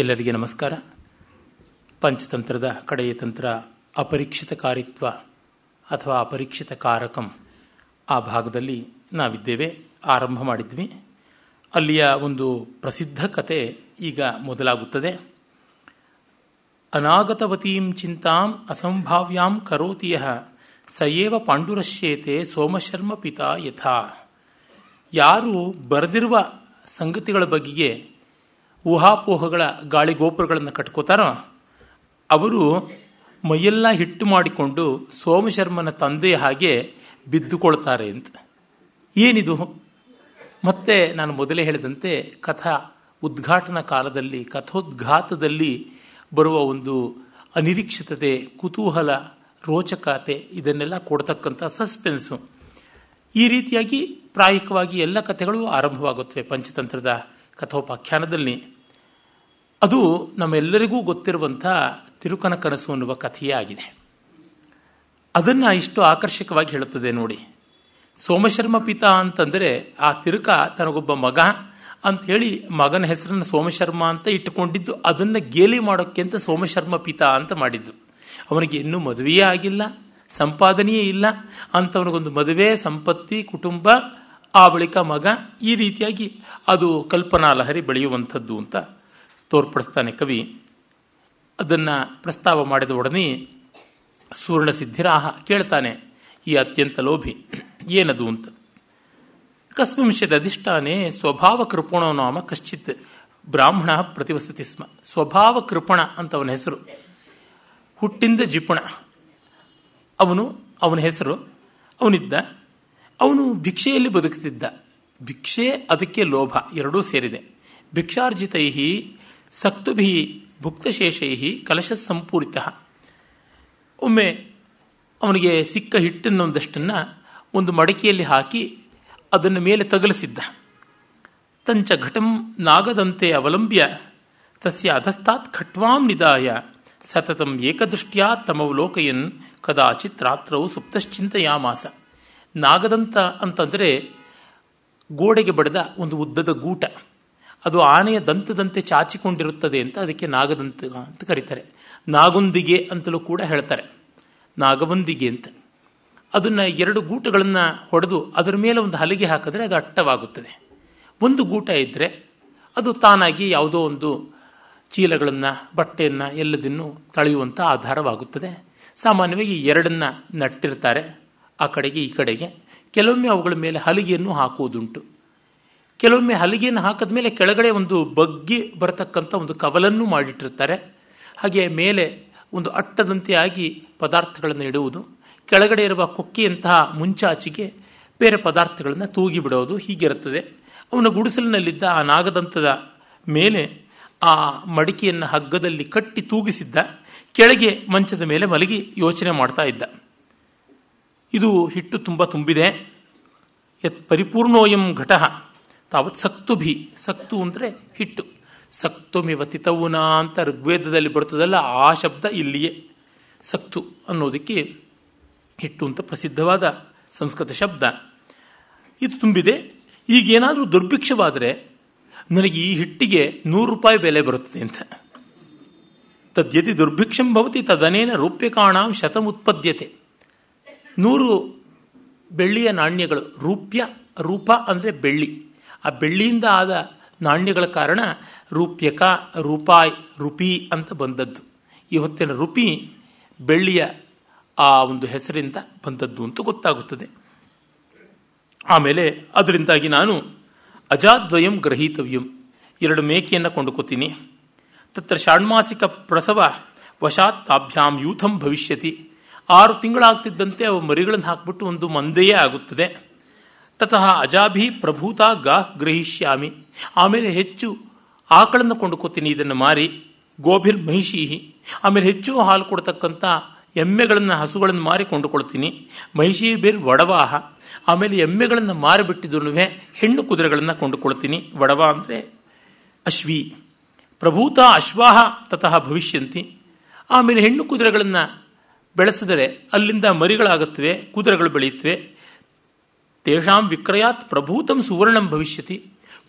ಎಲ್ಲರಿಗೆ ನಮಸ್ಕಾರ ಪಂಚತಂತ್ರದ ಕಡೆಯ ತಂತ್ರ ಅಪರೀಕ್ಷಿತ ಕಾರಿತ್ವ ಅಥವಾ ಅಪರೀಕ್ಷಿತ ಕಾರಕಂ ಆ ಭಾಗದಲ್ಲಿ ನಾವಿದ್ದೇವೆ ಆರಂಭ ಮಾಡಿದ್ವಿ ಅಲ್ಲಿಯ ಒಂದು ಪ್ರಸಿದ್ಧ ಕತೆ ಈಗ ಮೊದಲಾಗುತ್ತದೆ ಅನಾಗತವತೀಂ ಚಿಂತಾಂ ಅಸಂಭಾವ್ಯಾಂ ಕರೋತಿಯ ಸಯೇವ ಪಾಂಡುರಶ್ಯೇತೆ ಸೋಮಶರ್ಮ ಪಿತಾ ಯಥಾ ಯಾರು ಬರೆದಿರುವ ಸಂಗತಿಗಳ ಬಗೆಗೆ ಊಹಾಪೋಹಗಳ ಗಾಳಿ ಗೋಪುರಗಳನ್ನು ಕಟ್ಕೋತಾರೋ ಅವರು ಮೈಯೆಲ್ಲ ಹಿಟ್ಟು ಮಾಡಿಕೊಂಡು ಸೋಮಶರ್ಮನ ತಂದೆ ಹಾಗೆ ಬಿದ್ದುಕೊಳ್ತಾರೆ ಅಂತ ಏನಿದು ಮತ್ತೆ ನಾನು ಮೊದಲೇ ಹೇಳಿದಂತೆ ಕಥಾ ಉದ್ಘಾಟನ ಕಾಲದಲ್ಲಿ ಕಥೋದ್ಘಾತದಲ್ಲಿ ಬರುವ ಒಂದು ಅನಿರೀಕ್ಷಿತತೆ ಕುತೂಹಲ ರೋಚಕತೆ ಇದನ್ನೆಲ್ಲ ಕೊಡ್ತಕ್ಕಂಥ ಸಸ್ಪೆನ್ಸು ಈ ರೀತಿಯಾಗಿ ಪ್ರಾಯಿಕವಾಗಿ ಎಲ್ಲ ಕಥೆಗಳು ಆರಂಭವಾಗುತ್ತವೆ ಪಂಚತಂತ್ರದ ಕಥೋಪಾಖ್ಯಾನದಲ್ಲಿ ಅದು ನಮ್ಮೆಲ್ಲರಿಗೂ ಗೊತ್ತಿರುವಂಥ ತಿರುಕನ ಕನಸು ಅನ್ನುವ ಕಥೆಯೇ ಆಗಿದೆ ಅದನ್ನು ಇಷ್ಟು ಆಕರ್ಷಕವಾಗಿ ಹೇಳುತ್ತದೆ ನೋಡಿ ಸೋಮಶರ್ಮ ಪಿತ ಅಂತಂದರೆ ಆ ತಿರುಕ ತನಗೊಬ್ಬ ಮಗ ಹೇಳಿ ಮಗನ ಹೆಸರನ್ನು ಸೋಮಶರ್ಮ ಅಂತ ಇಟ್ಟುಕೊಂಡಿದ್ದು ಅದನ್ನು ಗೇಲಿ ಮಾಡೋಕ್ಕೆ ಅಂತ ಸೋಮಶರ್ಮ ಪಿತ ಅಂತ ಮಾಡಿದ್ದು ಅವನಿಗೆ ಇನ್ನೂ ಮದುವೆಯೇ ಆಗಿಲ್ಲ ಸಂಪಾದನೆಯೇ ಇಲ್ಲ ಅಂಥವನಿಗೊಂದು ಮದುವೆ ಸಂಪತ್ತಿ ಕುಟುಂಬ ಆ ಬಳಿಕ ಮಗ ಈ ರೀತಿಯಾಗಿ ಅದು ಕಲ್ಪನಾ ಲಹರಿ ಬೆಳೆಯುವಂಥದ್ದು ಅಂತ ತೋರ್ಪಡಿಸ್ತಾನೆ ಕವಿ ಅದನ್ನು ಪ್ರಸ್ತಾವ ಮಾಡಿದ ಒಡನೆ ಸುವರ್ಣ ಸಿದ್ಧಿರಾಹ ಕೇಳ್ತಾನೆ ಈ ಅತ್ಯಂತ ಲೋಭಿ ಏನದು ಅಂತ ಕಸ್ಮಿಂಶದ ಅಧಿಷ್ಠಾನೇ ಸ್ವಭಾವ ಕೃಪಣೋ ನಾಮ ಕಶ್ಚಿತ್ ಬ್ರಾಹ್ಮಣ ಪ್ರತಿವಸತಿ ಸ್ಮ ಸ್ವಭಾವ ಕೃಪಣ ಅಂತವನ ಹೆಸರು ಹುಟ್ಟಿಂದ ಜಿಪುಣ ಅವನು ಅವನ ಹೆಸರು ಅವನಿದ್ದ ಅವನು ಭಿಕ್ಷೆಯಲ್ಲಿ ಬದುಕುತ್ತಿದ್ದ ಭಿಕ್ಷೆ ಅದಕ್ಕೆ ಲೋಭ ಎರಡೂ ಸೇರಿದೆ ಭಿಕ್ಷಾರ್ಜಿತೈ ಸಕ್ತುಭಿ ಭುಕ್ತಶೇಷೈ ಕಲಶ ಸಂಪೂರಿತ ಒಮ್ಮೆ ಅವನಿಗೆ ಸಿಕ್ಕ ಹಿಟ್ಟನ್ನೊಂದಷ್ಟನ್ನು ಒಂದು ಮಡಕೆಯಲ್ಲಿ ಹಾಕಿ ಅದನ್ನು ಮೇಲೆ ತಗಲಿಸಿದ್ದ ತಂಚ ಘಟಂ ನಾಗದಂತೆ ಅವಲಂಬ್ಯ ತಸ್ಯ ಅಧಸ್ತಾತ್ ಖಟ್ವಾಂ ನಿದಾಯ ಸತತಂ ಏಕದೃಷ್ಟ್ಯಾ ತಮವಲೋಕಯನ್ ಕದಾಚಿತ್ ರಾತ್ರವು ಸುಪ್ತಶ್ಚಿಂತೆಯಾಮಾಸ ನಾಗದಂತ ಅಂತಂದರೆ ಗೋಡೆಗೆ ಬಡದ ಒಂದು ಉದ್ದದ ಗೂಟ ಅದು ಆನೆಯ ದಂತದಂತೆ ಚಾಚಿಕೊಂಡಿರುತ್ತದೆ ಅಂತ ಅದಕ್ಕೆ ನಾಗದಂತ ಅಂತ ಕರೀತಾರೆ ನಾಗೊಂದಿಗೆ ಅಂತಲೂ ಕೂಡ ಹೇಳ್ತಾರೆ ನಾಗವಂದಿಗೆ ಅಂತ ಅದನ್ನು ಎರಡು ಗೂಟಗಳನ್ನು ಹೊಡೆದು ಅದರ ಮೇಲೆ ಒಂದು ಹಲಿಗೆ ಹಾಕಿದ್ರೆ ಅದು ಅಟ್ಟವಾಗುತ್ತದೆ ಒಂದು ಗೂಟ ಇದ್ದರೆ ಅದು ತಾನಾಗಿ ಯಾವುದೋ ಒಂದು ಚೀಲಗಳನ್ನು ಬಟ್ಟೆಯನ್ನು ಎಲ್ಲದನ್ನು ತಳೆಯುವಂಥ ಆಧಾರವಾಗುತ್ತದೆ ಸಾಮಾನ್ಯವಾಗಿ ಎರಡನ್ನು ನಟ್ಟಿರ್ತಾರೆ ಆ ಕಡೆಗೆ ಈ ಕಡೆಗೆ ಕೆಲವೊಮ್ಮೆ ಅವುಗಳ ಮೇಲೆ ಹಲಿಗೆಯನ್ನು ಹಾಕುವುದುಂಟು ಕೆಲವೊಮ್ಮೆ ಹಲಿಗೆಯನ್ನು ಹಾಕಿದ ಮೇಲೆ ಕೆಳಗಡೆ ಒಂದು ಬಗ್ಗಿ ಬರತಕ್ಕಂಥ ಒಂದು ಕವಲನ್ನು ಮಾಡಿಟ್ಟಿರ್ತಾರೆ ಹಾಗೆ ಮೇಲೆ ಒಂದು ಅಟ್ಟದಂತೆ ಆಗಿ ಪದಾರ್ಥಗಳನ್ನು ಇಡುವುದು ಕೆಳಗಡೆ ಇರುವ ಕೊಕ್ಕೆಯಂತಹ ಮುಂಚಾಚಿಗೆ ಬೇರೆ ಪದಾರ್ಥಗಳನ್ನು ತೂಗಿ ಬಿಡೋದು ಹೀಗಿರುತ್ತದೆ ಅವನ ಗುಡಿಸಲಿನಲ್ಲಿದ್ದ ಆ ನಾಗದಂತದ ಮೇಲೆ ಆ ಮಡಿಕೆಯನ್ನು ಹಗ್ಗದಲ್ಲಿ ಕಟ್ಟಿ ತೂಗಿಸಿದ್ದ ಕೆಳಗೆ ಮಂಚದ ಮೇಲೆ ಮಲಗಿ ಯೋಚನೆ ಮಾಡ್ತಾ ಇದ್ದ ಇದು ಹಿಟ್ಟು ತುಂಬ ತುಂಬಿದೆ ಯತ್ ಪರಿಪೂರ್ಣೋಯಂ ಘಟಃ ತಾವತ್ ಸಕ್ತು ಭಿ ಸಕ್ತು ಅಂದರೆ ಹಿಟ್ಟು ತಿತವುನ ಅಂತ ಋಗ್ವೇದದಲ್ಲಿ ಬರ್ತದಲ್ಲ ಆ ಶಬ್ದ ಇಲ್ಲಿಯೇ ಸಕ್ತು ಅನ್ನೋದಕ್ಕೆ ಹಿಟ್ಟು ಅಂತ ಪ್ರಸಿದ್ಧವಾದ ಸಂಸ್ಕೃತ ಶಬ್ದ ಇದು ತುಂಬಿದೆ ಈಗೇನಾದರೂ ದುರ್ಭಿಕ್ಷವಾದರೆ ನನಗೆ ಈ ಹಿಟ್ಟಿಗೆ ನೂರು ರೂಪಾಯಿ ಬೆಲೆ ಬರುತ್ತದೆ ಅಂತ ತದ್ಯತಿ ದುರ್ಭಿಕ್ಷಂ ಭವತಿ ತದನೇನ ರೂಪ್ಯಕಾಣಾಂ ಉತ್ಪದ್ಯತೆ ನೂರು ಬೆಳ್ಳಿಯ ನಾಣ್ಯಗಳು ರೂಪ್ಯ ರೂಪ ಅಂದರೆ ಬೆಳ್ಳಿ ಆ ಬೆಳ್ಳಿಯಿಂದ ಆದ ನಾಣ್ಯಗಳ ಕಾರಣ ರೂಪ್ಯಕ ರೂಪಾಯಿ ರುಪಿ ಅಂತ ಬಂದದ್ದು ಈ ಹೊತ್ತಿನ ರುಪಿ ಬೆಳ್ಳಿಯ ಆ ಒಂದು ಹೆಸರಿಂದ ಬಂದದ್ದು ಅಂತ ಗೊತ್ತಾಗುತ್ತದೆ ಆಮೇಲೆ ಅದರಿಂದಾಗಿ ನಾನು ಅಜಾದ್ವಯಂ ಗ್ರಹೀತವ್ಯಂ ಎರಡು ಮೇಕೆಯನ್ನು ಕೊಂಡುಕೊತೀನಿ ತತ್ರ ಷಾಣ್ಮಾಸಿಕ ಪ್ರಸವ ವಶಾತ್ ತಾಭ್ಯಾಂ ಯೂಥಂ ಭವಿಷ್ಯತಿ ಆರು ತಿಂಗಳಾಗ್ತಿದ್ದಂತೆ ಅವು ಮರಿಗಳನ್ನು ಹಾಕ್ಬಿಟ್ಟು ಒಂದು ಮಂದೆಯೇ ಆಗುತ್ತದೆ ತತಃ ಅಜಾಭಿ ಪ್ರಭೂತ ಗಾಹ್ ಗ್ರಹಿಷ್ಯಾಮಿ ಆಮೇಲೆ ಹೆಚ್ಚು ಆಕಳನ್ನು ಕೊಂಡುಕೋತೀನಿ ಇದನ್ನು ಮಾರಿ ಗೋಭಿರ್ ಮಹಿಷೀಹಿ ಆಮೇಲೆ ಹೆಚ್ಚು ಹಾಲು ಕೊಡತಕ್ಕಂಥ ಎಮ್ಮೆಗಳನ್ನು ಹಸುಗಳನ್ನು ಮಾರಿ ಕೊಂಡುಕೊಳ್ತೀನಿ ಮಹಿಷಿ ಬೇರ್ ವಡವಾಹ ಆಮೇಲೆ ಎಮ್ಮೆಗಳನ್ನು ಮಾರಿಬಿಟ್ಟಿದ್ದನುವೆ ಹೆಣ್ಣು ಕುದುರೆಗಳನ್ನು ಕೊಂಡುಕೊಳ್ತೀನಿ ವಡವ ಅಂದರೆ ಅಶ್ವಿ ಪ್ರಭೂತ ಅಶ್ವಾಹ ತತಃ ಭವಿಷ್ಯಂತಿ ಆಮೇಲೆ ಹೆಣ್ಣು ಕುದುರೆಗಳನ್ನು ಬೆಳೆಸಿದರೆ ಅಲ್ಲಿಂದ ಮರಿಗಳಾಗುತ್ತವೆ ಕುದುರೆಗಳು ಬೆಳೆಯುತ್ತವೆ ದೇಶಾಂ ವಿಕ್ರಯಾತ್ ಪ್ರಭೂತಂ ಸುವರ್ಣಂ ಭವಿಷ್ಯತಿ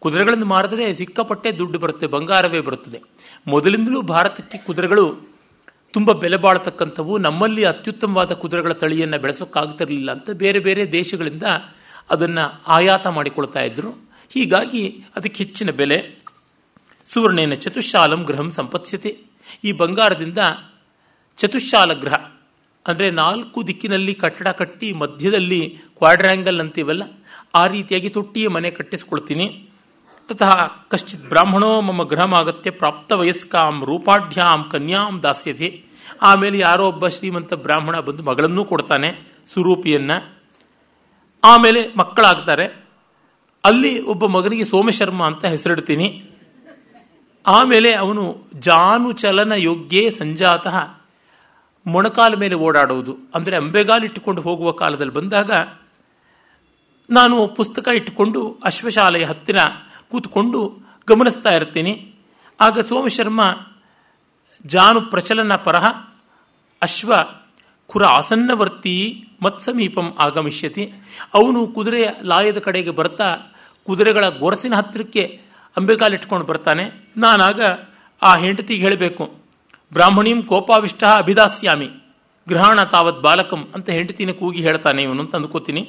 ಕುದುರೆಗಳನ್ನು ಮಾರಿದರೆ ಸಿಕ್ಕಾಪಟ್ಟೆ ದುಡ್ಡು ಬರುತ್ತೆ ಬಂಗಾರವೇ ಬರುತ್ತದೆ ಮೊದಲಿಂದಲೂ ಭಾರತಕ್ಕೆ ಕುದುರೆಗಳು ತುಂಬ ಬೆಲೆ ಬಾಳ್ತಕ್ಕಂಥವು ನಮ್ಮಲ್ಲಿ ಅತ್ಯುತ್ತಮವಾದ ಕುದುರೆಗಳ ತಳಿಯನ್ನು ಬೆಳೆಸೋಕ್ಕಾಗ್ತಿರಲಿಲ್ಲ ಅಂತ ಬೇರೆ ಬೇರೆ ದೇಶಗಳಿಂದ ಅದನ್ನು ಆಯಾತ ಮಾಡಿಕೊಳ್ತಾ ಇದ್ದರು ಹೀಗಾಗಿ ಅದಕ್ಕೆ ಹೆಚ್ಚಿನ ಬೆಲೆ ಸುವರ್ಣೇನ ಚತುಶಾಲಂ ಗೃಹಂ ಸಂಪತ್ಸ್ಯತೆ ಈ ಬಂಗಾರದಿಂದ ಚತುಶಾಲ ಗೃಹ ಅಂದರೆ ನಾಲ್ಕು ದಿಕ್ಕಿನಲ್ಲಿ ಕಟ್ಟಡ ಕಟ್ಟಿ ಮಧ್ಯದಲ್ಲಿ ಕ್ವಾಡ್ರ್ಯಾಂಗಲ್ ಅಂತೀವಲ್ಲ ಆ ರೀತಿಯಾಗಿ ತೊಟ್ಟಿಯ ಮನೆ ಕಟ್ಟಿಸ್ಕೊಳ್ತೀನಿ ತತಃ ಕಶ್ಚಿತ್ ಬ್ರಾಹ್ಮಣೋ ಗೃಹ ಗೃಹಮಾಗತ್ಯ ಪ್ರಾಪ್ತ ವಯಸ್ಕಾಂ ರೂಪಾಢ್ಯಾಂ ಕನ್ಯಾಂ ದಾಸ್ಯತೆ ಆಮೇಲೆ ಯಾರೋ ಒಬ್ಬ ಶ್ರೀಮಂತ ಬ್ರಾಹ್ಮಣ ಬಂದು ಮಗಳನ್ನೂ ಕೊಡ್ತಾನೆ ಸ್ವರೂಪಿಯನ್ನ ಆಮೇಲೆ ಮಕ್ಕಳಾಗ್ತಾರೆ ಅಲ್ಲಿ ಒಬ್ಬ ಮಗನಿಗೆ ಸೋಮಶರ್ಮ ಅಂತ ಹೆಸರಿಡ್ತೀನಿ ಆಮೇಲೆ ಅವನು ಜಾನುಚಲನ ಯೋಗ್ಯೇ ಸಂಜಾತಃ ಮೊಣಕಾಲ ಮೇಲೆ ಓಡಾಡುವುದು ಅಂದರೆ ಅಂಬೆಗಾಲಿಟ್ಟುಕೊಂಡು ಹೋಗುವ ಕಾಲದಲ್ಲಿ ಬಂದಾಗ ನಾನು ಪುಸ್ತಕ ಇಟ್ಟುಕೊಂಡು ಅಶ್ವಶಾಲೆಯ ಹತ್ತಿರ ಕೂತ್ಕೊಂಡು ಗಮನಿಸ್ತಾ ಇರ್ತೀನಿ ಆಗ ಸೋಮಶರ್ಮ ಜಾನು ಪ್ರಚಲನ ಪರಹ ಅಶ್ವ ಖುರ ಆಸನ್ನವರ್ತಿ ಮತ್ಸಮೀಪಂ ಆಗಮಿಷ್ಯತಿ ಅವನು ಕುದುರೆಯ ಲಾಯದ ಕಡೆಗೆ ಬರ್ತಾ ಕುದುರೆಗಳ ಗೊರಸಿನ ಹತ್ತಿರಕ್ಕೆ ಅಂಬೆಗಾಲಿಟ್ಕೊಂಡು ಬರ್ತಾನೆ ನಾನಾಗ ಆ ಹೆಂಡತಿಗೆ ಹೇಳಬೇಕು ಬ್ರಾಹ್ಮಣೀಂ ಕೋಪಾವಿಷ್ಟ ಅಭಿದಾಸ್ಯಾಮಿ ಗೃಹಣ ತಾವತ್ ಬಾಲಕಂ ಅಂತ ಹೆಂಡತಿನ ಕೂಗಿ ಹೇಳ್ತಾನೆ ಇವನು ಅಂತ ಅಂದ್ಕೋತೀನಿ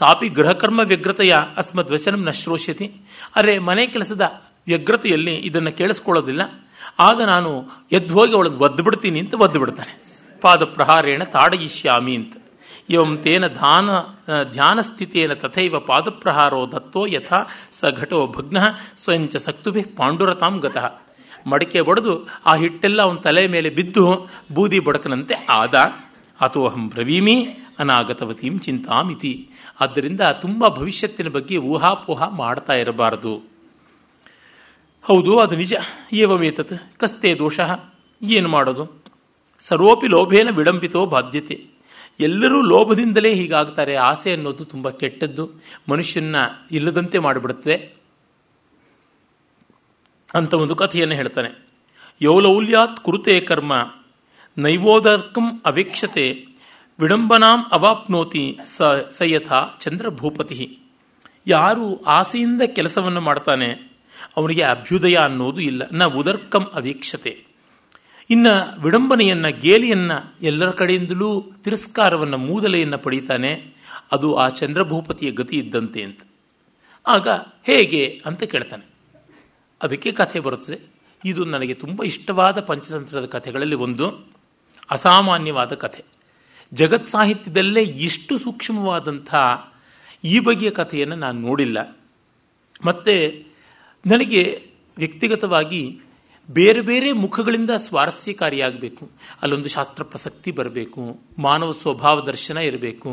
ಸಾಪಿ ಗೃಹಕರ್ಮ ವ್ಯಗ್ರತೆಯ ಅಸ್ಮದ್ವಚನಂ ನ ಶ್ರೋಷ್ಯತಿ ಅರೆ ಮನೆ ಕೆಲಸದ ವ್ಯಗ್ರತೆಯಲ್ಲಿ ಇದನ್ನು ಕೇಳಿಸ್ಕೊಳ್ಳೋದಿಲ್ಲ ಆಗ ನಾನು ಎದ್ದು ಹೋಗಿ ಅವಳದ್ದು ಒದ್ದು ಬಿಡ್ತೀನಿ ಅಂತ ಒದ್ದು ಬಿಡ್ತಾನೆ ಪಾದ ಪ್ರಹಾರೇಣ ತಾಡಯಿಷ್ಯಾಮಿ ಅಂತ ಇವಂ ತೇನ ಧಾನ ಧ್ಯಾನಸ್ಥಿತೇನ ತಥೈವ ಪಾದಪ್ರಹಾರೋ ದತ್ತೋ ಯಥಾ ಸ ಘಟೋ ಭಗ್ನ ಸ್ವಯಂಚ ಸಕ್ತುಭಿ ಪಾಂಡುರತಾಂ ಗತಃ ಮಡಿಕೆ ಒಡೆದು ಆ ಹಿಟ್ಟೆಲ್ಲ ಅವನ ತಲೆ ಮೇಲೆ ಬಿದ್ದು ಬೂದಿ ಬಡಕನಂತೆ ಆದ ಅಥೋಹಂ ಬ್ರವೀಮಿ ಅನಾಗತವತೀಂ ಚಿಂತಾಮಿತಿ ಆದ್ದರಿಂದ ತುಂಬ ಭವಿಷ್ಯತ್ತಿನ ಬಗ್ಗೆ ಊಹಾಪೋಹ ಮಾಡ್ತಾ ಇರಬಾರದು ಹೌದು ಅದು ನಿಜ ಏವಮೇತತ್ ಕಸ್ತೆ ದೋಷ ಏನು ಮಾಡೋದು ಸರ್ವೋಪಿ ಲೋಭೇನ ವಿಡಂಬಿತೋ ಬಾಧ್ಯತೆ ಎಲ್ಲರೂ ಲೋಭದಿಂದಲೇ ಹೀಗಾಗ್ತಾರೆ ಆಸೆ ಅನ್ನೋದು ತುಂಬ ಕೆಟ್ಟದ್ದು ಮನುಷ್ಯನ ಇಲ್ಲದಂತೆ ಮಾಡಿಬಿಡುತ್ತೆ ಅಂತ ಒಂದು ಕಥೆಯನ್ನು ಹೇಳ್ತಾನೆ ಯೌಲೌಲ್ಯಾತ್ ಕುರುತೆ ಕರ್ಮ ನೈವೋದರ್ಕಂ ಅವೇಕ್ಷತೆ ವಿಡಂಬನಾಂ ಅವಾಪ್ನೋತಿ ಸ ಸಯಥಾ ಚಂದ್ರಭೂಪತಿ ಯಾರು ಆಸೆಯಿಂದ ಕೆಲಸವನ್ನು ಮಾಡ್ತಾನೆ ಅವನಿಗೆ ಅಭ್ಯುದಯ ಅನ್ನೋದು ಇಲ್ಲ ನ ಉದರ್ಕಂ ಅವೇಕ್ಷತೆ ಇನ್ನು ವಿಡಂಬನೆಯನ್ನ ಗೇಲಿಯನ್ನು ಎಲ್ಲರ ಕಡೆಯಿಂದಲೂ ತಿರಸ್ಕಾರವನ್ನು ಮೂದಲೆಯನ್ನು ಪಡೀತಾನೆ ಅದು ಆ ಚಂದ್ರಭೂಪತಿಯ ಗತಿ ಇದ್ದಂತೆ ಅಂತ ಆಗ ಹೇಗೆ ಅಂತ ಕೇಳ್ತಾನೆ ಅದಕ್ಕೆ ಕಥೆ ಬರುತ್ತದೆ ಇದು ನನಗೆ ತುಂಬ ಇಷ್ಟವಾದ ಪಂಚತಂತ್ರದ ಕಥೆಗಳಲ್ಲಿ ಒಂದು ಅಸಾಮಾನ್ಯವಾದ ಕಥೆ ಜಗತ್ ಸಾಹಿತ್ಯದಲ್ಲೇ ಇಷ್ಟು ಸೂಕ್ಷ್ಮವಾದಂಥ ಈ ಬಗೆಯ ಕಥೆಯನ್ನು ನಾನು ನೋಡಿಲ್ಲ ಮತ್ತು ನನಗೆ ವ್ಯಕ್ತಿಗತವಾಗಿ ಬೇರೆ ಬೇರೆ ಮುಖಗಳಿಂದ ಸ್ವಾರಸ್ಯಕಾರಿಯಾಗಬೇಕು ಅಲ್ಲೊಂದು ಶಾಸ್ತ್ರ ಪ್ರಸಕ್ತಿ ಬರಬೇಕು ಮಾನವ ಸ್ವಭಾವ ದರ್ಶನ ಇರಬೇಕು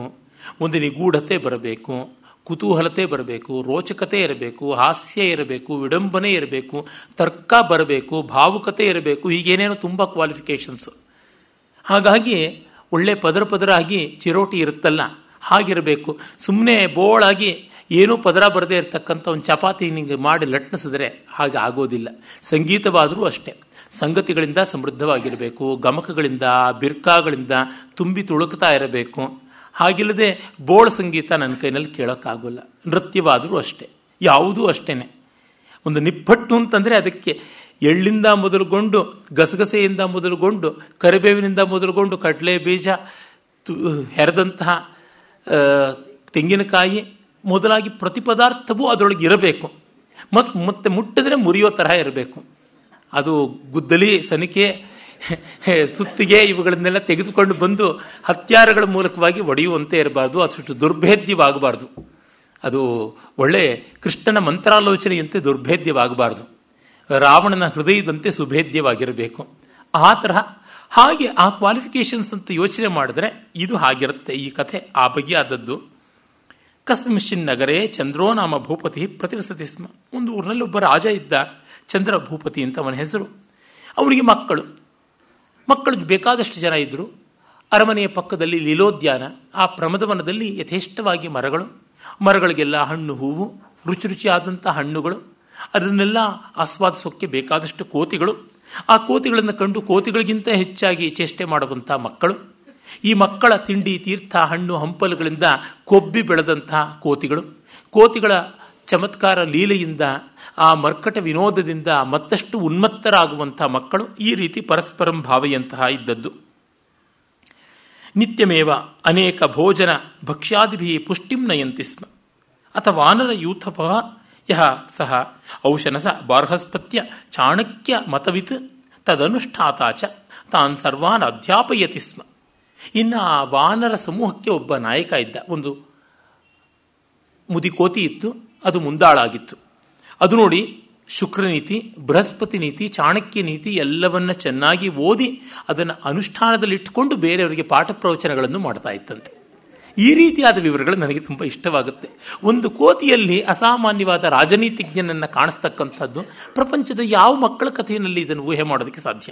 ಒಂದು ನಿಗೂಢತೆ ಬರಬೇಕು ಕುತೂಹಲತೆ ಬರಬೇಕು ರೋಚಕತೆ ಇರಬೇಕು ಹಾಸ್ಯ ಇರಬೇಕು ವಿಡಂಬನೆ ಇರಬೇಕು ತರ್ಕ ಬರಬೇಕು ಭಾವುಕತೆ ಇರಬೇಕು ಹೀಗೇನೇನೋ ತುಂಬ ಕ್ವಾಲಿಫಿಕೇಶನ್ಸ್ ಹಾಗಾಗಿ ಒಳ್ಳೆ ಪದರ ಪದರ ಆಗಿ ಚಿರೋಟಿ ಇರುತ್ತಲ್ಲ ಹಾಗಿರಬೇಕು ಸುಮ್ಮನೆ ಬೋಳಾಗಿ ಏನೂ ಪದರ ಬರದೇ ಇರತಕ್ಕಂಥ ಒಂದು ಚಪಾತಿ ನಿಮಗೆ ಮಾಡಿ ಲಟ್ನಿಸಿದ್ರೆ ಹಾಗೆ ಆಗೋದಿಲ್ಲ ಸಂಗೀತವಾದರೂ ಅಷ್ಟೇ ಸಂಗತಿಗಳಿಂದ ಸಮೃದ್ಧವಾಗಿರಬೇಕು ಗಮಕಗಳಿಂದ ಬಿರ್ಕಾಗಳಿಂದ ತುಂಬಿ ತುಳುಕ್ತಾ ಇರಬೇಕು ಹಾಗಿಲ್ಲದೆ ಬೋಳ್ ಸಂಗೀತ ನನ್ನ ಕೈನಲ್ಲಿ ಕೇಳೋಕ್ಕಾಗೋಲ್ಲ ನೃತ್ಯವಾದರೂ ಅಷ್ಟೇ ಯಾವುದೂ ಅಷ್ಟೇ ಒಂದು ನಿಪ್ಪಟ್ಟು ಅಂತಂದರೆ ಅದಕ್ಕೆ ಎಳ್ಳಿಂದ ಮೊದಲುಗೊಂಡು ಗಸಗಸೆಯಿಂದ ಮೊದಲುಗೊಂಡು ಕರಿಬೇವಿನಿಂದ ಮೊದಲುಗೊಂಡು ಕಡಲೆ ಬೀಜ ಹೆರೆದಂತಹ ತೆಂಗಿನಕಾಯಿ ಮೊದಲಾಗಿ ಪ್ರತಿ ಪದಾರ್ಥವೂ ಅದರೊಳಗೆ ಇರಬೇಕು ಮತ್ತು ಮತ್ತೆ ಮುಟ್ಟಿದ್ರೆ ಮುರಿಯೋ ತರಹ ಇರಬೇಕು ಅದು ಗುದ್ದಲಿ ಸನಿಕೆ ಸುತ್ತಿಗೆ ಇವುಗಳನ್ನೆಲ್ಲ ತೆಗೆದುಕೊಂಡು ಬಂದು ಹತ್ಯಾರಗಳ ಮೂಲಕವಾಗಿ ಒಡೆಯುವಂತೆ ಇರಬಾರ್ದು ಅದಷ್ಟು ದುರ್ಭೇದ್ಯವಾಗಬಾರ್ದು ಅದು ಒಳ್ಳೆ ಕೃಷ್ಣನ ಮಂತ್ರಾಲೋಚನೆಯಂತೆ ದುರ್ಭೇದ್ಯವಾಗಬಾರ್ದು ರಾವಣನ ಹೃದಯದಂತೆ ಸುಭೇದ್ಯವಾಗಿರಬೇಕು ಆ ತರಹ ಹಾಗೆ ಆ ಕ್ವಾಲಿಫಿಕೇಶನ್ಸ್ ಅಂತ ಯೋಚನೆ ಮಾಡಿದ್ರೆ ಇದು ಹಾಗಿರುತ್ತೆ ಈ ಕಥೆ ಆ ಬಗ್ಗೆ ಆದದ್ದು ನಗರೇ ಚಂದ್ರೋ ನಾಮ ಭೂಪತಿ ಪ್ರತಿವಸತಿ ಒಂದು ಊರಿನಲ್ಲಿ ಒಬ್ಬ ರಾಜ ಇದ್ದ ಚಂದ್ರ ಭೂಪತಿ ಅಂತ ಅವನ ಹೆಸರು ಅವನಿಗೆ ಮಕ್ಕಳು ಮಕ್ಕಳಿಗೆ ಬೇಕಾದಷ್ಟು ಜನ ಇದ್ದರು ಅರಮನೆಯ ಪಕ್ಕದಲ್ಲಿ ಲೀಲೋದ್ಯಾನ ಆ ಪ್ರಮದವನದಲ್ಲಿ ಯಥೇಷ್ಟವಾಗಿ ಮರಗಳು ಮರಗಳಿಗೆಲ್ಲ ಹಣ್ಣು ಹೂವು ರುಚಿ ರುಚಿಯಾದಂಥ ಹಣ್ಣುಗಳು ಅದನ್ನೆಲ್ಲ ಆಸ್ವಾದಿಸೋಕ್ಕೆ ಬೇಕಾದಷ್ಟು ಕೋತಿಗಳು ಆ ಕೋತಿಗಳನ್ನು ಕಂಡು ಕೋತಿಗಳಿಗಿಂತ ಹೆಚ್ಚಾಗಿ ಚೇಷ್ಟೆ ಮಾಡುವಂಥ ಮಕ್ಕಳು ಈ ಮಕ್ಕಳ ತಿಂಡಿ ತೀರ್ಥ ಹಣ್ಣು ಹಂಪಲುಗಳಿಂದ ಕೊಬ್ಬಿ ಬೆಳೆದಂತಹ ಕೋತಿಗಳು ಕೋತಿಗಳ ಚಮತ್ಕಾರ ಲೀಲೆಯಿಂದ ಆ ಮರ್ಕಟ ವಿನೋದದಿಂದ ಮತ್ತಷ್ಟು ಉನ್ಮತ್ತರಾಗುವಂತಹ ಮಕ್ಕಳು ಈ ರೀತಿ ಪರಸ್ಪರಂ ಭಾವೆಯಂತಹ ಇದ್ದದ್ದು ನಿತ್ಯಮೇವ ಅನೇಕ ಭೋಜನ ಭಕ್ಷ್ಯಾದಿಭಿ ಪುಷ್ಟಿಂ ನಯಂತಿ ಸ್ಮ ಅಥವಾನರ ಯೂಥಪ ಯಹ ಸಹ ಔಷನಸ ಬಾರ್ಹಸ್ಪತ್ಯ ಚಾಣಕ್ಯ ಮತವಿತ್ ತದನುಷ್ಠಾತಾಚ ತಾನ್ ಸರ್ವಾನ್ ಅಧ್ಯಾಪಯತಿ ಸ್ಮ ಇನ್ನು ಆ ವಾನರ ಸಮೂಹಕ್ಕೆ ಒಬ್ಬ ನಾಯಕ ಇದ್ದ ಒಂದು ಮುದಿಕೋತಿ ಇತ್ತು ಅದು ಮುಂದಾಳಾಗಿತ್ತು ಅದು ನೋಡಿ ಶುಕ್ರ ನೀತಿ ಬೃಹಸ್ಪತಿ ನೀತಿ ಚಾಣಕ್ಯ ನೀತಿ ಎಲ್ಲವನ್ನ ಚೆನ್ನಾಗಿ ಓದಿ ಅದನ್ನು ಅನುಷ್ಠಾನದಲ್ಲಿಟ್ಟುಕೊಂಡು ಬೇರೆಯವರಿಗೆ ಪಾಠ ಪ್ರವಚನಗಳನ್ನು ಮಾಡ್ತಾ ಇತ್ತಂತೆ ಈ ರೀತಿಯಾದ ವಿವರಗಳು ನನಗೆ ತುಂಬ ಇಷ್ಟವಾಗುತ್ತೆ ಒಂದು ಕೋತಿಯಲ್ಲಿ ಅಸಾಮಾನ್ಯವಾದ ರಾಜನೀತಿಜ್ಞನನ್ನು ಕಾಣಿಸ್ತಕ್ಕಂಥದ್ದು ಪ್ರಪಂಚದ ಯಾವ ಮಕ್ಕಳ ಕಥೆಯಲ್ಲಿ ಇದನ್ನು ಊಹೆ ಮಾಡೋದಕ್ಕೆ ಸಾಧ್ಯ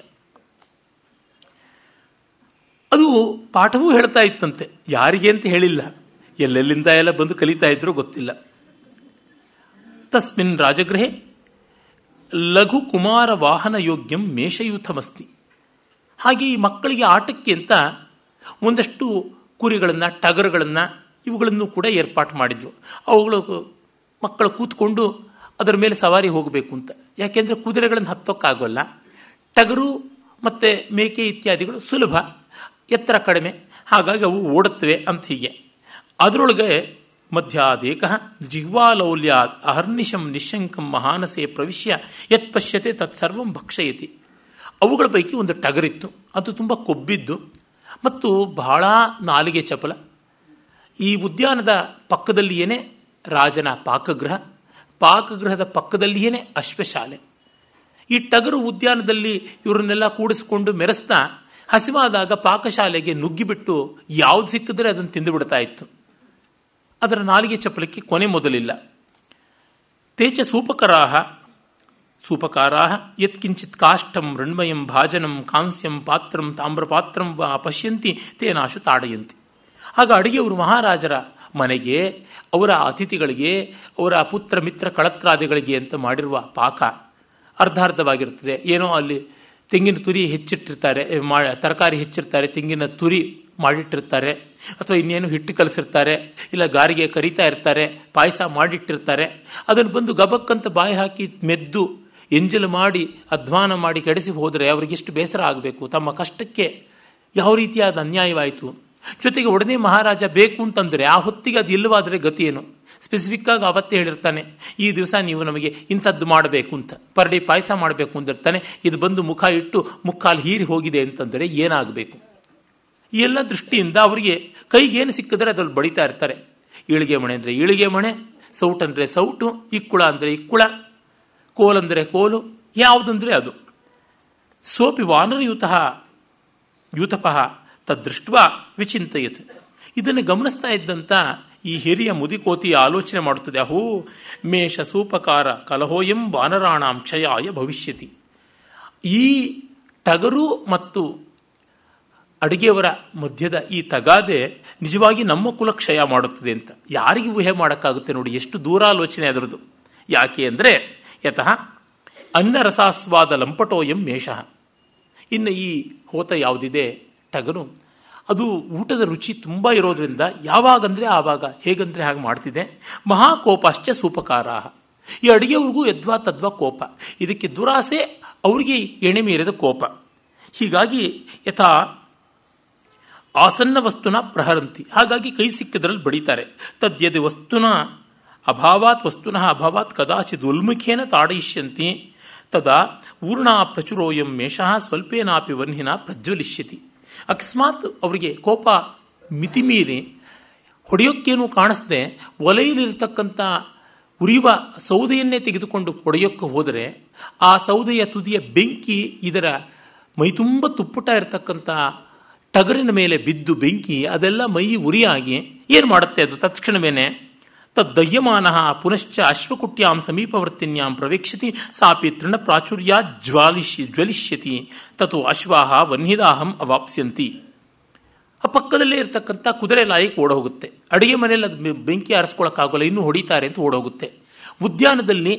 ಅದು ಪಾಠವೂ ಹೇಳ್ತಾ ಇತ್ತಂತೆ ಯಾರಿಗೆ ಅಂತ ಹೇಳಿಲ್ಲ ಎಲ್ಲೆಲ್ಲಿಂದ ಎಲ್ಲ ಬಂದು ಕಲಿತಾ ಇದ್ರೂ ಗೊತ್ತಿಲ್ಲ ತಸ್ಮಿನ್ ರಾಜಗೃಹೆ ಲಘು ಕುಮಾರ ವಾಹನ ಯೋಗ್ಯಂ ಮೇಷಯೂಥಮಸ್ತಿ ಹಾಗೆ ಈ ಮಕ್ಕಳಿಗೆ ಆಟಕ್ಕೆ ಅಂತ ಒಂದಷ್ಟು ಕುರಿಗಳನ್ನು ಟಗರುಗಳನ್ನು ಇವುಗಳನ್ನು ಕೂಡ ಏರ್ಪಾಟು ಮಾಡಿದ್ವು ಅವುಗಳು ಮಕ್ಕಳು ಕೂತ್ಕೊಂಡು ಅದರ ಮೇಲೆ ಸವಾರಿ ಹೋಗಬೇಕು ಅಂತ ಯಾಕೆಂದರೆ ಕುದುರೆಗಳನ್ನು ಹತ್ತೋಕ್ಕಾಗೋಲ್ಲ ಟಗರು ಮತ್ತು ಮೇಕೆ ಇತ್ಯಾದಿಗಳು ಸುಲಭ ಎತ್ತರ ಕಡಿಮೆ ಹಾಗಾಗಿ ಅವು ಓಡುತ್ತವೆ ಅಂತ ಹೀಗೆ ಅದರೊಳಗೆ ಮಧ್ಯಾದೇಕಃ ಜಿಹ್ವಾಲೌಲ್ಯಾತ್ ಅಹರ್ನಿಶಂ ನಿಶಂಕಂ ಮಹಾನಸೆ ಪ್ರವಿಶ್ಯ ಯತ್ ಪಶ್ಯತೆ ತತ್ಸರ್ವಂ ಭಕ್ಷಯತಿ ಅವುಗಳ ಪೈಕಿ ಒಂದು ಟಗರಿತ್ತು ಅದು ತುಂಬ ಕೊಬ್ಬಿದ್ದು ಮತ್ತು ಬಹಳ ನಾಲಿಗೆ ಚಪಲ ಈ ಉದ್ಯಾನದ ಪಕ್ಕದಲ್ಲಿಯೇ ರಾಜನ ಪಾಕಗೃಹ ಪಾಕಗೃಹದ ಪಕ್ಕದಲ್ಲಿಯೇ ಅಶ್ವಶಾಲೆ ಈ ಟಗರು ಉದ್ಯಾನದಲ್ಲಿ ಇವರನ್ನೆಲ್ಲ ಕೂಡಿಸಿಕೊಂಡು ಮೆರೆಸ್ತಾ ಹಸಿವಾದಾಗ ಪಾಕಶಾಲೆಗೆ ನುಗ್ಗಿಬಿಟ್ಟು ಯಾವ್ದು ಸಿಕ್ಕಿದ್ರೆ ಅದನ್ನು ತಿಂದು ಇತ್ತು ಅದರ ನಾಲಿಗೆ ಚಪ್ಪಲಕ್ಕೆ ಕೊನೆ ಮೊದಲಿಲ್ಲ ತೇಚ ಸೂಪಕರಾಹ ಸೂಪಕಾರಾಹ ಯತ್ಕಿಂಚಿತ್ ಕಾಷ್ಟಂ ಮೃಣ್ಮಯಂ ಭಾಜನಂ ಕಾಂಸ್ಯಂ ಪಾತ್ರಂ ತಾಮ್ರಪಾತ್ರಂ ವಾ ಪಶ್ಯಂತಿ ತೇನಾಶು ತಾಡಯಂತಿ ಆಗ ಅಡುಗೆಯವರು ಮಹಾರಾಜರ ಮನೆಗೆ ಅವರ ಅತಿಥಿಗಳಿಗೆ ಅವರ ಪುತ್ರ ಮಿತ್ರ ಕಳತ್ರಾದಿಗಳಿಗೆ ಅಂತ ಮಾಡಿರುವ ಪಾಕ ಅರ್ಧಾರ್ಧವಾಗಿರುತ್ತದೆ ಏನೋ ಅಲ್ಲಿ ತೆಂಗಿನ ತುರಿ ಹೆಚ್ಚಿಟ್ಟಿರ್ತಾರೆ ತರಕಾರಿ ಹೆಚ್ಚಿರ್ತಾರೆ ತೆಂಗಿನ ತುರಿ ಮಾಡಿಟ್ಟಿರ್ತಾರೆ ಅಥವಾ ಇನ್ನೇನು ಹಿಟ್ಟು ಕಲಸಿರ್ತಾರೆ ಇಲ್ಲ ಗಾರಿಗೆ ಕರಿತಾ ಇರ್ತಾರೆ ಪಾಯಸ ಮಾಡಿಟ್ಟಿರ್ತಾರೆ ಅದನ್ನು ಬಂದು ಗಬಕ್ಕಂತ ಬಾಯಿ ಹಾಕಿ ಮೆದ್ದು ಎಂಜಲು ಮಾಡಿ ಅಧ್ವಾನ ಮಾಡಿ ಕೆಡಿಸಿ ಹೋದರೆ ಎಷ್ಟು ಬೇಸರ ಆಗಬೇಕು ತಮ್ಮ ಕಷ್ಟಕ್ಕೆ ಯಾವ ರೀತಿಯಾದ ಅನ್ಯಾಯವಾಯಿತು ಜೊತೆಗೆ ಒಡನೆ ಮಹಾರಾಜ ಬೇಕು ಅಂತಂದರೆ ಆ ಹೊತ್ತಿಗೆ ಅದು ಇಲ್ಲವಾದರೆ ಗತಿ ಏನು ಆಗಿ ಅವತ್ತೇ ಹೇಳಿರ್ತಾನೆ ಈ ದಿವಸ ನೀವು ನಮಗೆ ಇಂಥದ್ದು ಮಾಡಬೇಕು ಅಂತ ಪರ್ ಪಾಯಸ ಮಾಡಬೇಕು ಅಂದಿರ್ತಾನೆ ಇದು ಬಂದು ಮುಖ ಇಟ್ಟು ಮುಕ್ಕಾಲು ಹೀರಿ ಹೋಗಿದೆ ಅಂತಂದರೆ ಏನಾಗಬೇಕು ಈ ಎಲ್ಲ ದೃಷ್ಟಿಯಿಂದ ಅವರಿಗೆ ಕೈಗೇನು ಸಿಕ್ಕಿದ್ರೆ ಅದ್ರಲ್ಲಿ ಬಡಿತಾ ಇರ್ತಾರೆ ಈಳಿಗೆ ಮಣೆ ಅಂದರೆ ಈಳಿಗೆ ಮಣೆ ಸೌಟ್ ಅಂದರೆ ಸೌಟು ಇಕ್ಕುಳ ಅಂದರೆ ಇಕ್ಕುಳ ಕೋಲಂದರೆ ಕೋಲು ಯಾವುದಂದ್ರೆ ಅದು ಸೋಪಿ ವಾನರಯುತಃ ಯೂತಪಃ ತದೃಷ್ಟ ವಿಚಿಂತೆಯತ್ ಇದನ್ನು ಗಮನಿಸ್ತಾ ಇದ್ದಂಥ ಈ ಹಿರಿಯ ಮುದಿಕೋತಿ ಆಲೋಚನೆ ಮಾಡುತ್ತದೆ ಅಹೋ ಮೇಷ ಸೂಪಕಾರ ಕಲಹೋಯಂ ವಾನರಾಣಾಂ ಕ್ಷಯಾಯ ಭವಿಷ್ಯತಿ ಈ ಟಗರು ಮತ್ತು ಅಡುಗೆಯವರ ಮಧ್ಯದ ಈ ತಗಾದೆ ನಿಜವಾಗಿ ನಮ್ಮ ಕುಲ ಕ್ಷಯ ಮಾಡುತ್ತದೆ ಅಂತ ಯಾರಿಗೆ ಊಹೆ ಮಾಡೋಕ್ಕಾಗುತ್ತೆ ನೋಡಿ ಎಷ್ಟು ದೂರಾಲೋಚನೆ ಅದರದು ಯಾಕೆ ಅಂದರೆ ಯತಃ ಅನ್ನರಸಾಸ್ವಾದ ಲಂಪಟೋ ಎಂ ಮೇಷಃ ಇನ್ನು ಈ ಹೋತ ಯಾವುದಿದೆ ಟಗನು ಅದು ಊಟದ ರುಚಿ ತುಂಬ ಇರೋದ್ರಿಂದ ಯಾವಾಗಂದರೆ ಆವಾಗ ಹೇಗಂದರೆ ಹಾಗೆ ಮಾಡ್ತಿದೆ ಮಹಾಕೋಪಾಶ್ಚ ಸೂಪಕಾರ ಈ ಅಡುಗೆಯವ್ರಿಗೂ ಯದ್ವಾ ತದ್ವಾ ಕೋಪ ಇದಕ್ಕೆ ದುರಾಸೆ ಅವರಿಗೆ ಎಣೆ ಮೀರಿದ ಕೋಪ ಹೀಗಾಗಿ ಯಥಾ ಆಸನ್ನ ವಸ್ತುನ ಪ್ರಹರಂತಿ ಹಾಗಾಗಿ ಕೈ ಸಿಕ್ಕಿದ್ರಲ್ಲಿ ಬಡಿತಾರೆ ತದ್ಯದ ವಸ್ತುನ ಅಭಾವಾತ್ ವಸ್ತುನ ಅಭಾವಾತ್ ಕದಾಚಿ ಉಲ್ಮುಖೇನ ತಾಡಯಿಷ್ಯಂತಿ ತದಾ ಊರ್ಣಾ ಪ್ರಚುರೋಯಂ ಮೇಷ ಸ್ವಲ್ಪೇನಾಪಿ ವನ್ಹಿನ ಪ್ರಜ್ವಲಿಷ್ಯತಿ ಅಕಸ್ಮಾತ್ ಅವರಿಗೆ ಕೋಪ ಮಿತಿಮೀರಿ ಹೊಡೆಯೋಕ್ಕೇನು ಕಾಣಿಸದೆ ಒಲೆಯಲ್ಲಿರತಕ್ಕಂಥ ಉರಿವ ಸೌದೆಯನ್ನೇ ತೆಗೆದುಕೊಂಡು ಹೊಡೆಯೋಕ್ಕೆ ಹೋದರೆ ಆ ಸೌದೆಯ ತುದಿಯ ಬೆಂಕಿ ಇದರ ಮೈತುಂಬ ತುಪ್ಪುಟ ಇರತಕ್ಕಂಥ ಟಗರಿನ ಮೇಲೆ ಬಿದ್ದು ಬೆಂಕಿ ಅದೆಲ್ಲ ಮೈ ಉರಿಯಾಗಿ ಏನು ಮಾಡುತ್ತೆ ಅದು ತತ್ಕ್ಷಣವೇನೆ ತದ್ದಯ್ಯಮಾನಃ ಪುನಶ್ಚ ಅಶ್ವಕುಟ್ಯಾಂ ಸಮೀಪವರ್ತಿನ್ಯಾಂ ಪ್ರವೇಕ್ಷತಿ ಸಾಪಿ ತೃಣ ಪ್ರಾಚುರ್ಯ ಜ್ವಾಲಿಷ್ಯ ಜ್ವಲಿಷ್ಯತಿ ತತು ಅಶ್ವಾಹ ವನ್ಹಿದಾಹಂ ಅವಾಪ್ಸ್ಯಂತಿ ಆ ಪಕ್ಕದಲ್ಲೇ ಇರತಕ್ಕಂಥ ಕುದುರೆ ಲಾಯಕ್ಕೆ ಓಡೋಗುತ್ತೆ ಅಡುಗೆ ಮನೆಯಲ್ಲಿ ಅದು ಬೆಂಕಿ ಆರಿಸ್ಕೊಳ್ಳೋಕ್ಕಾಗೋಲ್ಲ ಇನ್ನೂ ಹೊಡಿತಾರೆ ಅಂತ ಓಡೋಗುತ್ತೆ ಉದ್ಯಾನದಲ್ಲಿ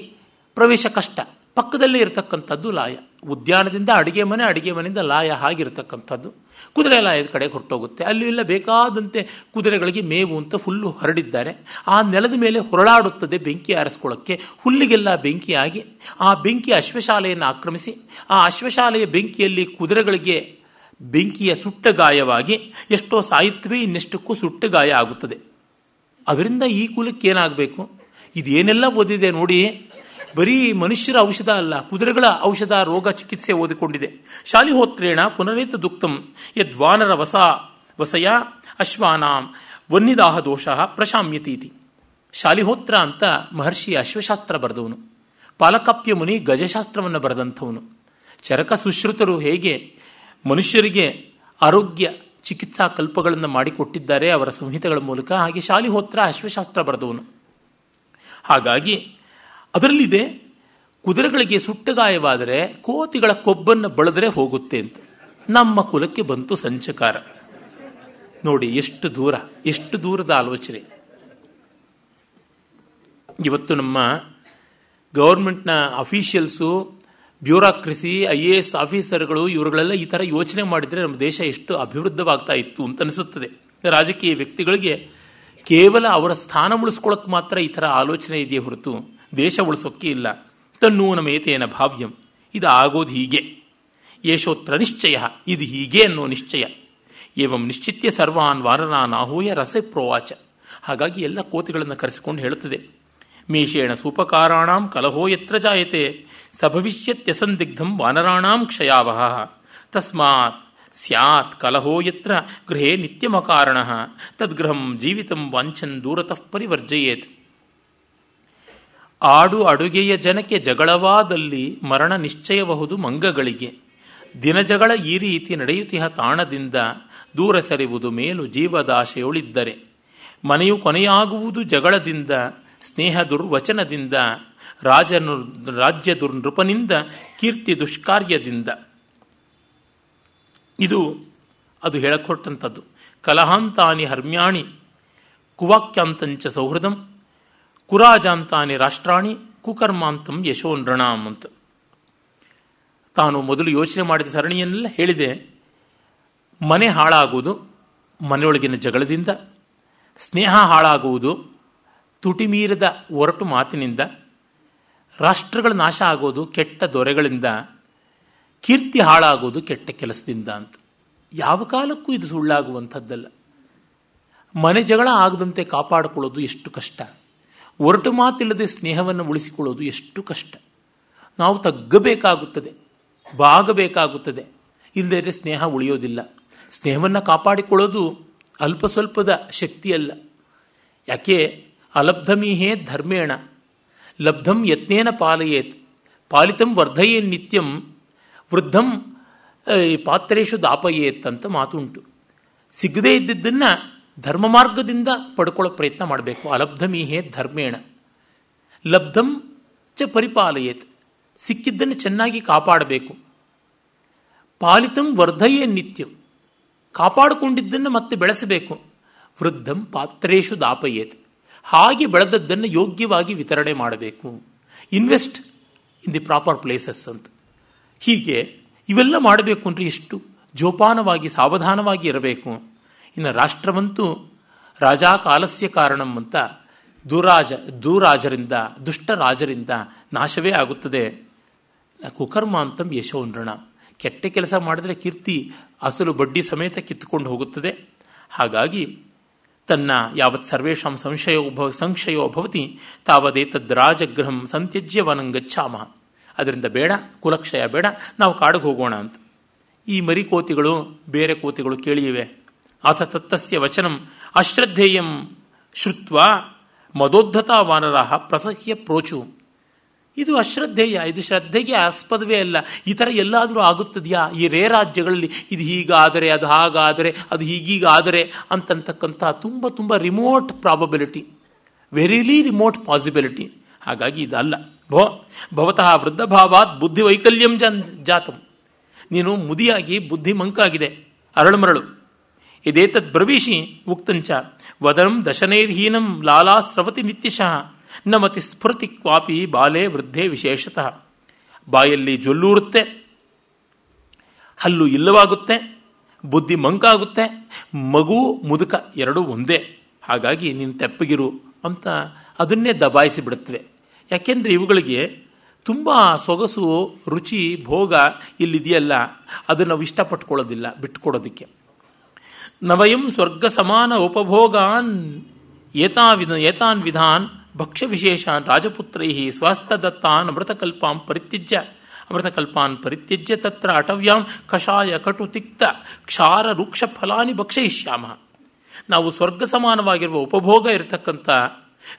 ಪ್ರವೇಶ ಕಷ್ಟ ಪಕ್ಕದಲ್ಲೇ ಇರತಕ್ಕಂಥದ್ದು ಲಾಯ ಉದ್ಯಾನದಿಂದ ಅಡುಗೆ ಮನೆ ಅಡುಗೆ ಮನೆಯಿಂದ ಲಾಯ ಆಗಿರತಕ್ಕಂಥದ್ದು ಕುದುರೆ ಎಲ್ಲ ಐದು ಕಡೆ ಹೊರಟೋಗುತ್ತೆ ಅಲ್ಲಿ ಎಲ್ಲ ಬೇಕಾದಂತೆ ಕುದುರೆಗಳಿಗೆ ಮೇವು ಅಂತ ಹುಲ್ಲು ಹರಡಿದ್ದಾರೆ ಆ ನೆಲದ ಮೇಲೆ ಹೊರಳಾಡುತ್ತದೆ ಬೆಂಕಿ ಆರಿಸ್ಕೊಳ್ಳೋಕ್ಕೆ ಹುಲ್ಲಿಗೆಲ್ಲ ಬೆಂಕಿಯಾಗಿ ಆ ಬೆಂಕಿ ಅಶ್ವಶಾಲೆಯನ್ನು ಆಕ್ರಮಿಸಿ ಆ ಅಶ್ವಶಾಲೆಯ ಬೆಂಕಿಯಲ್ಲಿ ಕುದುರೆಗಳಿಗೆ ಬೆಂಕಿಯ ಸುಟ್ಟ ಗಾಯವಾಗಿ ಎಷ್ಟೋ ಸಾಯಿತ್ವೆ ಇನ್ನೆಷ್ಟಕ್ಕೂ ಸುಟ್ಟ ಗಾಯ ಆಗುತ್ತದೆ ಅದರಿಂದ ಈ ಕುಲಕ್ಕೆ ಏನಾಗಬೇಕು ಇದೇನೆಲ್ಲ ಓದಿದೆ ನೋಡಿ ಬರೀ ಮನುಷ್ಯರ ಔಷಧ ಅಲ್ಲ ಕುದುರೆಗಳ ಔಷಧ ರೋಗ ಚಿಕಿತ್ಸೆ ಓದಿಕೊಂಡಿದೆ ಶಾಲಿಹೋತ್ರೇಣ ಪುನರೇತ ದುಕ್ತಂ ಯದ್ವಾನರ ವಸ ವಸಯ ಅಶ್ವಾನಾಂ ವನ್ನಿದಾಹ ದೋಷ ಪ್ರಶಾಮ್ಯತೀತಿ ಶಾಲಿಹೋತ್ರ ಅಂತ ಮಹರ್ಷಿ ಅಶ್ವಶಾಸ್ತ್ರ ಬರೆದವನು ಪಾಲಕಾಪ್ಯ ಮುನಿ ಗಜಶಾಸ್ತ್ರವನ್ನು ಬರೆದಂಥವನು ಚರಕ ಸುಶ್ರುತರು ಹೇಗೆ ಮನುಷ್ಯರಿಗೆ ಆರೋಗ್ಯ ಚಿಕಿತ್ಸಾ ಕಲ್ಪಗಳನ್ನು ಮಾಡಿಕೊಟ್ಟಿದ್ದಾರೆ ಅವರ ಸಂಹಿತೆಗಳ ಮೂಲಕ ಹಾಗೆ ಶಾಲಿಹೋತ್ರ ಅಶ್ವಶಾಸ್ತ್ರ ಬರೆದವನು ಹಾಗಾಗಿ ಅದರಲ್ಲಿದೆ ಕುದುರೆಗಳಿಗೆ ಗಾಯವಾದರೆ ಕೋತಿಗಳ ಕೊಬ್ಬನ್ನು ಬಳದರೆ ಹೋಗುತ್ತೆ ಅಂತ ನಮ್ಮ ಕುಲಕ್ಕೆ ಬಂತು ಸಂಚಕಾರ ನೋಡಿ ಎಷ್ಟು ದೂರ ಎಷ್ಟು ದೂರದ ಆಲೋಚನೆ ಇವತ್ತು ನಮ್ಮ ಗೌರ್ಮೆಂಟ್ನ officials bureaucracy I A S ಆಫೀಸರ್ಗಳು ಇವರುಗಳೆಲ್ಲ ಈ ಥರ ಯೋಚನೆ ಮಾಡಿದರೆ ನಮ್ಮ ದೇಶ ಎಷ್ಟು ಅಭಿವೃದ್ಧವಾಗ್ತಾ ಇತ್ತು ಅಂತ ಅನಿಸುತ್ತದೆ ರಾಜಕೀಯ ವ್ಯಕ್ತಿಗಳಿಗೆ ಕೇವಲ ಅವರ ಸ್ಥಾನ ಉಳಿಸ್ಕೊಳ್ಳೋಕೆ ಮಾತ್ರ ಈ ಥರ ಆಲೋಚನೆ ಇದೆಯೇ ಹೊರತು ದೇಶ ಉಳಿಸೋಕ್ಕೆ ಇಲ್ಲ ತನ್ನೂನ ಮೇತೇನ ಭಾವ್ಯಂ ಇದು ಆಗೋದು ಹೀಗೆ ಯಶೋತ್ರ ನಿಶ್ಚಯ ಇದು ಹೀಗೆ ಅನ್ನೋ ನಿಶ್ಚಯ ಏವಂ ನಿಶ್ಚಿತ್ಯ ಸರ್ವಾನ್ ಆಹೂಯ ರಸ ಪ್ರೋವಾಚ ಹಾಗಾಗಿ ಎಲ್ಲ ಕೋತಿಗಳನ್ನು ಕರೆಸಿಕೊಂಡು ಹೇಳುತ್ತದೆ ಮೇಷೇಣ ಸೂಪಕಾರಾಣಾಂ ಕಲಹೋ ಯತ್ರ ಜಾಯತೆ ಸಭವಿಷ್ಯತ್ಯಸಂದಿಗ್ಧಂ ವಾನರಾಣಾಂ ಕ್ಷಯಾವಹ ತಸ್ಮಾತ್ ಸ್ಯಾತ್ ಕಲಹೋ ಯತ್ರ ಗೃಹೇ ನಿತ್ಯಮಕಾರಣ ತದ್ಗೃಹಂ ಜೀವಿತಂ ವಾಂಚನ್ ದೂರತಃ ಪರಿವರ್ಜಯೇತ್ ಆಡು ಅಡುಗೆಯ ಜನಕ್ಕೆ ಜಗಳವಾದಲ್ಲಿ ಮರಣ ನಿಶ್ಚಯಬಹುದು ಮಂಗಗಳಿಗೆ ದಿನಜಗಳ ಈ ರೀತಿ ನಡೆಯುತ್ತಿಹ ತಾಣದಿಂದ ದೂರ ಸರಿವುದು ಮೇಲು ಜೀವದಾಶೆಯೊಳಿದ್ದರೆ ಮನೆಯು ಕೊನೆಯಾಗುವುದು ಜಗಳದಿಂದ ಸ್ನೇಹ ದುರ್ವಚನದಿಂದ ರಾಜನು ರಾಜ್ಯ ದುರ್ನೃಪನಿಂದ ಕೀರ್ತಿ ದುಷ್ಕಾರ್ಯದಿಂದ ಇದು ಅದು ಹೇಳಕೊಟ್ಟಂಥದ್ದು ಕಲಹಾಂತಾನಿ ಹರ್ಮ್ಯಾಣಿ ಕುವಾಕ್ಯಾಂತಂಚ ಸೌಹೃದಂ ಕುರಾಜಾಂತಾನೆ ರಾಷ್ಟ್ರಾಣಿ ಕುಕರ್ಮಾಂತಂ ಯಶೋ ನೃಣಾಮ್ ಅಂತ ತಾನು ಮೊದಲು ಯೋಚನೆ ಮಾಡಿದ ಸರಣಿಯನ್ನೆಲ್ಲ ಹೇಳಿದೆ ಮನೆ ಹಾಳಾಗುವುದು ಮನೆಯೊಳಗಿನ ಜಗಳದಿಂದ ಸ್ನೇಹ ಹಾಳಾಗುವುದು ತುಟಿಮೀರದ ಒರಟು ಮಾತಿನಿಂದ ರಾಷ್ಟ್ರಗಳ ನಾಶ ಆಗೋದು ಕೆಟ್ಟ ದೊರೆಗಳಿಂದ ಕೀರ್ತಿ ಹಾಳಾಗೋದು ಕೆಟ್ಟ ಕೆಲಸದಿಂದ ಅಂತ ಯಾವ ಕಾಲಕ್ಕೂ ಇದು ಸುಳ್ಳಾಗುವಂಥದ್ದಲ್ಲ ಮನೆ ಜಗಳ ಆಗದಂತೆ ಕಾಪಾಡಿಕೊಳ್ಳೋದು ಎಷ್ಟು ಕಷ್ಟ ಒರಟು ಮಾತಿಲ್ಲದೆ ಸ್ನೇಹವನ್ನು ಉಳಿಸಿಕೊಳ್ಳೋದು ಎಷ್ಟು ಕಷ್ಟ ನಾವು ತಗ್ಗಬೇಕಾಗುತ್ತದೆ ಬಾಗಬೇಕಾಗುತ್ತದೆ ಇಲ್ಲದೇ ಸ್ನೇಹ ಉಳಿಯೋದಿಲ್ಲ ಸ್ನೇಹವನ್ನು ಕಾಪಾಡಿಕೊಳ್ಳೋದು ಅಲ್ಪ ಸ್ವಲ್ಪದ ಶಕ್ತಿಯಲ್ಲ ಯಾಕೆ ಅಲಬ್ಧಮೀಹೇ ಧರ್ಮೇಣ ಲಬ್ಧಂ ಯತ್ನೇನ ಪಾಲಯೇತ್ ಪಾಲಿತಂ ವರ್ಧಯೇನ್ ನಿತ್ಯಂ ವೃದ್ಧಂ ಪಾತ್ರೇಶು ದಾಪಯೇತ್ ಅಂತ ಮಾತುಂಟು ಸಿಗದೇ ಇದ್ದಿದ್ದನ್ನು ಧರ್ಮ ಮಾರ್ಗದಿಂದ ಪಡ್ಕೊಳ್ಳೋ ಪ್ರಯತ್ನ ಮಾಡಬೇಕು ಅಲಬ್ಧಮೀಹೇ ಧರ್ಮೇಣ ಲಬ್ಧಂ ಚ ಪರಿಪಾಲಯೇತ್ ಸಿಕ್ಕಿದ್ದನ್ನು ಚೆನ್ನಾಗಿ ಕಾಪಾಡಬೇಕು ಪಾಲಿತಂ ವರ್ಧಯೇ ನಿತ್ಯಂ ಕಾಪಾಡಿಕೊಂಡಿದ್ದನ್ನು ಮತ್ತೆ ಬೆಳೆಸಬೇಕು ವೃದ್ಧಂ ಪಾತ್ರೇಶು ದಾಪಯೇತ್ ಹಾಗೆ ಬೆಳೆದದ್ದನ್ನು ಯೋಗ್ಯವಾಗಿ ವಿತರಣೆ ಮಾಡಬೇಕು invest in the proper places ಅಂತ ಹೀಗೆ ಇವೆಲ್ಲ ಮಾಡಬೇಕು ಅಂದರೆ ಇಷ್ಟು ಜೋಪಾನವಾಗಿ ಸಾವಧಾನವಾಗಿ ಇರಬೇಕು ಇನ್ನು ರಾಷ್ಟ್ರವಂತೂ ರಾಜಾಕಾಲಸ್ಯ ಕಾರಣಂ ಅಂತ ದುರಾಜರಿಂದ ದುಷ್ಟ ರಾಜರಿಂದ ನಾಶವೇ ಆಗುತ್ತದೆ ಕುಕರ್ಮ ಯಶೋ ಕೆಟ್ಟ ಕೆಲಸ ಮಾಡಿದರೆ ಕೀರ್ತಿ ಅಸಲು ಬಡ್ಡಿ ಸಮೇತ ಕಿತ್ತುಕೊಂಡು ಹೋಗುತ್ತದೆ ಹಾಗಾಗಿ ತನ್ನ ಯಾವತ್ ಸರ್ವೇಶ್ ಸಂಶಯೋ ಸಂಶಯೋ ಭವತಿ ತಾವದೇತದ್ ರಾಜಗೃಹಂ ಸಂತ್ಯಜ್ಯ ವನಂಗಚ್ಚಾಮ ಅದರಿಂದ ಬೇಡ ಕುಲಕ್ಷಯ ಬೇಡ ನಾವು ಕಾಡಿಗೆ ಹೋಗೋಣ ಅಂತ ಈ ಮರಿ ಕೋತಿಗಳು ಬೇರೆ ಕೋತಿಗಳು ಕೇಳಿಯಿವೆ ಅಥ ತತ್ತಸ್ಯ ವಚನ ಅಶ್ರದ್ಧೇಯಂ ಶುತ್ವ ಮದೋದ್ಧತ ವಾನರಾಹ ಪ್ರಸಹ್ಯ ಪ್ರೋಚು ಇದು ಅಶ್ರದ್ಧೇಯ ಇದು ಶ್ರದ್ಧೆಗೆ ಆಸ್ಪದವೇ ಅಲ್ಲ ಈ ಥರ ಎಲ್ಲಾದರೂ ಆಗುತ್ತದೆಯಾ ಈ ರೇ ರಾಜ್ಯಗಳಲ್ಲಿ ಇದು ಹೀಗಾದರೆ ಅದು ಹಾಗಾದರೆ ಅದು ಹೀಗೀಗಾದರೆ ಅಂತಂತಕ್ಕಂಥ ತುಂಬ ತುಂಬ remote probability verily remote possibility ಹಾಗಾಗಿ ಇದಲ್ಲ ಭೋ ಭವತಃ ವೃದ್ಧಭಾವಾತ್ ಬುದ್ಧಿ ವೈಕಲ್ಯಂ ಜಾತಂ ನೀನು ಮುದಿಯಾಗಿ ಬುದ್ಧಿ ಮಂಕಾಗಿದೆ ಅರಳುಮರಳು ಇದೇತದ್ ಬ್ರವೀಷಿ ಉಕ್ತಂಚ ವದನಂ ದಶನೈರ್ಹೀನಂ ಲಾಲಾ ಸ್ರವತಿ ನಿತ್ಯಶಃ ನಮತಿ ಸ್ಫುರತಿ ಕ್ವಾಪಿ ಬಾಲೆ ವೃದ್ಧೆ ವಿಶೇಷತಃ ಬಾಯಲ್ಲಿ ಜೊಲ್ಲೂರುತ್ತೆ ಹಲ್ಲು ಇಲ್ಲವಾಗುತ್ತೆ ಬುದ್ಧಿ ಮಂಕಾಗುತ್ತೆ ಮಗು ಮುದುಕ ಎರಡೂ ಒಂದೇ ಹಾಗಾಗಿ ನೀನು ತೆಪ್ಪಗಿರು ಅಂತ ಅದನ್ನೇ ದಬಾಯಿಸಿ ಬಿಡುತ್ತವೆ ಯಾಕೆಂದ್ರೆ ಇವುಗಳಿಗೆ ತುಂಬ ಸೊಗಸು ರುಚಿ ಭೋಗ ಇಲ್ಲಿದೆಯಲ್ಲ ಅದನ್ನು ಇಷ್ಟಪಟ್ಟುಕೊಳ್ಳೋದಿಲ್ಲ ಇಷ್ಟಪಟ್ಕೊಳ್ಳೋದಿಲ್ಲ ನವಯಂ ಸ್ವರ್ಗ ಸಮಾನ ಉಪಭೋಗಾನ್ ಏತಾವಿಧ ಏತಾನ್ ವಿಧಾನ್ ಭಕ್ಷ್ಯ ವಿಶೇಷಾನ್ ರಾಜಪುತ್ರೈ ಸ್ವಸ್ಥದತ್ತಾನ್ ಅಮೃತಕಲ್ಪಾಂ ಪರಿತ್ಯಜ್ಯ ಅಮೃತಕಲ್ಪಾನ್ ಪರಿತ್ಯಜ್ಯ ತತ್ರ ಅಟವ್ಯಾಂ ಕಷಾಯ ಕಟು ತಿಕ್ತ ಕ್ಷಾರ ವೃಕ್ಷ ಫಲಾನಿ ಭಕ್ಷಯಿಷ್ಯಾಮ ನಾವು ಸ್ವರ್ಗ ಸಮಾನವಾಗಿರುವ ಉಪಭೋಗ ಇರತಕ್ಕಂಥ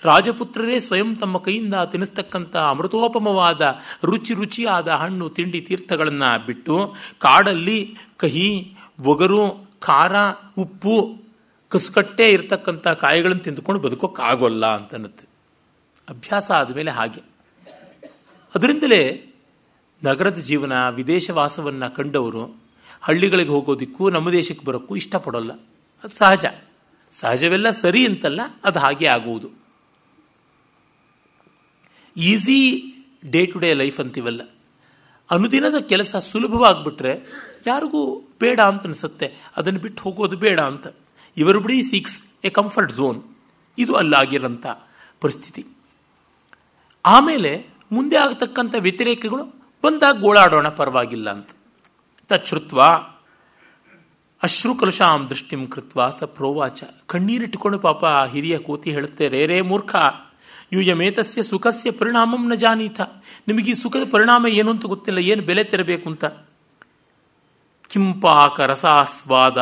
ರಾಜಪುತ್ರರೇ ಸ್ವಯಂ ತಮ್ಮ ಕೈಯಿಂದ ತಿನ್ನಿಸ್ತಕ್ಕಂಥ ಅಮೃತೋಪಮವಾದ ರುಚಿ ರುಚಿಯಾದ ಹಣ್ಣು ತಿಂಡಿ ತೀರ್ಥಗಳನ್ನು ಬಿಟ್ಟು ಕಾಡಲ್ಲಿ ಕಹಿ ಒಗರು ಖಾರ ಉಪ್ಪು ಕಸುಕಟ್ಟೆ ಇರತಕ್ಕಂಥ ಕಾಯಿಗಳನ್ನು ತಿಂದುಕೊಂಡು ಬದುಕೋಕ್ಕಾಗೋಲ್ಲ ಅಂತನ್ನತ್ತೆ ಅಭ್ಯಾಸ ಆದಮೇಲೆ ಹಾಗೆ ಅದರಿಂದಲೇ ನಗರದ ಜೀವನ ವಿದೇಶ ವಾಸವನ್ನು ಕಂಡವರು ಹಳ್ಳಿಗಳಿಗೆ ಹೋಗೋದಿಕ್ಕೂ ನಮ್ಮ ದೇಶಕ್ಕೆ ಬರೋಕ್ಕೂ ಇಷ್ಟಪಡೋಲ್ಲ ಅದು ಸಹಜ ಸಹಜವೆಲ್ಲ ಸರಿ ಅಂತಲ್ಲ ಅದು ಹಾಗೆ ಆಗುವುದು easy day to day life ಅಂತೀವಲ್ಲ ಅನುದಿನದ ಕೆಲಸ ಸುಲಭವಾಗಿಬಿಟ್ರೆ ಯಾರಿಗೂ ಬೇಡ ಅಂತ ಅನಿಸುತ್ತೆ ಅದನ್ನು ಬಿಟ್ಟು ಹೋಗೋದು ಬೇಡ ಅಂತ ಇವರು ಬಿಡಿ ಸಿಕ್ಸ್ ಎ ಕಂಫರ್ಟ್ ಝೋನ್ ಇದು ಅಲ್ಲಾಗಿರೋಂಥ ಪರಿಸ್ಥಿತಿ ಆಮೇಲೆ ಮುಂದೆ ಆಗತಕ್ಕಂಥ ವ್ಯತಿರೇಕಗಳು ಬಂದಾಗ ಗೋಳಾಡೋಣ ಪರವಾಗಿಲ್ಲ ಅಂತ ತೃತ್ವ ಅಶ್ರು ಕಲುಷಾಂ ದೃಷ್ಟಿಂ ಕೃತ್ವ ಸ ಪ್ರೋವಾಚ ಕಣ್ಣೀರಿಟ್ಟುಕೊಂಡು ಪಾಪ ಹಿರಿಯ ಕೋತಿ ಹೇಳುತ್ತೆ ರೇ ರೇ ಮೂರ್ಖ ಮೇತಸ್ಯ ಸುಖಸ್ಯ ಪರಿಣಾಮಂ ನ ಜಾನೀತ ನಿಮಗೆ ಈ ಸುಖದ ಪರಿಣಾಮ ಏನು ಅಂತ ಗೊತ್ತಿಲ್ಲ ಏನು ಬೆಲೆ ತೆರಬೇಕು ಅಂತ ಕಿಂಪಾಕ ರಸಾಸ್ವಾದ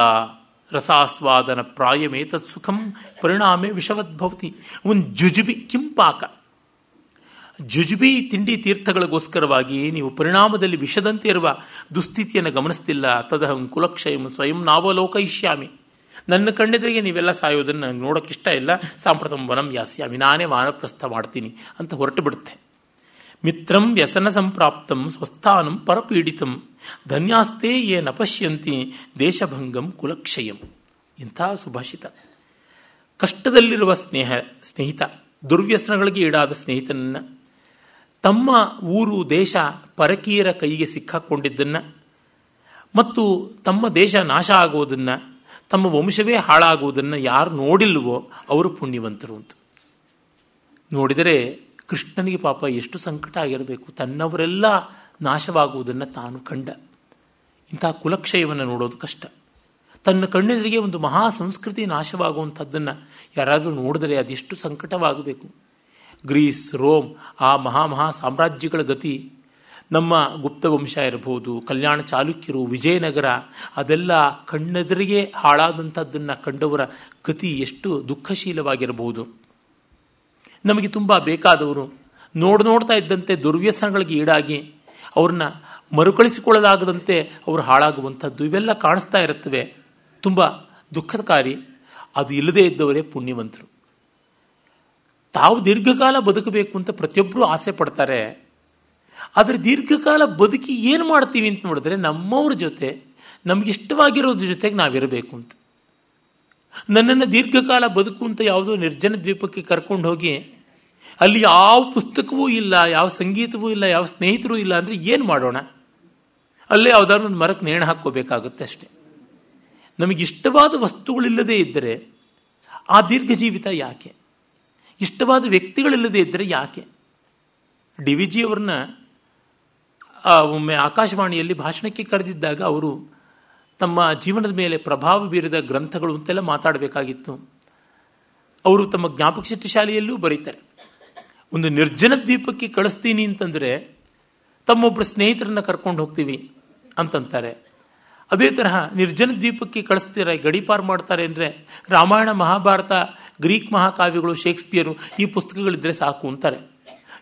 ರಸಾಸ್ವಾದನ ಪ್ರಾಯಮೇ ಸುಖಂ ಪರಿಣಾಮೆ ವಿಷವದ್ಭವತಿ ಒಂದು ಜುಜುಬಿ ಕಿಂಪಾಕ ಜುಜುಬಿ ತಿಂಡಿ ತೀರ್ಥಗಳಿಗೋಸ್ಕರವಾಗಿ ನೀವು ಪರಿಣಾಮದಲ್ಲಿ ವಿಷದಂತೆ ಇರುವ ದುಸ್ಥಿತಿಯನ್ನು ಗಮನಿಸ್ತಿಲ್ಲ ತದಹಂ ಕುಲಕ್ಷಯಂ ಸ್ವಯಂ ನಾವಲೋಕಯಿಷ್ಯಾಮಿ ನನ್ನ ಕಣ್ಣೆದರಿಗೆ ನೀವೆಲ್ಲ ಸಾಯೋದನ್ನು ನೋಡೋಕ್ಕಿಷ್ಟ ಇಲ್ಲ ಸಾಂಪ್ರತಂ ವನಂ ಯಾಸ್ಯಾಮಿ ನಾನೇ ವಾನಪ್ರಸ್ಥ ಮಾಡ್ತೀನಿ ಅಂತ ಹೊರಟು ಬಿಡುತ್ತೆ ಮಿತ್ರಂ ವ್ಯಸನ ಸಂಪ್ರಾಪ್ತಂ ಸ್ವಸ್ಥಾನಂ ಪರಪೀಡಿತಂ ಧನ್ಯಾಸ್ತೆ ಏನ ಪಶ್ಯಂತಿ ದೇಶಭಂಗಂ ಕುಲಕ್ಷಯಂ ಇಂಥ ಸುಭಾಷಿತ ಕಷ್ಟದಲ್ಲಿರುವ ಸ್ನೇಹ ಸ್ನೇಹಿತ ದುರ್ವ್ಯಸನಗಳಿಗೆ ಈಡಾದ ಸ್ನೇಹಿತನನ್ನ ತಮ್ಮ ಊರು ದೇಶ ಪರಕೀಯರ ಕೈಗೆ ಸಿಕ್ಕಾಕೊಂಡಿದ್ದನ್ನ ಮತ್ತು ತಮ್ಮ ದೇಶ ನಾಶ ಆಗುವುದನ್ನು ತಮ್ಮ ವಂಶವೇ ಹಾಳಾಗುವುದನ್ನು ಯಾರು ನೋಡಿಲ್ವೋ ಅವರು ಪುಣ್ಯವಂತರು ಅಂತ ನೋಡಿದರೆ ಕೃಷ್ಣನಿಗೆ ಪಾಪ ಎಷ್ಟು ಸಂಕಟ ಆಗಿರಬೇಕು ತನ್ನವರೆಲ್ಲ ನಾಶವಾಗುವುದನ್ನು ತಾನು ಕಂಡ ಇಂತಹ ಕುಲಕ್ಷಯವನ್ನು ನೋಡೋದು ಕಷ್ಟ ತನ್ನ ಕಣ್ಣೆದುರಿಗೆ ಒಂದು ಮಹಾ ಸಂಸ್ಕೃತಿ ನಾಶವಾಗುವಂಥದ್ದನ್ನು ಯಾರಾದರೂ ನೋಡಿದರೆ ಅದೆಷ್ಟು ಸಂಕಟವಾಗಬೇಕು ಗ್ರೀಸ್ ರೋಮ್ ಆ ಮಹಾ ಮಹಾ ಸಾಮ್ರಾಜ್ಯಗಳ ಗತಿ ನಮ್ಮ ಗುಪ್ತವಂಶ ಇರಬಹುದು ಕಲ್ಯಾಣ ಚಾಲುಕ್ಯರು ವಿಜಯನಗರ ಅದೆಲ್ಲ ಕಣ್ಣೆದುರಿಗೆ ಹಾಳಾದಂಥದ್ದನ್ನು ಕಂಡವರ ಗತಿ ಎಷ್ಟು ದುಃಖಶೀಲವಾಗಿರಬಹುದು ನಮಗೆ ತುಂಬ ಬೇಕಾದವರು ನೋಡ್ ನೋಡ್ತಾ ಇದ್ದಂತೆ ದುರ್ವ್ಯಸನಗಳಿಗೆ ಈಡಾಗಿ ಅವ್ರನ್ನ ಮರುಕಳಿಸಿಕೊಳ್ಳಲಾಗದಂತೆ ಅವರು ಹಾಳಾಗುವಂಥದ್ದು ಇವೆಲ್ಲ ಕಾಣಿಸ್ತಾ ಇರುತ್ತವೆ ತುಂಬ ದುಃಖಕಾರಿ ಅದು ಇಲ್ಲದೇ ಇದ್ದವರೇ ಪುಣ್ಯವಂತರು ತಾವು ದೀರ್ಘಕಾಲ ಬದುಕಬೇಕು ಅಂತ ಪ್ರತಿಯೊಬ್ಬರೂ ಆಸೆ ಪಡ್ತಾರೆ ಆದರೆ ದೀರ್ಘಕಾಲ ಬದುಕಿ ಏನು ಮಾಡ್ತೀವಿ ಅಂತ ನೋಡಿದ್ರೆ ನಮ್ಮವ್ರ ಜೊತೆ ನಮಗಿಷ್ಟವಾಗಿರೋದ್ರ ಜೊತೆಗೆ ನಾವಿರಬೇಕು ಅಂತ ನನ್ನನ್ನು ದೀರ್ಘಕಾಲ ಬದುಕು ಅಂತ ಯಾವುದೋ ನಿರ್ಜನ ದ್ವೀಪಕ್ಕೆ ಕರ್ಕೊಂಡು ಹೋಗಿ ಅಲ್ಲಿ ಯಾವ ಪುಸ್ತಕವೂ ಇಲ್ಲ ಯಾವ ಸಂಗೀತವೂ ಇಲ್ಲ ಯಾವ ಸ್ನೇಹಿತರೂ ಇಲ್ಲ ಅಂದರೆ ಏನು ಮಾಡೋಣ ಅಲ್ಲೇ ಯಾವುದಾದ್ರು ಒಂದು ಮರಕ್ಕೆ ನೇಣು ಹಾಕ್ಕೋಬೇಕಾಗುತ್ತೆ ಅಷ್ಟೆ ನಮಗಿಷ್ಟವಾದ ವಸ್ತುಗಳಿಲ್ಲದೇ ಇದ್ದರೆ ಆ ದೀರ್ಘ ಜೀವಿತ ಯಾಕೆ ಇಷ್ಟವಾದ ವ್ಯಕ್ತಿಗಳಿಲ್ಲದೇ ಇದ್ದರೆ ಯಾಕೆ ಡಿ ವಿ ಜಿಯವ್ರನ್ನ ಒಮ್ಮೆ ಆಕಾಶವಾಣಿಯಲ್ಲಿ ಭಾಷಣಕ್ಕೆ ಕರೆದಿದ್ದಾಗ ಅವರು ತಮ್ಮ ಜೀವನದ ಮೇಲೆ ಪ್ರಭಾವ ಬೀರಿದ ಗ್ರಂಥಗಳು ಅಂತೆಲ್ಲ ಮಾತಾಡಬೇಕಾಗಿತ್ತು ಅವರು ತಮ್ಮ ಜ್ಞಾಪಕ ಶಾಲೆಯಲ್ಲೂ ಬರೀತಾರೆ ಒಂದು ನಿರ್ಜನ ದ್ವೀಪಕ್ಕೆ ಕಳಿಸ್ತೀನಿ ಅಂತಂದರೆ ತಮ್ಮೊಬ್ಬರು ಸ್ನೇಹಿತರನ್ನ ಕರ್ಕೊಂಡು ಹೋಗ್ತೀವಿ ಅಂತಂತಾರೆ ಅದೇ ತರಹ ನಿರ್ಜನ ದ್ವೀಪಕ್ಕೆ ಕಳಿಸ್ತಾರೆ ಗಡಿಪಾರು ಮಾಡ್ತಾರೆ ಅಂದರೆ ರಾಮಾಯಣ ಮಹಾಭಾರತ ಗ್ರೀಕ್ ಮಹಾಕಾವ್ಯಗಳು ಶೇಕ್ಸ್ಪಿಯರು ಈ ಪುಸ್ತಕಗಳಿದ್ರೆ ಸಾಕು ಅಂತಾರೆ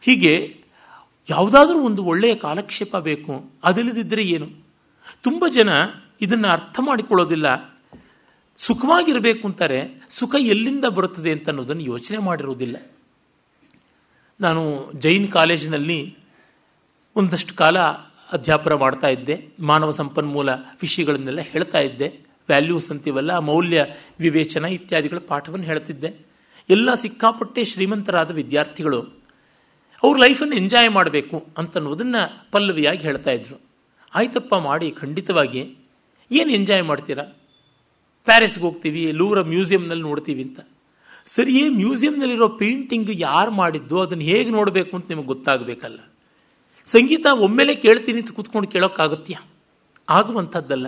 ಹೀಗೆ ಯಾವುದಾದ್ರೂ ಒಂದು ಒಳ್ಳೆಯ ಕಾಲಕ್ಷೇಪ ಬೇಕು ಅದಿಲ್ಲದಿದ್ದರೆ ಏನು ತುಂಬ ಜನ ಇದನ್ನು ಅರ್ಥ ಮಾಡಿಕೊಳ್ಳೋದಿಲ್ಲ ಸುಖವಾಗಿರಬೇಕು ಅಂತಾರೆ ಸುಖ ಎಲ್ಲಿಂದ ಬರುತ್ತದೆ ಅಂತ ಅನ್ನೋದನ್ನು ಯೋಚನೆ ಮಾಡಿರುವುದಿಲ್ಲ ನಾನು ಜೈನ್ ಕಾಲೇಜಿನಲ್ಲಿ ಒಂದಷ್ಟು ಕಾಲ ಅಧ್ಯಾಪನ ಮಾಡ್ತಾ ಇದ್ದೆ ಮಾನವ ಸಂಪನ್ಮೂಲ ವಿಷಯಗಳನ್ನೆಲ್ಲ ಹೇಳ್ತಾ ಇದ್ದೆ ವ್ಯಾಲ್ಯೂಸ್ ಅಂತೀವಲ್ಲ ಮೌಲ್ಯ ವಿವೇಚನ ಇತ್ಯಾದಿಗಳ ಪಾಠವನ್ನು ಹೇಳ್ತಿದ್ದೆ ಎಲ್ಲ ಸಿಕ್ಕಾಪಟ್ಟೆ ಶ್ರೀಮಂತರಾದ ವಿದ್ಯಾರ್ಥಿಗಳು ಅವ್ರ ಲೈಫನ್ನು ಎಂಜಾಯ್ ಮಾಡಬೇಕು ಅಂತನ್ನುವುದನ್ನು ಪಲ್ಲವಿಯಾಗಿ ಹೇಳ್ತಾ ಇದ್ರು ಆಯ್ತಪ್ಪ ಮಾಡಿ ಖಂಡಿತವಾಗಿ ಏನು ಎಂಜಾಯ್ ಮಾಡ್ತೀರಾ ಪ್ಯಾರಿಸ್ಗೆ ಹೋಗ್ತೀವಿ ಲೂರ ಮ್ಯೂಸಿಯಂನಲ್ಲಿ ನೋಡ್ತೀವಿ ಅಂತ ಸರಿಯೇ ಮ್ಯೂಸಿಯಂನಲ್ಲಿರೋ ಪೇಂಟಿಂಗ್ ಯಾರು ಮಾಡಿದ್ದು ಅದನ್ನು ಹೇಗೆ ನೋಡಬೇಕು ಅಂತ ನಿಮಗೆ ಗೊತ್ತಾಗಬೇಕಲ್ಲ ಸಂಗೀತ ಒಮ್ಮೆಲೆ ಕೇಳ್ತೀನಿ ಅಂತ ಕೂತ್ಕೊಂಡು ಕೇಳೋಕ್ಕಾಗುತ್ತ್ಯಾ ಆಗುವಂಥದ್ದಲ್ಲ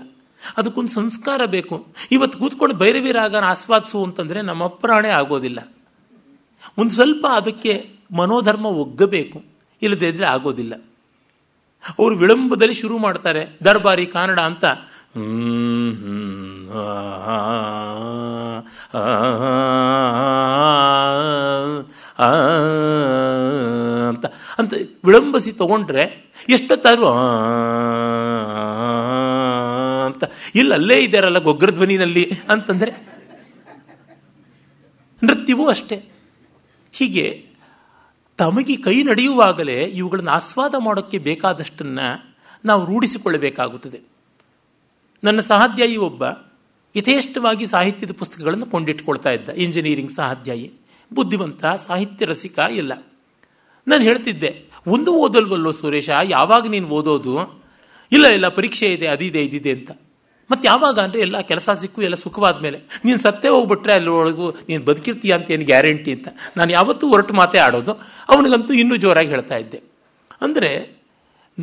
ಅದಕ್ಕೊಂದು ಸಂಸ್ಕಾರ ಬೇಕು ಇವತ್ತು ಕೂತ್ಕೊಂಡು ಭೈರವಿ ರಾಗನ ಆಸ್ವಾದಿಸು ಅಂತಂದರೆ ನಮ್ಮ ಅಪ್ರಾಣೆ ಆಗೋದಿಲ್ಲ ಒಂದು ಸ್ವಲ್ಪ ಅದಕ್ಕೆ ಮನೋಧರ್ಮ ಒಗ್ಗಬೇಕು ಇದ್ದರೆ ಆಗೋದಿಲ್ಲ ಅವರು ವಿಳಂಬದಲ್ಲಿ ಶುರು ಮಾಡ್ತಾರೆ ದರ್ಬಾರಿ ಕಾನಡ ಅಂತ ಅಂತ ಅಂತ ವಿಳಂಬಿಸಿ ತಗೊಂಡ್ರೆ ಎಷ್ಟೊತ್ತಾದ್ರೂ ಅಂತ ಇಲ್ಲ ಅಲ್ಲೇ ಇದ್ದಾರಲ್ಲ ಗೊಗ್ಗರಧ್ವನಿನಲ್ಲಿ ಅಂತಂದರೆ ನೃತ್ಯವೂ ಅಷ್ಟೆ ಹೀಗೆ ತಮಗೆ ಕೈ ನಡೆಯುವಾಗಲೇ ಇವುಗಳನ್ನು ಆಸ್ವಾದ ಮಾಡೋಕ್ಕೆ ಬೇಕಾದಷ್ಟನ್ನು ನಾವು ರೂಢಿಸಿಕೊಳ್ಳಬೇಕಾಗುತ್ತದೆ ನನ್ನ ಸಹಾಧ್ಯಾಯಿ ಒಬ್ಬ ಯಥೇಷ್ಟವಾಗಿ ಸಾಹಿತ್ಯದ ಪುಸ್ತಕಗಳನ್ನು ಕೊಂಡಿಟ್ಕೊಳ್ತಾ ಇದ್ದ ಇಂಜಿನಿಯರಿಂಗ್ ಸಹಾಧ್ಯಾಯಿ ಬುದ್ಧಿವಂತ ಸಾಹಿತ್ಯ ರಸಿಕ ಇಲ್ಲ ನಾನು ಹೇಳ್ತಿದ್ದೆ ಒಂದು ಓದಲ್ವಲ್ಲೋ ಸುರೇಶ ಯಾವಾಗ ನೀನು ಓದೋದು ಇಲ್ಲ ಇಲ್ಲ ಪರೀಕ್ಷೆ ಇದೆ ಅದಿದೆ ಇದಿದೆ ಅಂತ ಮತ್ತೆ ಯಾವಾಗ ಅಂದರೆ ಎಲ್ಲ ಕೆಲಸ ಸಿಕ್ಕು ಎಲ್ಲ ಸುಖವಾದ ಮೇಲೆ ನೀನು ಸತ್ತೇ ಹೋಗ್ಬಿಟ್ರೆ ಅಲ್ಲೊಳಗೂ ನೀನು ಬದುಕಿರ್ತೀಯ ಅಂತ ಏನು ಗ್ಯಾರಂಟಿ ಅಂತ ನಾನು ಯಾವತ್ತೂ ಹೊರಟು ಮಾತೇ ಆಡೋದು ಅವನಿಗಂತೂ ಇನ್ನೂ ಜೋರಾಗಿ ಹೇಳ್ತಾ ಇದ್ದೆ ಅಂದರೆ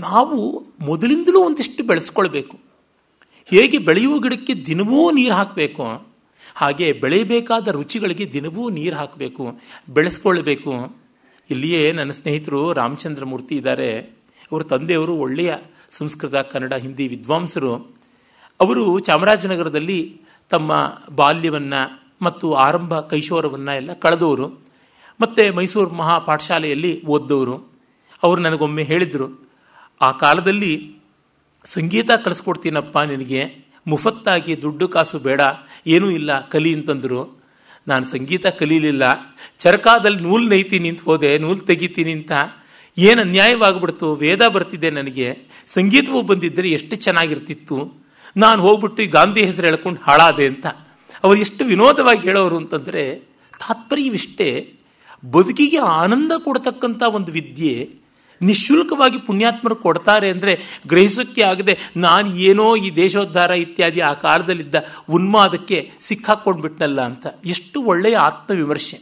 ನಾವು ಮೊದಲಿಂದಲೂ ಒಂದಿಷ್ಟು ಬೆಳೆಸ್ಕೊಳ್ಬೇಕು ಹೇಗೆ ಬೆಳೆಯುವ ಗಿಡಕ್ಕೆ ದಿನವೂ ನೀರು ಹಾಕಬೇಕು ಹಾಗೆ ಬೆಳೆಯಬೇಕಾದ ರುಚಿಗಳಿಗೆ ದಿನವೂ ನೀರು ಹಾಕಬೇಕು ಬೆಳೆಸ್ಕೊಳ್ಬೇಕು ಇಲ್ಲಿಯೇ ನನ್ನ ಸ್ನೇಹಿತರು ರಾಮಚಂದ್ರ ಮೂರ್ತಿ ಇದ್ದಾರೆ ಅವರ ತಂದೆಯವರು ಒಳ್ಳೆಯ ಸಂಸ್ಕೃತ ಕನ್ನಡ ಹಿಂದಿ ವಿದ್ವಾಂಸರು ಅವರು ಚಾಮರಾಜನಗರದಲ್ಲಿ ತಮ್ಮ ಬಾಲ್ಯವನ್ನು ಮತ್ತು ಆರಂಭ ಕೈಶೋರವನ್ನು ಎಲ್ಲ ಕಳೆದವರು ಮತ್ತು ಮೈಸೂರು ಮಹಾಪಾಠಶಾಲೆಯಲ್ಲಿ ಓದ್ದವರು ಅವರು ನನಗೊಮ್ಮೆ ಹೇಳಿದರು ಆ ಕಾಲದಲ್ಲಿ ಸಂಗೀತ ಕಲಿಸ್ಕೊಡ್ತೀನಪ್ಪ ನಿನಗೆ ಮುಫತ್ತಾಗಿ ದುಡ್ಡು ಕಾಸು ಬೇಡ ಏನೂ ಇಲ್ಲ ಕಲಿ ಅಂತಂದರು ನಾನು ಸಂಗೀತ ಕಲೀಲಿಲ್ಲ ಚರಕಾದಲ್ಲಿ ನೂಲು ನೈತೀನಿ ಅಂತ ಹೋದೆ ನೂಲು ತೆಗಿತೀನಿ ಅಂತ ಏನು ಅನ್ಯಾಯವಾಗ್ಬಿಡ್ತು ವೇದ ಬರ್ತಿದೆ ನನಗೆ ಸಂಗೀತವೂ ಬಂದಿದ್ದರೆ ಎಷ್ಟು ಚೆನ್ನಾಗಿರ್ತಿತ್ತು ನಾನು ಹೋಗ್ಬಿಟ್ಟು ಈ ಗಾಂಧಿ ಹೆಸರು ಹೇಳ್ಕೊಂಡು ಹಾಳಾದೆ ಅಂತ ಅವರು ಎಷ್ಟು ವಿನೋದವಾಗಿ ಹೇಳೋರು ಅಂತಂದರೆ ತಾತ್ಪರ್ಯವಿಷ್ಟೇ ಬದುಕಿಗೆ ಆನಂದ ಕೊಡ್ತಕ್ಕಂಥ ಒಂದು ವಿದ್ಯೆ ನಿಶುಲ್ಕವಾಗಿ ಪುಣ್ಯಾತ್ಮರು ಕೊಡ್ತಾರೆ ಅಂದರೆ ಗ್ರಹಿಸೋಕ್ಕೆ ಆಗದೆ ನಾನು ಏನೋ ಈ ದೇಶೋದ್ಧಾರ ಇತ್ಯಾದಿ ಆ ಕಾಲದಲ್ಲಿದ್ದ ಉನ್ಮಾದಕ್ಕೆ ಸಿಕ್ಕಾಕ್ಕೊಂಡು ಬಿಟ್ನಲ್ಲ ಅಂತ ಎಷ್ಟು ಒಳ್ಳೆಯ ಆತ್ಮವಿಮರ್ಶೆ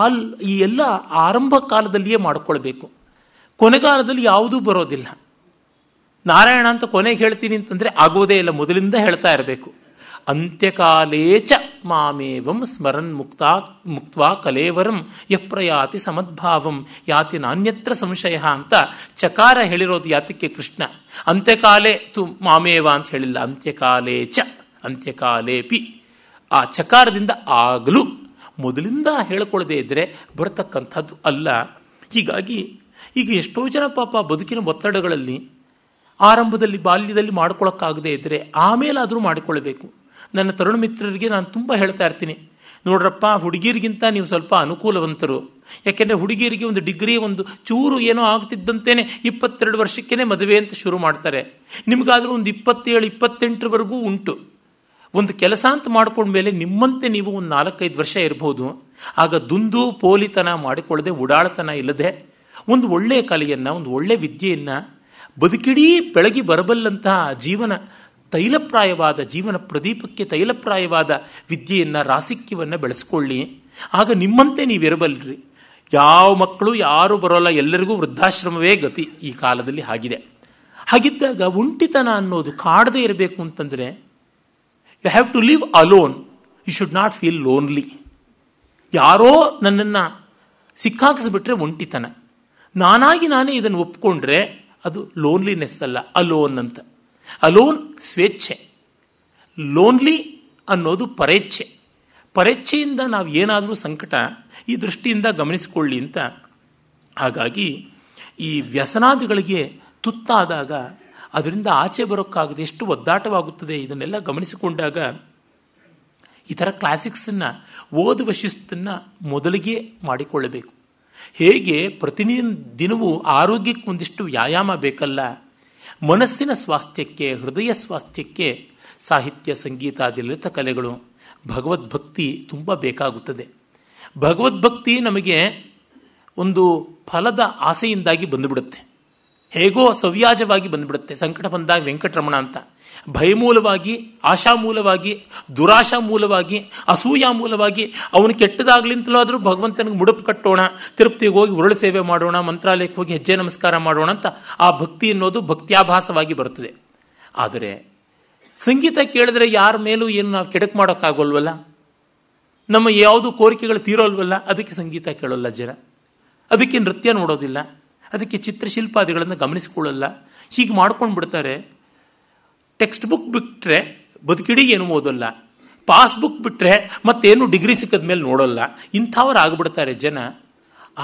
ಆಲ್ ಈ ಎಲ್ಲ ಆರಂಭ ಕಾಲದಲ್ಲಿಯೇ ಮಾಡಿಕೊಳ್ಬೇಕು ಕೊನೆಗಾಲದಲ್ಲಿ ಯಾವುದೂ ಬರೋದಿಲ್ಲ ನಾರಾಯಣ ಅಂತ ಕೊನೆಗೆ ಹೇಳ್ತೀನಿ ಅಂತಂದರೆ ಆಗೋದೇ ಇಲ್ಲ ಮೊದಲಿಂದ ಹೇಳ್ತಾ ಇರಬೇಕು ಅಂತ್ಯಕಾಲೇಚ ಮಾಮೇವಂ ಸ್ಮರನ್ ಮುಕ್ತಾ ಮುಕ್ತ ಕಲೇವರಂ ಯಪ್ರಯಾತಿ ಸಮದ್ಭಾವಂ ಯಾತಿ ನಾನ್ಯತ್ರ ಸಂಶಯ ಅಂತ ಚಕಾರ ಹೇಳಿರೋದು ಯಾತಕ್ಕೆ ಕೃಷ್ಣ ಅಂತ್ಯಕಾಲೇ ತು ಮಾಮೇವ ಅಂತ ಹೇಳಿಲ್ಲ ಅಂತ್ಯಕಾಲೇ ಚ ಅಂತ್ಯಕಾಲೇಪಿ ಆ ಚಕಾರದಿಂದ ಆಗಲೂ ಮೊದಲಿಂದ ಹೇಳಿಕೊಳ್ಳದೇ ಇದ್ರೆ ಬರತಕ್ಕಂಥದ್ದು ಅಲ್ಲ ಹೀಗಾಗಿ ಈಗ ಎಷ್ಟೋ ಜನ ಪಾಪ ಬದುಕಿನ ಒತ್ತಡಗಳಲ್ಲಿ ಆರಂಭದಲ್ಲಿ ಬಾಲ್ಯದಲ್ಲಿ ಇದ್ರೆ ಇದ್ರೆ ಆಮೇಲಾದರೂ ಮಾಡಿಕೊಳ್ಬೇಕು ನನ್ನ ತರುಣ ಮಿತ್ರರಿಗೆ ನಾನು ತುಂಬ ಹೇಳ್ತಾ ಇರ್ತೀನಿ ನೋಡ್ರಪ್ಪ ಹುಡುಗಿರಿಗಿಂತ ನೀವು ಸ್ವಲ್ಪ ಅನುಕೂಲವಂತರು ಯಾಕೆಂದರೆ ಹುಡುಗಿಯರಿಗೆ ಒಂದು ಡಿಗ್ರಿ ಒಂದು ಚೂರು ಏನೋ ಆಗ್ತಿದ್ದಂತೆಯೇ ಇಪ್ಪತ್ತೆರಡು ವರ್ಷಕ್ಕೇ ಮದುವೆ ಅಂತ ಶುರು ಮಾಡ್ತಾರೆ ನಿಮಗಾದರೂ ಒಂದು ಇಪ್ಪತ್ತೇಳು ಇಪ್ಪತ್ತೆಂಟರವರೆಗೂ ಉಂಟು ಒಂದು ಕೆಲಸ ಅಂತ ಮೇಲೆ ನಿಮ್ಮಂತೆ ನೀವು ಒಂದು ನಾಲ್ಕೈದು ವರ್ಷ ಇರ್ಬೋದು ಆಗ ದುಂದು ಪೋಲಿತನ ಮಾಡಿಕೊಳ್ಳದೆ ಉಡಾಳತನ ಇಲ್ಲದೆ ಒಂದು ಒಳ್ಳೆಯ ಕಲೆಯನ್ನು ಒಂದು ಒಳ್ಳೆಯ ವಿದ್ಯೆಯನ್ನು ಬದುಕಿಡೀ ಬೆಳಗಿ ಬರಬಲ್ಲಂತಹ ಜೀವನ ತೈಲಪ್ರಾಯವಾದ ಜೀವನ ಪ್ರದೀಪಕ್ಕೆ ತೈಲಪ್ರಾಯವಾದ ವಿದ್ಯೆಯನ್ನು ರಾಸಿಕ್ಯವನ್ನು ಬೆಳೆಸ್ಕೊಳ್ಳಿ ಆಗ ನಿಮ್ಮಂತೆ ನೀವಿರಬಲ್ಲರಿ ಯಾವ ಮಕ್ಕಳು ಯಾರೂ ಬರೋಲ್ಲ ಎಲ್ಲರಿಗೂ ವೃದ್ಧಾಶ್ರಮವೇ ಗತಿ ಈ ಕಾಲದಲ್ಲಿ ಆಗಿದೆ ಹಾಗಿದ್ದಾಗ ಒಂಟಿತನ ಅನ್ನೋದು ಕಾಡದೇ ಇರಬೇಕು ಅಂತಂದರೆ you have to live alone you should not feel lonely ಯಾರೋ ನನ್ನನ್ನು ಸಿಕ್ಕಾಕಿಸ್ಬಿಟ್ರೆ ಒಂಟಿತನ ನಾನಾಗಿ ನಾನೇ ಇದನ್ನು ಒಪ್ಕೊಂಡ್ರೆ ಅದು ಲೋನ್ಲಿನೆಸ್ ಅಲ್ಲ ಅಲೋನ್ ಅಂತ ಅಲೋನ್ ಸ್ವೇಚ್ಛೆ ಲೋನ್ಲಿ ಅನ್ನೋದು ಪರೇಚ್ಛೆ ಪರೇಚ್ಛೆಯಿಂದ ನಾವು ಏನಾದರೂ ಸಂಕಟ ಈ ದೃಷ್ಟಿಯಿಂದ ಗಮನಿಸಿಕೊಳ್ಳಿ ಅಂತ ಹಾಗಾಗಿ ಈ ವ್ಯಸನಾದಿಗಳಿಗೆ ತುತ್ತಾದಾಗ ಅದರಿಂದ ಆಚೆ ಬರೋಕ್ಕಾಗದೆ ಎಷ್ಟು ಒದ್ದಾಟವಾಗುತ್ತದೆ ಇದನ್ನೆಲ್ಲ ಗಮನಿಸಿಕೊಂಡಾಗ ಈ ಥರ ಕ್ಲಾಸಿಕ್ಸನ್ನು ಓದುವ ಶಿಸ್ತನ್ನು ಮೊದಲಿಗೆ ಮಾಡಿಕೊಳ್ಳಬೇಕು ಹೇಗೆ ಪ್ರತಿನಿ ದಿನವೂ ಒಂದಿಷ್ಟು ವ್ಯಾಯಾಮ ಬೇಕಲ್ಲ ಮನಸ್ಸಿನ ಸ್ವಾಸ್ಥ್ಯಕ್ಕೆ ಹೃದಯ ಸ್ವಾಸ್ಥ್ಯಕ್ಕೆ ಸಾಹಿತ್ಯ ಸಂಗೀತಾದಿ ಲಲಿತ ಕಲೆಗಳು ಭಗವದ್ಭಕ್ತಿ ತುಂಬ ಬೇಕಾಗುತ್ತದೆ ಭಗವದ್ಭಕ್ತಿ ನಮಗೆ ಒಂದು ಫಲದ ಆಸೆಯಿಂದಾಗಿ ಬಂದುಬಿಡುತ್ತೆ ಹೇಗೋ ಸವ್ಯಾಜವಾಗಿ ಬಂದ್ಬಿಡುತ್ತೆ ಸಂಕಟ ಬಂದಾಗ ವೆಂಕಟರಮಣ ಅಂತ ಭಯಮೂಲವಾಗಿ ಮೂಲವಾಗಿ ದುರಾಶಾ ಮೂಲವಾಗಿ ಅಸೂಯಾ ಮೂಲವಾಗಿ ಅವನು ಕೆಟ್ಟದಾಗ್ಲಿಂತಲೂ ಆದರೂ ಭಗವಂತನಿಗೆ ಮುಡುಪು ಕಟ್ಟೋಣ ತಿರುಪ್ತಿಗೆ ಹೋಗಿ ಉರುಳು ಸೇವೆ ಮಾಡೋಣ ಮಂತ್ರಾಲಯಕ್ಕೆ ಹೋಗಿ ಹೆಜ್ಜೆ ನಮಸ್ಕಾರ ಮಾಡೋಣ ಅಂತ ಆ ಭಕ್ತಿ ಅನ್ನೋದು ಭಕ್ತ್ಯಾಭಾಸವಾಗಿ ಬರುತ್ತದೆ ಆದರೆ ಸಂಗೀತ ಕೇಳಿದ್ರೆ ಯಾರ ಮೇಲೂ ಏನು ನಾವು ಕೆಡಕ್ ಮಾಡೋಕ್ಕಾಗೋಲ್ವಲ್ಲ ನಮ್ಮ ಯಾವುದು ಕೋರಿಕೆಗಳು ತೀರೋಲ್ವಲ್ಲ ಅದಕ್ಕೆ ಸಂಗೀತ ಕೇಳೋಲ್ಲ ಜನ ಅದಕ್ಕೆ ನೃತ್ಯ ನೋಡೋದಿಲ್ಲ ಅದಕ್ಕೆ ಚಿತ್ರಶಿಲ್ಪಾದಿಗಳನ್ನು ಗಮನಿಸಿಕೊಳ್ಳಲ್ಲ ಹೀಗೆ ಮಾಡ್ಕೊಂಡು ಬಿಡ್ತಾರೆ ಟೆಕ್ಸ್ಟ್ ಬುಕ್ ಬಿಟ್ಟರೆ ಬದುಕಿಡೀ ಏನು ಓದೋಲ್ಲ ಪಾಸ್ಬುಕ್ ಬಿಟ್ಟರೆ ಮತ್ತೇನು ಡಿಗ್ರಿ ಸಿಕ್ಕದ ಮೇಲೆ ನೋಡೋಲ್ಲ ಇಂಥವ್ರು ಆಗಿಬಿಡ್ತಾರೆ ಜನ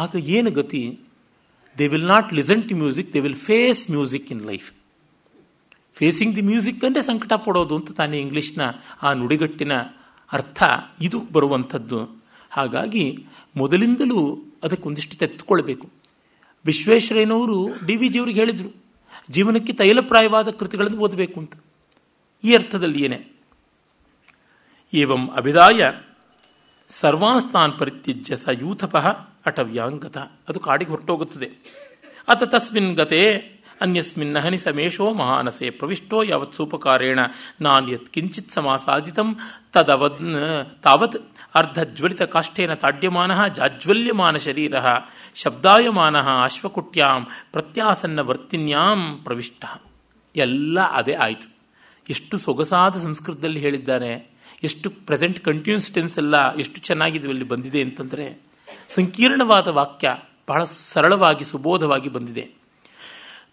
ಆಗ ಏನು ಗತಿ they will not listen to music they will face music in life facing the music ಅಂದರೆ ಸಂಕಟ ಪಡೋದು ಅಂತ ತಾನೇ ಇಂಗ್ಲೀಷ್ನ ಆ ನುಡಿಗಟ್ಟಿನ ಅರ್ಥ ಇದು ಬರುವಂಥದ್ದು ಹಾಗಾಗಿ ಮೊದಲಿಂದಲೂ ಅದಕ್ಕೊಂದಿಷ್ಟು ತೆತ್ತುಕೊಳ್ಬೇಕು ವಿಶ್ವೇಶ್ವರಯ್ಯನವರು ಡಿ ವಿ ಜಿಯವ್ರಿಗೆ ಹೇಳಿದರು ಜೀವನಕ್ಕೆ ತೈಲಪ್ರಾಯವಾದ ಕೃತಿಗಳನ್ನು ಓದಬೇಕು ಅಂತ ಈ ಅರ್ಥದಲ್ಲಿ ಏನೇ ಏವಂ ಅಭಿದಾಯ ಸರ್ವಾಸ್ತಾನ್ ಪರಿತ್ಯಜ್ಯ ಸ ಯೂಥಪಃ ಅಟವ್ಯಾಂಗತ ಅದು ಕಾಡಿಗೆ ಹೊರಟೋಗುತ್ತದೆ ಅತ ತಸ್ಮಿನ್ ಗತೆ ಅನ್ಯಸ್ಮಿನ್ ನಹನಿ ಸಮೇಶೋ ಮಹಾನಸೆ ಪ್ರವಿಷ್ಟೋ ಯಾವತ್ ಸೂಪಕಾರೇಣ ನಾನು ಯತ್ ಕಿಂಚಿತ್ ತದವದ್ ತಾವತ್ ಅರ್ಧಜ್ವಲಿತ ಕಾಷ್ಟೇನ ತಾಡ್ಯಮಾನ ಜಾಜ್ವಲ್ಯಮಾನ ಶರೀರ ಶಬ್ದಾಯಮಾನ ಅಶ್ವಕುಟ್ಯಾಂ ಪ್ರತ್ಯಾಸನ್ನ ವರ್ತಿನ್ಯಾಂ ಪ್ರವಿಷ್ಟ ಎಲ್ಲ ಅದೇ ಆಯಿತು ಎಷ್ಟು ಸೊಗಸಾದ ಸಂಸ್ಕೃತದಲ್ಲಿ ಹೇಳಿದ್ದಾರೆ ಎಷ್ಟು ಪ್ರೆಸೆಂಟ್ ಕಂಟಿನ್ಯೂಸ್ ಟೆನ್ಸ್ ಎಲ್ಲ ಎಷ್ಟು ಚೆನ್ನಾಗಿದೆ ಅಲ್ಲಿ ಬಂದಿದೆ ಅಂತಂದರೆ ಸಂಕೀರ್ಣವಾದ ವಾಕ್ಯ ಬಹಳ ಸರಳವಾಗಿ ಸುಬೋಧವಾಗಿ ಬಂದಿದೆ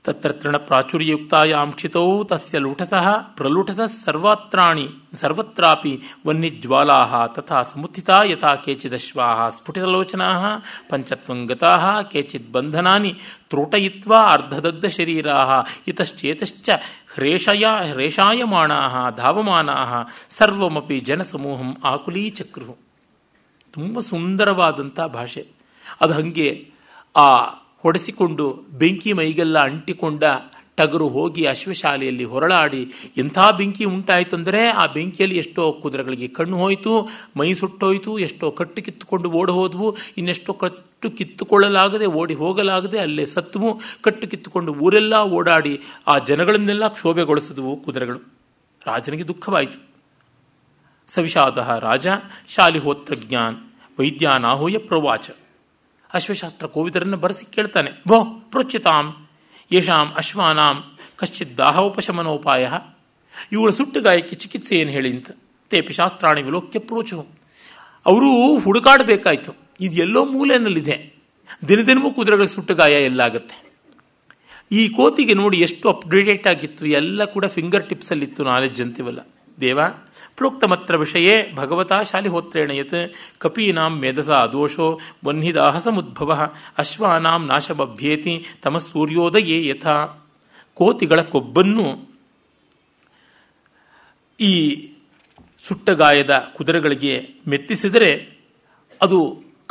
ತತ್ರ ತೃಣಪ್ರಾಚುರ್ಯುಕ್ತಾಯಾಂ ಕ್ಷಿತೌ ತಸ್ಯ ಲುಠತಃ ಪ್ರಲುಠತಃ ಸರ್ವತ್ರಾಣಿ ಸರ್ವತ್ರಾಪಿ ವನ್ಯಜ್ವಾಲಾಃ ತಥಾ ಸಮುತ್ಥಿತ ಯಥಾ ಕೇಚಿದಶ್ವಾಃ ಸ್ಫುಟಿತಲೋಚನಾಃ ಪಂಚತ್ವಂಗತಾಃ ಕೇಚಿದ್ ಬಂಧನಾನಿ ತ್ರೋಟಯಿತ್ವಾ ಅರ್ಧದಗ್ಧಶರೀರಾಃ ಇತಶ್ಚೇತಶ್ಚ ಹ್ರೇಷಯ ಸರ್ವಮಪಿ ಜನಸಮೂಹಂ ಆಕುಲೀಚಕ್ರು ತುಂಬ ಸುಂದರವಾದಂಥ ಭಾಷೆ ಅದು ಆ ಹೊಡೆಸಿಕೊಂಡು ಬೆಂಕಿ ಮೈಗೆಲ್ಲ ಅಂಟಿಕೊಂಡ ಟಗರು ಹೋಗಿ ಅಶ್ವಶಾಲೆಯಲ್ಲಿ ಹೊರಳಾಡಿ ಎಂಥ ಬೆಂಕಿ ಉಂಟಾಯಿತು ಅಂದರೆ ಆ ಬೆಂಕಿಯಲ್ಲಿ ಎಷ್ಟೋ ಕುದುರೆಗಳಿಗೆ ಕಣ್ಣು ಹೋಯಿತು ಮೈ ಸುಟ್ಟೋಯಿತು ಎಷ್ಟೋ ಕಟ್ಟು ಕಿತ್ತುಕೊಂಡು ಓಡಿ ಹೋದವು ಇನ್ನೆಷ್ಟೋ ಕಟ್ಟು ಕಿತ್ತುಕೊಳ್ಳಲಾಗದೆ ಓಡಿ ಹೋಗಲಾಗದೆ ಅಲ್ಲೇ ಸತ್ವು ಕಟ್ಟು ಕಿತ್ತುಕೊಂಡು ಊರೆಲ್ಲ ಓಡಾಡಿ ಆ ಜನಗಳನ್ನೆಲ್ಲ ಕ್ಷೋಭೆಗೊಳಿಸಿದವು ಕುದುರೆಗಳು ರಾಜನಿಗೆ ದುಃಖವಾಯಿತು ಸವಿಷಾದ ರಾಜ ಶಾಲಿಹೋತ್ರಜ್ಞಾನ್ ವೈದ್ಯಾನಾಹುಯ ಪ್ರವಾಚ ಅಶ್ವಶಾಸ್ತ್ರ ಕೋವಿದರನ್ನು ಬರೆಸಿ ಕೇಳ್ತಾನೆ ಭೋ ಪ್ರೋಚಿತಾಂ ಯಶಾಂ ಅಶ್ವಾನಾಂ ಕಶ್ಚಿತ್ ದಾಹೋಪಶಮನೋಪಾಯ ಇವಳ ಸುಟ್ಟು ಗಾಯಕ್ಕೆ ಚಿಕಿತ್ಸೆ ಏನು ಹೇಳಿ ಅಂತ ತೇಪಿ ಶಾಸ್ತ್ರಾಣಿ ವಿಲೋಕ್ಯ ಪ್ರೋಚು ಅವರು ಹುಡುಕಾಡಬೇಕಾಯಿತು ಇದು ಎಲ್ಲೋ ಮೂಲೆಯಲ್ಲಿದೆ ದಿನದಿನವೂ ಕುದುರೆಗಳ ಸುಟ್ಟು ಗಾಯ ಎಲ್ಲಾಗುತ್ತೆ ಈ ಕೋತಿಗೆ ನೋಡಿ ಎಷ್ಟು ಅಪ್ಡೇಟೆಡ್ ಆಗಿತ್ತು ಎಲ್ಲ ಕೂಡ ಫಿಂಗರ್ ಟಿಪ್ಸಲ್ಲಿತ್ತು ನಾಲೆಜ್ ಅಂತೀವಲ್ಲ ದೇವ ಪ್ರೋಕ್ತಮತ್ರ ವಿಷಯೇ ಭಗವತಾ ಶಾಲಿಹೋತ್ರೇಣ ಯತ್ ಕಪೀನಾಂ ಮೇಧಸ ದೋಷೋ ವನ್ಹಿದಾಹ ಸಮುದ್ಭವ ಅಶ್ವಾನಾಂ ನಾಶಬಭ್ಯೇತಿ ತಮ ಸೂರ್ಯೋದಯೇ ಯಥ ಕೋತಿಗಳ ಕೊಬ್ಬನ್ನು ಈ ಸುಟ್ಟಗಾಯದ ಕುದುರೆಗಳಿಗೆ ಮೆತ್ತಿಸಿದರೆ ಅದು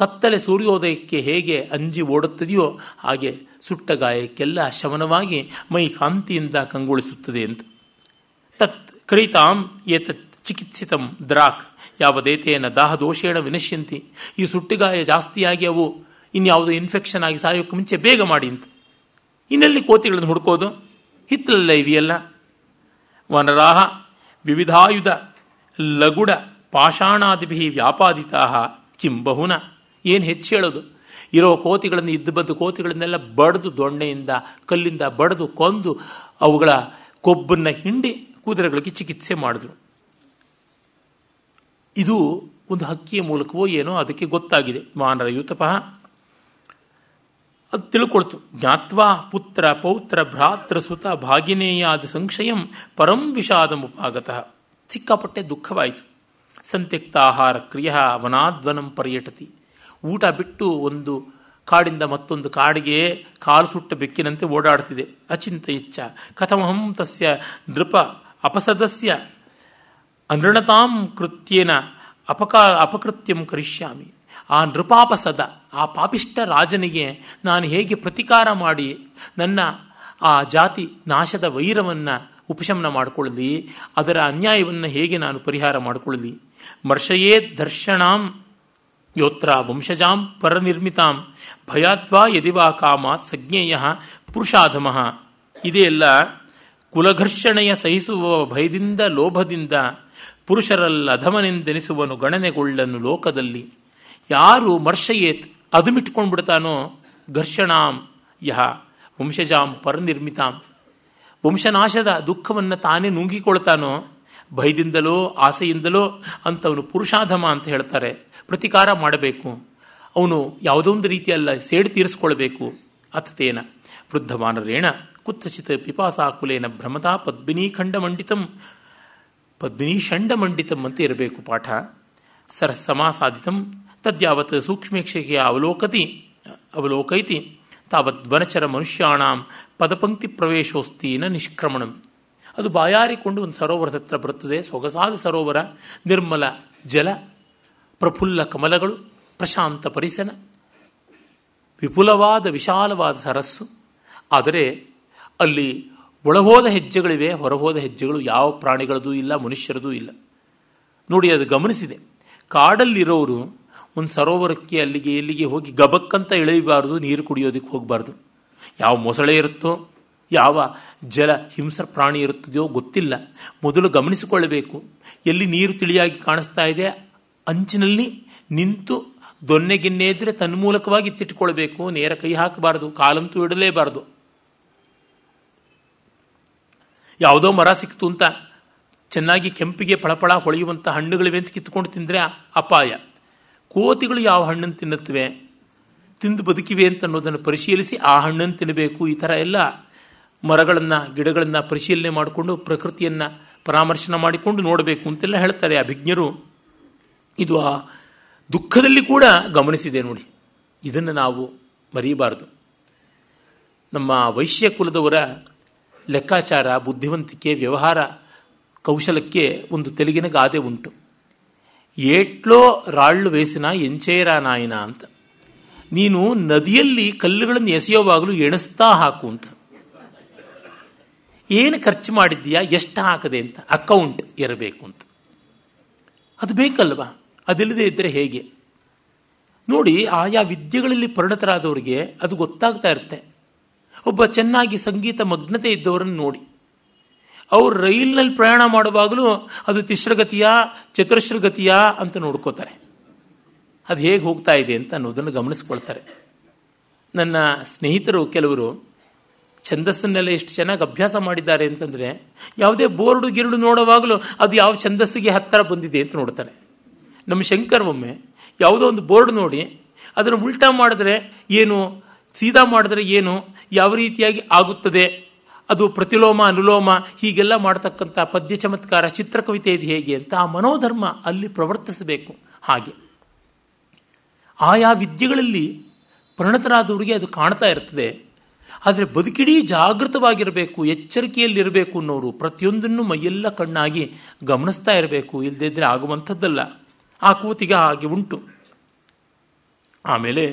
ಕತ್ತಲೆ ಸೂರ್ಯೋದಯಕ್ಕೆ ಹೇಗೆ ಅಂಜಿ ಓಡುತ್ತದೆಯೋ ಹಾಗೆ ಸುಟ್ಟಗಾಯಕ್ಕೆಲ್ಲ ಗಾಯಕ್ಕೆಲ್ಲ ಶಮನವಾಗಿ ಮೈ ಕಾಂತಿಯಿಂದ ಕಂಗೊಳಿಸುತ್ತದೆ ಅಂತ ತತ್ ಕರಿತಾಂ ಏತತ್ ಚಿಕಿತ್ಸಿತ ದ್ರಾಕ್ ಯಾವ ದಾಹ ದೋಷೇಣ ವಿನಶ್ಯಂತಿ ಈ ಸುಟ್ಟಿಗಾಯ ಜಾಸ್ತಿಯಾಗಿ ಅವು ಇನ್ಯಾವುದೋ ಇನ್ಫೆಕ್ಷನ್ ಆಗಿ ಸಾಯೋಕ್ಕೆ ಮುಂಚೆ ಬೇಗ ಮಾಡಿ ಅಂತ ಇನ್ನೆಲ್ಲಿ ಕೋತಿಗಳನ್ನು ಹುಡುಕೋದು ಹಿತ್ತಲಲ್ಲ ಇವೆಯಲ್ಲ ವನರಾಹ ವಿವಿಧಾಯುಧ ಲಗುಡ ಪಾಷಾಣಾದಿಭಿ ವ್ಯಾಪಾದಿತಾ ಕಿಂಬಹುನ ಏನು ಹೆಚ್ಚು ಹೇಳೋದು ಇರೋ ಕೋತಿಗಳನ್ನು ಇದ್ದು ಬದ್ದು ಕೋತಿಗಳನ್ನೆಲ್ಲ ಬಡದು ದೊಣ್ಣೆಯಿಂದ ಕಲ್ಲಿಂದ ಬಡದು ಕೊಂದು ಅವುಗಳ ಕೊಬ್ಬನ್ನು ಹಿಂಡಿ ಕುದುರೆಗಳಿಗೆ ಚಿಕಿತ್ಸೆ ಮಾಡಿದ್ರು ಇದು ಒಂದು ಹಕ್ಕಿಯ ಮೂಲಕವೋ ಏನೋ ಅದಕ್ಕೆ ಗೊತ್ತಾಗಿದೆ ವಾನರ ಯೂತಪಃ ಅದು ತಿಳ್ಕೊಳ್ತು ಜ್ಞಾತ್ವಾ ಪುತ್ರ ಪೌತ್ರ ಭ್ರಾತೃ ಸುತ ಭಾಗಿನೇಯಾದ ಸಂಶಯಂ ಪರಂ ವಿಷಾದ ಉಪಾಗತಃ ಸಿಕ್ಕಾಪಟ್ಟೆ ದುಃಖವಾಯಿತು ಸಂತ್ಯಕ್ತ ಆಹಾರ ಕ್ರಿಯ ವನಾದ್ವನಂ ಪರ್ಯಟತಿ ಊಟ ಬಿಟ್ಟು ಒಂದು ಕಾಡಿಂದ ಮತ್ತೊಂದು ಕಾಡಿಗೆ ಕಾಲು ಸುಟ್ಟ ಬೆಕ್ಕಿನಂತೆ ಓಡಾಡ್ತಿದೆ ಅಚಿಂತ ಇಚ್ಛ ಕಥಮಹಂ ತಸ್ಯ ನೃಪ ಅಪಸದಸ್ಯ ಅನೃಣತಾಂ ಕೃತ್ಯೇನ ಅಪಕ ಅಪಕೃತ್ಯಂ ಕರಿಷ್ಯಾಮಿ ಆ ನೃಪಾಪಸದ ಆ ಪಾಪಿಷ್ಟ ರಾಜನಿಗೆ ನಾನು ಹೇಗೆ ಪ್ರತಿಕಾರ ಮಾಡಿ ನನ್ನ ಆ ಜಾತಿ ನಾಶದ ವೈರವನ್ನು ಉಪಶಮನ ಮಾಡಿಕೊಳ್ಳಲಿ ಅದರ ಅನ್ಯಾಯವನ್ನು ಹೇಗೆ ನಾನು ಪರಿಹಾರ ಮಾಡಿಕೊಳ್ಳಲಿ ಮರ್ಷಯೇ ದರ್ಶನಾಂ ಯೋತ್ರ ವಂಶಜಾಂ ಪರನಿರ್ಮಿತಾಂ ಭಯಾತ್ವಾ ಯದಿವಾ ಕಾಮಾತ್ ಸಜ್ಞೇಯ ಪುರುಷಾಧಮಃ ಇದೆಲ್ಲ ಕುಲಘರ್ಷಣೆಯ ಸಹಿಸುವ ಭಯದಿಂದ ಲೋಭದಿಂದ ಪುರುಷರಲ್ಲ ಅಧಮನೆಂದೆನಿಸುವನು ಗಣನೆಗೊಳ್ಳನು ಲೋಕದಲ್ಲಿ ಯಾರು ಮರ್ಷಯೇತ್ ಅದುಮಿಟ್ಕೊಂಡ್ಬಿಡ್ತಾನೋ ಘರ್ಷಣಾಂ ಯಹ ವಂಶಜಾಂ ಪರನಿರ್ಮಿತಾಂ ವಂಶನಾಶದ ದುಃಖವನ್ನು ತಾನೇ ನುಂಗಿಕೊಳ್ತಾನೋ ಭಯದಿಂದಲೋ ಆಸೆಯಿಂದಲೋ ಅಂತವನು ಪುರುಷಾಧಮ ಅಂತ ಹೇಳ್ತಾರೆ ಪ್ರತಿಕಾರ ಮಾಡಬೇಕು ಅವನು ಯಾವುದೋ ಒಂದು ರೀತಿಯಲ್ಲ ಸೇಡಿ ತೀರಿಸ್ಕೊಳ್ಬೇಕು ಅಥತೇನ ವೃದ್ಧವಾನರೇಣ ಕುತ್ತಚಿತ ಪಿಪಾಸಾಕುಲೇನ ಭ್ರಮತಾ ಪದ್ಮಿನೀಖಂಡ ಮಂಡಿತಂ ಪದ್ಮಿನಿ ಷಂಡಮಂಡಿತಂ ಅಂತ ಇರಬೇಕು ಪಾಠ ಸರ ಸಮಾಸಾಧಿತಂ ತದ್ಯಾವತ್ ಸೂಕ್ಷ್ಮೇಕ್ಷಿಕೆಯ ಅವಲೋಕತಿ ಅವಲೋಕೈತಿ ತಾವತ್ ವನಚರ ಮನುಷ್ಯಾಣಾಂ ಪದಪಂಕ್ತಿ ಪ್ರವೇಶೋಸ್ತೀನ ನಿಷ್ಕ್ರಮಣಂ ಅದು ಬಾಯಾರಿಕೊಂಡು ಒಂದು ಸರೋವರದ ಬರುತ್ತದೆ ಸೊಗಸಾದ ಸರೋವರ ನಿರ್ಮಲ ಜಲ ಪ್ರಫುಲ್ಲ ಕಮಲಗಳು ಪ್ರಶಾಂತ ಪರಿಸರ ವಿಪುಲವಾದ ವಿಶಾಲವಾದ ಸರಸ್ಸು ಆದರೆ ಅಲ್ಲಿ ಒಳಹೋದ ಹೆಜ್ಜೆಗಳಿವೆ ಹೊರಹೋದ ಹೆಜ್ಜೆಗಳು ಯಾವ ಪ್ರಾಣಿಗಳದ್ದು ಇಲ್ಲ ಮನುಷ್ಯರದೂ ಇಲ್ಲ ನೋಡಿ ಅದು ಗಮನಿಸಿದೆ ಕಾಡಲ್ಲಿರೋರು ಒಂದು ಸರೋವರಕ್ಕೆ ಅಲ್ಲಿಗೆ ಇಲ್ಲಿಗೆ ಹೋಗಿ ಗಬಕ್ಕಂತ ಇಳಿಯಬಾರ್ದು ನೀರು ಕುಡಿಯೋದಕ್ಕೆ ಹೋಗಬಾರ್ದು ಯಾವ ಮೊಸಳೆ ಇರುತ್ತೋ ಯಾವ ಜಲ ಹಿಂಸ ಪ್ರಾಣಿ ಇರುತ್ತದೆಯೋ ಗೊತ್ತಿಲ್ಲ ಮೊದಲು ಗಮನಿಸಿಕೊಳ್ಳಬೇಕು ಎಲ್ಲಿ ನೀರು ತಿಳಿಯಾಗಿ ಕಾಣಿಸ್ತಾ ಇದೆ ಅಂಚಿನಲ್ಲಿ ನಿಂತು ಇದ್ರೆ ತನ್ಮೂಲಕವಾಗಿ ಇತ್ತಿಟ್ಟುಕೊಳ್ಬೇಕು ನೇರ ಕೈ ಹಾಕಬಾರ್ದು ಕಾಲಂತೂ ಇಡಲೇಬಾರ್ದು ಯಾವುದೋ ಮರ ಸಿಕ್ತು ಅಂತ ಚೆನ್ನಾಗಿ ಕೆಂಪಿಗೆ ಫಳಫಳ ಹೊಳೆಯುವಂಥ ಹಣ್ಣುಗಳಿವೆ ಅಂತ ಕಿತ್ಕೊಂಡು ತಿಂದರೆ ಅಪಾಯ ಕೋತಿಗಳು ಯಾವ ಹಣ್ಣನ್ನು ತಿನ್ನುತ್ತವೆ ತಿಂದು ಬದುಕಿವೆ ಅಂತ ಅನ್ನೋದನ್ನು ಪರಿಶೀಲಿಸಿ ಆ ಹಣ್ಣನ್ನು ತಿನ್ನಬೇಕು ಈ ಥರ ಎಲ್ಲ ಮರಗಳನ್ನು ಗಿಡಗಳನ್ನು ಪರಿಶೀಲನೆ ಮಾಡಿಕೊಂಡು ಪ್ರಕೃತಿಯನ್ನು ಪರಾಮರ್ಶನ ಮಾಡಿಕೊಂಡು ನೋಡಬೇಕು ಅಂತೆಲ್ಲ ಹೇಳ್ತಾರೆ ಅಭಿಜ್ಞರು ಇದು ಆ ದುಃಖದಲ್ಲಿ ಕೂಡ ಗಮನಿಸಿದೆ ನೋಡಿ ಇದನ್ನು ನಾವು ಮರೆಯಬಾರದು ನಮ್ಮ ವೈಶ್ಯ ಕುಲದವರ ಲೆಕ್ಕಾಚಾರ ಬುದ್ಧಿವಂತಿಕೆ ವ್ಯವಹಾರ ಕೌಶಲಕ್ಕೆ ಒಂದು ತೆಲುಗಿನ ಗಾದೆ ಉಂಟು ಏಟ್ಲೋ ರಾಳ್ಳು ವೇಸಿನ ಎಂಚೇರ ನಾಯಿನ ಅಂತ ನೀನು ನದಿಯಲ್ಲಿ ಕಲ್ಲುಗಳನ್ನು ಎಸೆಯುವಾಗಲೂ ಎಣಿಸ್ತಾ ಹಾಕು ಅಂತ ಏನು ಖರ್ಚು ಮಾಡಿದ್ದೀಯಾ ಎಷ್ಟು ಹಾಕದೆ ಅಂತ ಅಕೌಂಟ್ ಇರಬೇಕು ಅಂತ ಅದು ಬೇಕಲ್ವಾ ಅದಿಲ್ಲದೆ ಇದ್ದರೆ ಹೇಗೆ ನೋಡಿ ಆಯಾ ವಿದ್ಯೆಗಳಲ್ಲಿ ಪರಿಣತರಾದವರಿಗೆ ಅದು ಗೊತ್ತಾಗ್ತಾ ಇರುತ್ತೆ ಒಬ್ಬ ಚೆನ್ನಾಗಿ ಸಂಗೀತ ಮಗ್ನತೆ ಇದ್ದವರನ್ನು ನೋಡಿ ಅವರು ರೈಲ್ನಲ್ಲಿ ಪ್ರಯಾಣ ಮಾಡುವಾಗಲೂ ಅದು ತಿಶ್ರಗತಿಯ ಚತುರಶ್ರಗತಿಯ ಅಂತ ನೋಡ್ಕೋತಾರೆ ಅದು ಹೇಗೆ ಹೋಗ್ತಾ ಇದೆ ಅಂತ ಅನ್ನೋದನ್ನು ಗಮನಿಸ್ಕೊಳ್ತಾರೆ ನನ್ನ ಸ್ನೇಹಿತರು ಕೆಲವರು ಛಂದಸ್ಸನ್ನೆಲ್ಲ ಎಷ್ಟು ಚೆನ್ನಾಗಿ ಅಭ್ಯಾಸ ಮಾಡಿದ್ದಾರೆ ಅಂತಂದರೆ ಯಾವುದೇ ಬೋರ್ಡು ಗಿರುಡು ನೋಡುವಾಗಲೂ ಅದು ಯಾವ ಛಂದಸ್ಸಿಗೆ ಹತ್ತಿರ ಬಂದಿದೆ ಅಂತ ನೋಡ್ತಾರೆ ನಮ್ಮ ಶಂಕರ್ ಒಮ್ಮೆ ಯಾವುದೋ ಒಂದು ಬೋರ್ಡ್ ನೋಡಿ ಅದನ್ನು ಉಲ್ಟಾ ಮಾಡಿದ್ರೆ ಏನು ಸೀದಾ ಮಾಡಿದ್ರೆ ಏನು ಯಾವ ರೀತಿಯಾಗಿ ಆಗುತ್ತದೆ ಅದು ಪ್ರತಿಲೋಮ ಅನುಲೋಮ ಹೀಗೆಲ್ಲ ಮಾಡತಕ್ಕಂಥ ಪದ್ಯ ಚಮತ್ಕಾರ ಚಿತ್ರಕವಿತೆ ಇದು ಹೇಗೆ ಅಂತ ಆ ಮನೋಧರ್ಮ ಅಲ್ಲಿ ಪ್ರವರ್ತಿಸಬೇಕು ಹಾಗೆ ಆಯಾ ವಿದ್ಯೆಗಳಲ್ಲಿ ಪರಿಣತರಾದವರಿಗೆ ಅದು ಕಾಣ್ತಾ ಇರ್ತದೆ ಆದರೆ ಬದುಕಿಡೀ ಜಾಗೃತವಾಗಿರಬೇಕು ಎಚ್ಚರಿಕೆಯಲ್ಲಿರಬೇಕು ಅನ್ನೋರು ಪ್ರತಿಯೊಂದನ್ನು ಮೈಯೆಲ್ಲ ಕಣ್ಣಾಗಿ ಗಮನಿಸ್ತಾ ಇರಬೇಕು ಇಲ್ಲದಿದ್ದರೆ ಆಗುವಂಥದ್ದಲ್ಲ ಆ ಕೂತಿಗೆ ಹಾಗೆ ಉಂಟು ಆಮೇಲೆ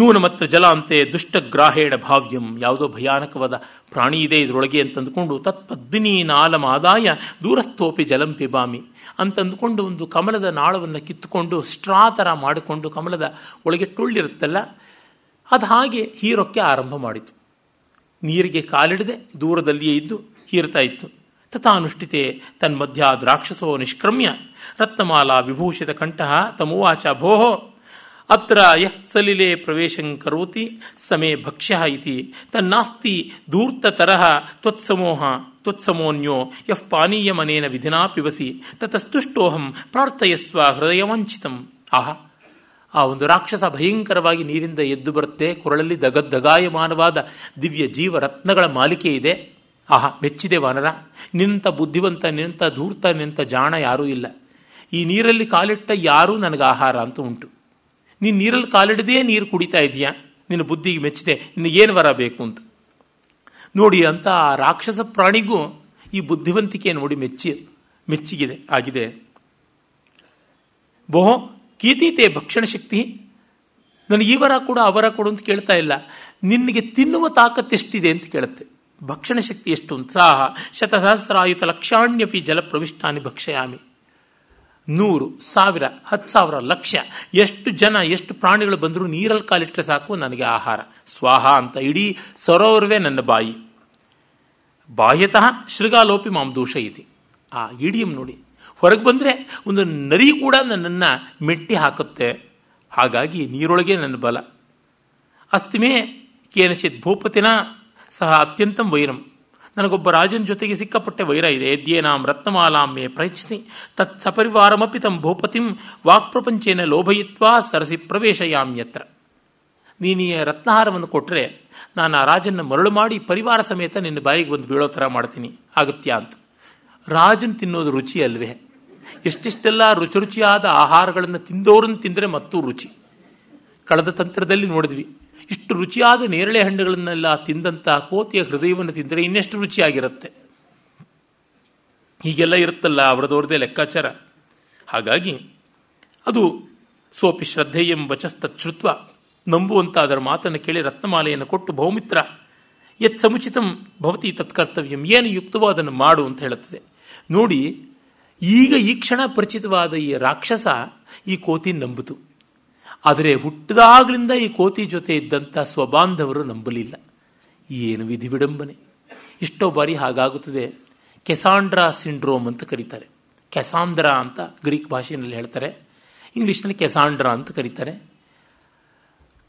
ನೂನಮತ್ರ ಜಲ ಅಂತೆ ದುಷ್ಟಗ್ರಾಹೇಣ ಭಾವ್ಯಂ ಯಾವುದೋ ಭಯಾನಕವಾದ ಪ್ರಾಣಿ ಇದೆ ಇದರೊಳಗೆ ಅಂತಂದುಕೊಂಡು ತತ್ಪದ್ಮಿನಿ ನಾಲಮಾದಾಯ ದೂರಸ್ಥೋಪಿ ಜಲಂ ಪಿಬಾಮಿ ಅಂತಂದುಕೊಂಡು ಒಂದು ಕಮಲದ ನಾಳವನ್ನು ಕಿತ್ತುಕೊಂಡು ಸ್ಟ್ರಾ ಥರ ಮಾಡಿಕೊಂಡು ಕಮಲದ ಒಳಗೆ ಟುಳ್ಳಿರುತ್ತಲ್ಲ ಅದು ಹಾಗೆ ಹೀರೋಕ್ಕೆ ಆರಂಭ ಮಾಡಿತು ನೀರಿಗೆ ಕಾಲಿಡದೆ ದೂರದಲ್ಲಿಯೇ ಇದ್ದು ಹೀರ್ತಾ ಇತ್ತು ತಥಾನುಷ್ಠಿತೆ ತನ್ಮಧ್ಯ ದ್ರಾಕ್ಷಸೋ ನಿಷ್ಕ್ರಮ್ಯ ರತ್ನಮಾಲಾ ವಿಭೂಷಿತ ಕಂಠ ತಮುವಾಚ ಭೋಹೋ ಅತ್ರ ಯಃ ಸಲಿಲೆ ಪ್ರವೇಶಂ ಕರೋತಿ ಸಮೇ ಭಕ್ಷ್ಯ ಇತಿ ತನ್ನಾಸ್ತಿ ತರಹ ತ್ವತ್ಸಮೋಹ ತ್ವತ್ಸಮೋನ್ಯೋ ಯಃ ಪಾನೀಯಮನೇನ ವಿಧಿನಾ ಪಿಬಸಿ ತತಸ್ತುಷ್ಟೋಹಂ ಪ್ರಾರ್ಥಯಸ್ವ ಹೃದಯ ವಂಚಿತಂ ಆಹಾ ಆ ಒಂದು ರಾಕ್ಷಸ ಭಯಂಕರವಾಗಿ ನೀರಿಂದ ಎದ್ದು ಬರುತ್ತೆ ಕೊರಳಲ್ಲಿ ದಗದ್ದಗಾಯಮಾನವಾದ ದಿವ್ಯ ಜೀವರತ್ನಗಳ ಮಾಲಿಕೆ ಇದೆ ಆಹಾ ಮೆಚ್ಚಿದೆ ವಾನರ ನಿಂತ ಬುದ್ಧಿವಂತ ನಿಂತ ಧೂರ್ತ ನಿಂತ ಜಾಣ ಯಾರೂ ಇಲ್ಲ ಈ ನೀರಲ್ಲಿ ಕಾಲಿಟ್ಟ ಯಾರೂ ನನಗೆ ಆಹಾರ ಅಂತ ಉಂಟು ನೀನು ನೀರಲ್ಲಿ ಕಾಲಿಡದೇ ನೀರು ಕುಡಿತಾ ಇದೆಯಾ ನಿನ್ನ ಬುದ್ಧಿಗೆ ಮೆಚ್ಚಿದೆ ಏನು ವರ ಬೇಕು ಅಂತ ನೋಡಿ ಅಂತ ಆ ರಾಕ್ಷಸ ಪ್ರಾಣಿಗೂ ಈ ಬುದ್ಧಿವಂತಿಕೆ ನೋಡಿ ಮೆಚ್ಚಿ ಮೆಚ್ಚಿಗಿದೆ ಆಗಿದೆ ಬೋಹೋ ಕೀತೀತೆ ಭಕ್ಷಣ ಶಕ್ತಿ ನನಗೆ ಈ ವರ ಕೊಡು ಅವರ ಕೊಡು ಅಂತ ಕೇಳ್ತಾ ಇಲ್ಲ ನಿನಗೆ ತಿನ್ನುವ ಎಷ್ಟಿದೆ ಅಂತ ಕೇಳುತ್ತೆ ಭಕ್ಷಣ ಶಕ್ತಿ ಎಷ್ಟು ಉತ್ಸಾಹ ಶತಸಹಸ್ರಾಯುತ ಲಕ್ಷಾಣ್ಯಪಿ ಜಲ ಪ್ರವಿಷ್ಟಾನಿ ಭಕ್ಷಯಾಮಿ ನೂರು ಸಾವಿರ ಹತ್ತು ಸಾವಿರ ಲಕ್ಷ ಎಷ್ಟು ಜನ ಎಷ್ಟು ಪ್ರಾಣಿಗಳು ಬಂದರೂ ನೀರಲ್ಲಿ ಕಾಲಿಟ್ಟರೆ ಸಾಕು ನನಗೆ ಆಹಾರ ಸ್ವಾಹ ಅಂತ ಇಡೀ ಸರೋವರವೇ ನನ್ನ ಬಾಯಿ ಬಾಹ್ಯತಃ ಶೃಗಾಲೋಪಿ ಮಾಂ ದೋಷ ಇದೆ ಆ ಇಡಿಯಂ ನೋಡಿ ಹೊರಗೆ ಬಂದರೆ ಒಂದು ನರಿ ಕೂಡ ನನ್ನನ್ನು ಮೆಟ್ಟಿ ಹಾಕುತ್ತೆ ಹಾಗಾಗಿ ನೀರೊಳಗೆ ನನ್ನ ಬಲ ಅಸ್ತಿಮೇ ಕೇನಚಿತ್ ಭೂಪತಿನ ಸಹ ಅತ್ಯಂತ ವೈರಂ ನನಗೊಬ್ಬ ರಾಜನ ಜೊತೆಗೆ ಸಿಕ್ಕಪಟ್ಟೆ ವೈರ ಇದೆ ಯದ್ಯೇನಾಂ ಮೇ ಪ್ರಯತ್ನಿಸಿ ತತ್ ಸಪರಿವಾರಮಪಿ ತಮ್ಮ ಭೂಪತಿಂ ವಾಕ್ಪ್ರಪಂಚೇನ ಲೋಭಯಿತ್ವ ಸರಸಿ ಪ್ರವೇಶಯಾಮ್ಯತ್ರ ಯತ್ರ ನೀನಿಯ ರತ್ನಹಾರವನ್ನು ಕೊಟ್ಟರೆ ನಾನು ಆ ರಾಜನ ಮರಳು ಮಾಡಿ ಪರಿವಾರ ಸಮೇತ ನಿನ್ನ ಬಾಯಿಗೆ ಬಂದು ಬೀಳೋ ಥರ ಮಾಡ್ತೀನಿ ಆಗತ್ಯಾ ಅಂತ ರಾಜನ್ ತಿನ್ನೋದು ರುಚಿ ಅಲ್ವೇ ಎಷ್ಟಿಷ್ಟೆಲ್ಲ ರುಚಿ ರುಚಿಯಾದ ಆಹಾರಗಳನ್ನು ತಿಂದೋರನ್ನು ತಿಂದರೆ ಮತ್ತೂ ರುಚಿ ಕಳೆದ ತಂತ್ರದಲ್ಲಿ ನೋಡಿದ್ವಿ ಇಷ್ಟು ರುಚಿಯಾದ ನೇರಳೆ ಹಣ್ಣುಗಳನ್ನೆಲ್ಲ ತಿಂದಂತಹ ಕೋತಿಯ ಹೃದಯವನ್ನು ತಿಂದರೆ ಇನ್ನೆಷ್ಟು ರುಚಿಯಾಗಿರುತ್ತೆ ಹೀಗೆಲ್ಲ ಇರುತ್ತಲ್ಲ ಅವರದವ್ರದೇ ಲೆಕ್ಕಾಚಾರ ಹಾಗಾಗಿ ಅದು ಸೋಪಿ ಶ್ರದ್ಧೆಯಂ ನಂಬುವಂತ ಅದರ ಮಾತನ್ನು ಕೇಳಿ ರತ್ನಮಾಲೆಯನ್ನು ಕೊಟ್ಟು ಬಹುಮಿತ್ರ ಯತ್ ಸಮುಚಿತಂ ಭವತಿ ತತ್ಕರ್ತವ್ಯಂ ಏನು ಯುಕ್ತವೋ ಅದನ್ನು ಮಾಡು ಅಂತ ಹೇಳುತ್ತದೆ ನೋಡಿ ಈಗ ಈ ಕ್ಷಣ ಪರಿಚಿತವಾದ ಈ ರಾಕ್ಷಸ ಈ ಕೋತಿ ನಂಬಿತು ಆದರೆ ಹುಟ್ಟಿದಾಗಲಿಂದ ಈ ಕೋತಿ ಜೊತೆ ಇದ್ದಂಥ ಸ್ವಬಾಂಧವರು ನಂಬಲಿಲ್ಲ ಏನು ವಿಧಿ ವಿಡಂಬನೆ ಇಷ್ಟೋ ಬಾರಿ ಹಾಗಾಗುತ್ತದೆ ಕೆಸಾಂಡ್ರಾ ಸಿಂಡ್ರೋಮ್ ಅಂತ ಕರೀತಾರೆ ಕೆಸಾಂಡ್ರಾ ಅಂತ ಗ್ರೀಕ್ ಭಾಷೆಯಲ್ಲಿ ಹೇಳ್ತಾರೆ ಇಂಗ್ಲೀಷ್ನಲ್ಲಿ ಕೆಸಾಂಡ್ರಾ ಅಂತ ಕರೀತಾರೆ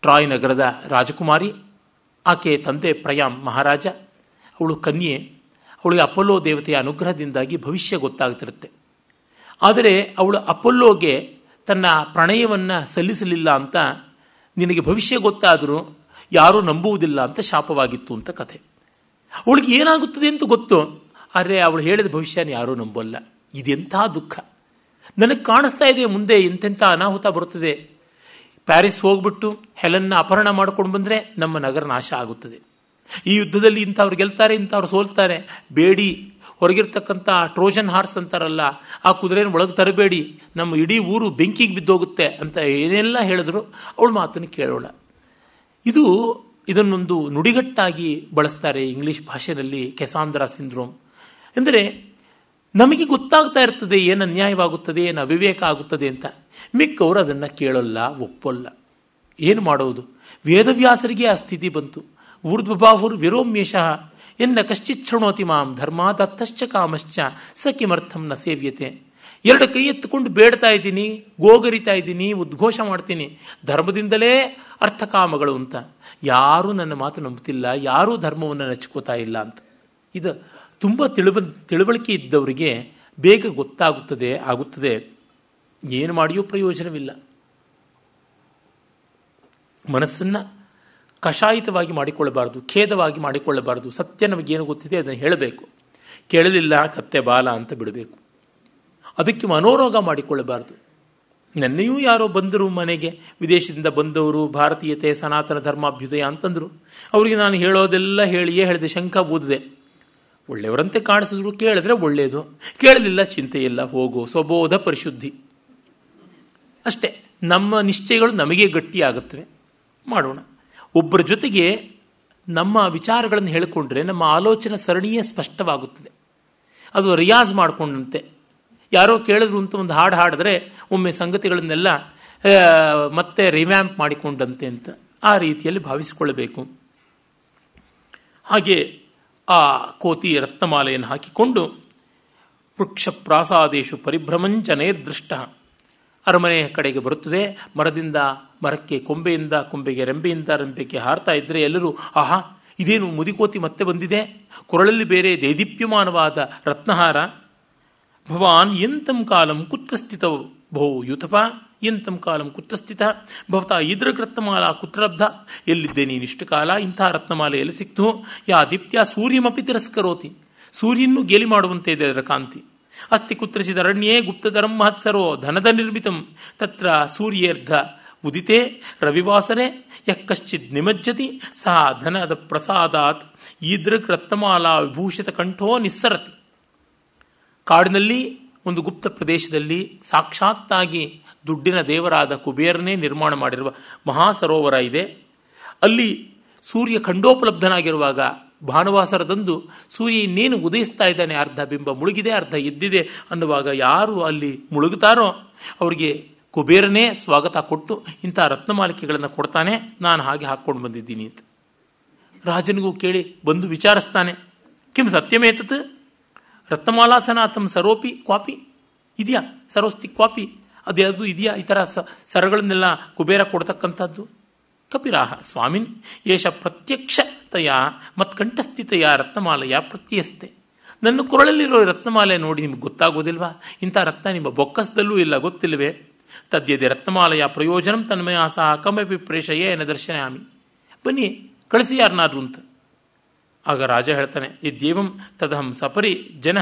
ಟ್ರಾಯ್ ನಗರದ ರಾಜಕುಮಾರಿ ಆಕೆಯ ತಂದೆ ಪ್ರಯಾಮ್ ಮಹಾರಾಜ ಅವಳು ಕನ್ಯೆ ಅವಳಿಗೆ ಅಪೋಲೋ ದೇವತೆಯ ಅನುಗ್ರಹದಿಂದಾಗಿ ಭವಿಷ್ಯ ಗೊತ್ತಾಗ್ತಿರುತ್ತೆ ಆದರೆ ಅವಳು ಅಪೋಲೋಗೆ ತನ್ನ ಪ್ರಣಯವನ್ನು ಸಲ್ಲಿಸಲಿಲ್ಲ ಅಂತ ನಿನಗೆ ಭವಿಷ್ಯ ಗೊತ್ತಾದರೂ ಯಾರೂ ನಂಬುವುದಿಲ್ಲ ಅಂತ ಶಾಪವಾಗಿತ್ತು ಅಂತ ಕಥೆ ಅವಳಿಗೆ ಏನಾಗುತ್ತದೆ ಅಂತ ಗೊತ್ತು ಆದರೆ ಅವಳು ಹೇಳಿದ ಭವಿಷ್ಯನ ಯಾರೂ ನಂಬಲ್ಲ ಇದೆಂಥ ದುಃಖ ನನಗೆ ಕಾಣಿಸ್ತಾ ಇದೆ ಮುಂದೆ ಎಂತೆಂಥ ಅನಾಹುತ ಬರುತ್ತದೆ ಪ್ಯಾರಿಸ್ ಹೋಗ್ಬಿಟ್ಟು ಹೆಲನ್ನ ಅಪಹರಣ ಮಾಡ್ಕೊಂಡು ಬಂದರೆ ನಮ್ಮ ನಗರ ನಾಶ ಆಗುತ್ತದೆ ಈ ಯುದ್ಧದಲ್ಲಿ ಇಂಥವ್ರು ಗೆಲ್ತಾರೆ ಇಂಥವ್ರು ಸೋಲ್ತಾರೆ ಬೇಡಿ ಹೊರಗಿರ್ತಕ್ಕಂಥ ಟ್ರೋಜನ್ ಹಾರ್ಸ್ ಅಂತಾರಲ್ಲ ಆ ಕುದುರೆನ ಒಳಗೆ ತರಬೇಡಿ ನಮ್ಮ ಇಡೀ ಊರು ಬೆಂಕಿಗೆ ಬಿದ್ದೋಗುತ್ತೆ ಅಂತ ಏನೆಲ್ಲ ಹೇಳಿದ್ರು ಅವಳ ಮಾತನ್ನು ಕೇಳೋಣ ಇದು ಇದನ್ನೊಂದು ನುಡಿಗಟ್ಟಾಗಿ ಬಳಸ್ತಾರೆ ಇಂಗ್ಲಿಷ್ ಭಾಷೆಯಲ್ಲಿ ಕೆಸಾಂದ್ರ ಸಿಂಡ್ರೋಮ್ ಅಂದರೆ ನಮಗೆ ಗೊತ್ತಾಗ್ತಾ ಇರ್ತದೆ ಏನು ಅನ್ಯಾಯವಾಗುತ್ತದೆ ಏನು ಅವಿವೇಕ ಆಗುತ್ತದೆ ಅಂತ ಮಿಕ್ಕವರು ಅದನ್ನು ಕೇಳೋಲ್ಲ ಒಪ್ಪೋಲ್ಲ ಏನು ಮಾಡೋದು ವೇದವ್ಯಾಸರಿಗೆ ಆ ಸ್ಥಿತಿ ಬಂತು ಊರ್ಧ್ವಬಾಹುರ್ ವಿರೋಮ್ಯಶಃ ಎನ್ನ ಶೃಣೋತಿ ಮಾಂ ಧರ್ಮಾದರ್ಥಶ್ಚ ಕಾಮಶ್ಚ ಸ ಕಿಮರ್ಥಂ ನ ಸೇವ್ಯತೆ ಎರಡು ಕೈ ಎತ್ತುಕೊಂಡು ಬೇಡ್ತಾ ಇದ್ದೀನಿ ಗೋಗರಿತಾ ಇದ್ದೀನಿ ಉದ್ಘೋಷ ಮಾಡ್ತೀನಿ ಧರ್ಮದಿಂದಲೇ ಅರ್ಥ ಕಾಮಗಳು ಅಂತ ಯಾರೂ ನನ್ನ ಮಾತು ನಂಬುತ್ತಿಲ್ಲ ಯಾರೂ ಧರ್ಮವನ್ನು ನಚ್ಕೋತಾ ಇಲ್ಲ ಅಂತ ಇದು ತುಂಬ ತಿಳುವ ತಿಳುವಳಿಕೆ ಇದ್ದವರಿಗೆ ಬೇಗ ಗೊತ್ತಾಗುತ್ತದೆ ಆಗುತ್ತದೆ ಏನು ಮಾಡಿಯೂ ಪ್ರಯೋಜನವಿಲ್ಲ ಮನಸ್ಸನ್ನು ಕಷಾಯಿತವಾಗಿ ಮಾಡಿಕೊಳ್ಳಬಾರ್ದು ಖೇದವಾಗಿ ಮಾಡಿಕೊಳ್ಳಬಾರದು ಸತ್ಯ ನಮಗೇನು ಗೊತ್ತಿದೆ ಅದನ್ನು ಹೇಳಬೇಕು ಕೇಳಲಿಲ್ಲ ಕತ್ತೆ ಬಾಲ ಅಂತ ಬಿಡಬೇಕು ಅದಕ್ಕೆ ಮನೋರೋಗ ಮಾಡಿಕೊಳ್ಳಬಾರ್ದು ನೆನ್ನೆಯೂ ಯಾರೋ ಬಂದರು ಮನೆಗೆ ವಿದೇಶದಿಂದ ಬಂದವರು ಭಾರತೀಯತೆ ಸನಾತನ ಧರ್ಮಾಭ್ಯುದಯ ಅಂತಂದರು ಅವರಿಗೆ ನಾನು ಹೇಳೋದೆಲ್ಲ ಹೇಳಿಯೇ ಹೇಳಿದೆ ಶಂಕ ಓದಿದೆ ಒಳ್ಳೆಯವರಂತೆ ಕಾಣಿಸಿದ್ರು ಕೇಳಿದ್ರೆ ಒಳ್ಳೆಯದು ಕೇಳಲಿಲ್ಲ ಚಿಂತೆ ಇಲ್ಲ ಹೋಗೋ ಸ್ವಬೋಧ ಪರಿಶುದ್ಧಿ ಅಷ್ಟೇ ನಮ್ಮ ನಿಶ್ಚಯಗಳು ನಮಗೆ ಗಟ್ಟಿಯಾಗುತ್ತವೆ ಮಾಡೋಣ ಒಬ್ಬರ ಜೊತೆಗೆ ನಮ್ಮ ವಿಚಾರಗಳನ್ನು ಹೇಳಿಕೊಂಡ್ರೆ ನಮ್ಮ ಆಲೋಚನೆ ಸರಣಿಯೇ ಸ್ಪಷ್ಟವಾಗುತ್ತದೆ ಅದು ರಿಯಾಜ್ ಮಾಡಿಕೊಂಡಂತೆ ಯಾರೋ ಕೇಳಿದ್ರು ಅಂತ ಒಂದು ಹಾಡು ಹಾಡಿದ್ರೆ ಒಮ್ಮೆ ಸಂಗತಿಗಳನ್ನೆಲ್ಲ ಮತ್ತೆ ರಿವ್ಯಾಂಪ್ ಮಾಡಿಕೊಂಡಂತೆ ಅಂತ ಆ ರೀತಿಯಲ್ಲಿ ಭಾವಿಸಿಕೊಳ್ಳಬೇಕು ಹಾಗೆ ಆ ಕೋತಿ ರತ್ನಮಾಲೆಯನ್ನು ಹಾಕಿಕೊಂಡು ವೃಕ್ಷ ಪ್ರಾಸಾದೇಶು ಪರಿಭ್ರಮಂಚನೇರ್ದೃಷ್ಟ ಅರಮನೆಯ ಕಡೆಗೆ ಬರುತ್ತದೆ ಮರದಿಂದ ಮರಕ್ಕೆ ಕೊಂಬೆಯಿಂದ ಕೊಂಬೆಗೆ ರೆಂಬೆಯಿಂದ ರೆಂಬೆಗೆ ಹಾರ್ತಾ ಇದ್ದರೆ ಎಲ್ಲರೂ ಆಹಾ ಇದೇನು ಮುದಿಕೋತಿ ಮತ್ತೆ ಬಂದಿದೆ ಕೊರಳಲ್ಲಿ ಬೇರೆ ದೇದೀಪ್ಯಮಾನವಾದ ರತ್ನಹಾರ ಭವಾನ್ ಎಂತಂ ಕಾಲಂ ಕುತ್ರ ಭೋ ಯೂಥಪ ಎಂತಂ ಕಾಲಂ ಕುತ್ರ ಸ್ಥಿತ ಭವತಾ ಇದ್ರ ರತ್ನಮಾಲ ಕುತ್ರಲಬ್ಧ ಎಲ್ಲಿದ್ದೆ ನೀನಿಷ್ಟು ಕಾಲ ಇಂತಹ ರತ್ನಮಾಲೆ ಎಲ್ಲಿ ಸಿಕ್ತು ಯಾ ದೀಪ್ತಿಯ ಸೂರ್ಯಮಪಿ ತಿರಸ್ಕರೋತಿ ಸೂರ್ಯನ್ನು ಗೇಲಿ ಮಾಡುವಂತೆ ಇದೆ ಅದರ ಕಾಂತಿ ಅಸ್ತಿ ಅರಣ್ಯೇ ಗುಪ್ತಧರಂ ಮಹತ್ಸರೋ ಧನದ ನಿರ್ಮಿತಂ ತತ್ರ ಸೂರ್ಯರ್ಧ ಉದಿತೆ ರವಿವಾಸರೆ ಯಶ್ಚಿತ್ ನಿಮಜ್ಜತಿ ಸಹ ಧನದ ಪ್ರಸಾದಾತ್ ಈದೃಗ್ ರತ್ನಮಾಲಾ ವಿಭೂಷಿತ ಕಂಠೋ ನಿಸ್ಸರತಿ ಕಾಡಿನಲ್ಲಿ ಒಂದು ಗುಪ್ತ ಪ್ರದೇಶದಲ್ಲಿ ಸಾಕ್ಷಾತ್ತಾಗಿ ದುಡ್ಡಿನ ದೇವರಾದ ಕುಬೇರನೇ ನಿರ್ಮಾಣ ಮಾಡಿರುವ ಮಹಾಸರೋವರ ಇದೆ ಅಲ್ಲಿ ಸೂರ್ಯ ಖಂಡೋಪಲಬ್ಧನಾಗಿರುವಾಗ ಭಾನುವಾಸರದಂದು ಸೂರ್ಯ ಇನ್ನೇನು ಉದಯಿಸ್ತಾ ಇದ್ದಾನೆ ಅರ್ಧ ಬಿಂಬ ಮುಳುಗಿದೆ ಅರ್ಧ ಎದ್ದಿದೆ ಅನ್ನುವಾಗ ಯಾರು ಅಲ್ಲಿ ಮುಳುಗುತ್ತಾರೋ ಅವರಿಗೆ ಕುಬೇರನೇ ಸ್ವಾಗತ ಕೊಟ್ಟು ಇಂಥ ರತ್ನಮಾಲಿಕೆಗಳನ್ನು ಕೊಡ್ತಾನೆ ನಾನು ಹಾಗೆ ಹಾಕ್ಕೊಂಡು ಬಂದಿದ್ದೀನಿ ಅಂತ ರಾಜನಿಗೂ ಕೇಳಿ ಬಂದು ವಿಚಾರಿಸ್ತಾನೆ ಕಿಂ ಸತ್ಯಮೇತತ್ ರತ್ನಮಾಲಾಸನಾಥಂ ಸರೋಪಿ ಕ್ವಾಪಿ ಇದೆಯಾ ಸರೋಸ್ತಿ ಕ್ವಾಪಿ ಅದ್ಯಾವುದು ಇದೆಯಾ ಈ ಥರ ಸರಗಳನ್ನೆಲ್ಲ ಕುಬೇರ ಕೊಡ್ತಕ್ಕಂಥದ್ದು ಕಪಿರಾಹ ಸ್ವಾಮಿನ್ ಯೇಷ ಪ್ರತ್ಯಕ್ಷತೆಯ ಕಂಠಸ್ಥಿತೆಯ ರತ್ನಮಾಲೆಯ ಪ್ರತ್ಯಸ್ತೆ ನನ್ನ ಕೊರಳಲ್ಲಿರೋ ರತ್ನಮಾಲೆ ನೋಡಿ ನಿಮ್ಗೆ ಗೊತ್ತಾಗೋದಿಲ್ವಾ ಇಂಥ ರತ್ನ ನಿಮ್ಮ ಬೊಕ್ಕಸದಲ್ಲೂ ಇಲ್ಲ ಗೊತ್ತಿಲ್ವೇ ತದ್ಯದಿ ರತ್ನಮಾಲಯ ಪ್ರಯೋಜನ ತನ್ಮಯ ಸಹ ಕಮ್ಮಿ ಪ್ರೇಷಯೇ ದರ್ಶನ ದರ್ಶನಯಾಮಿ ಬನ್ನಿ ಕಳಿಸಿ ಯಾರನ್ನಾದ್ರು ಅಂತ ಆಗ ರಾಜ ಹೇಳ್ತಾನೆ ದೇವಂ ತದಹಂ ಸಪರಿ ಜನ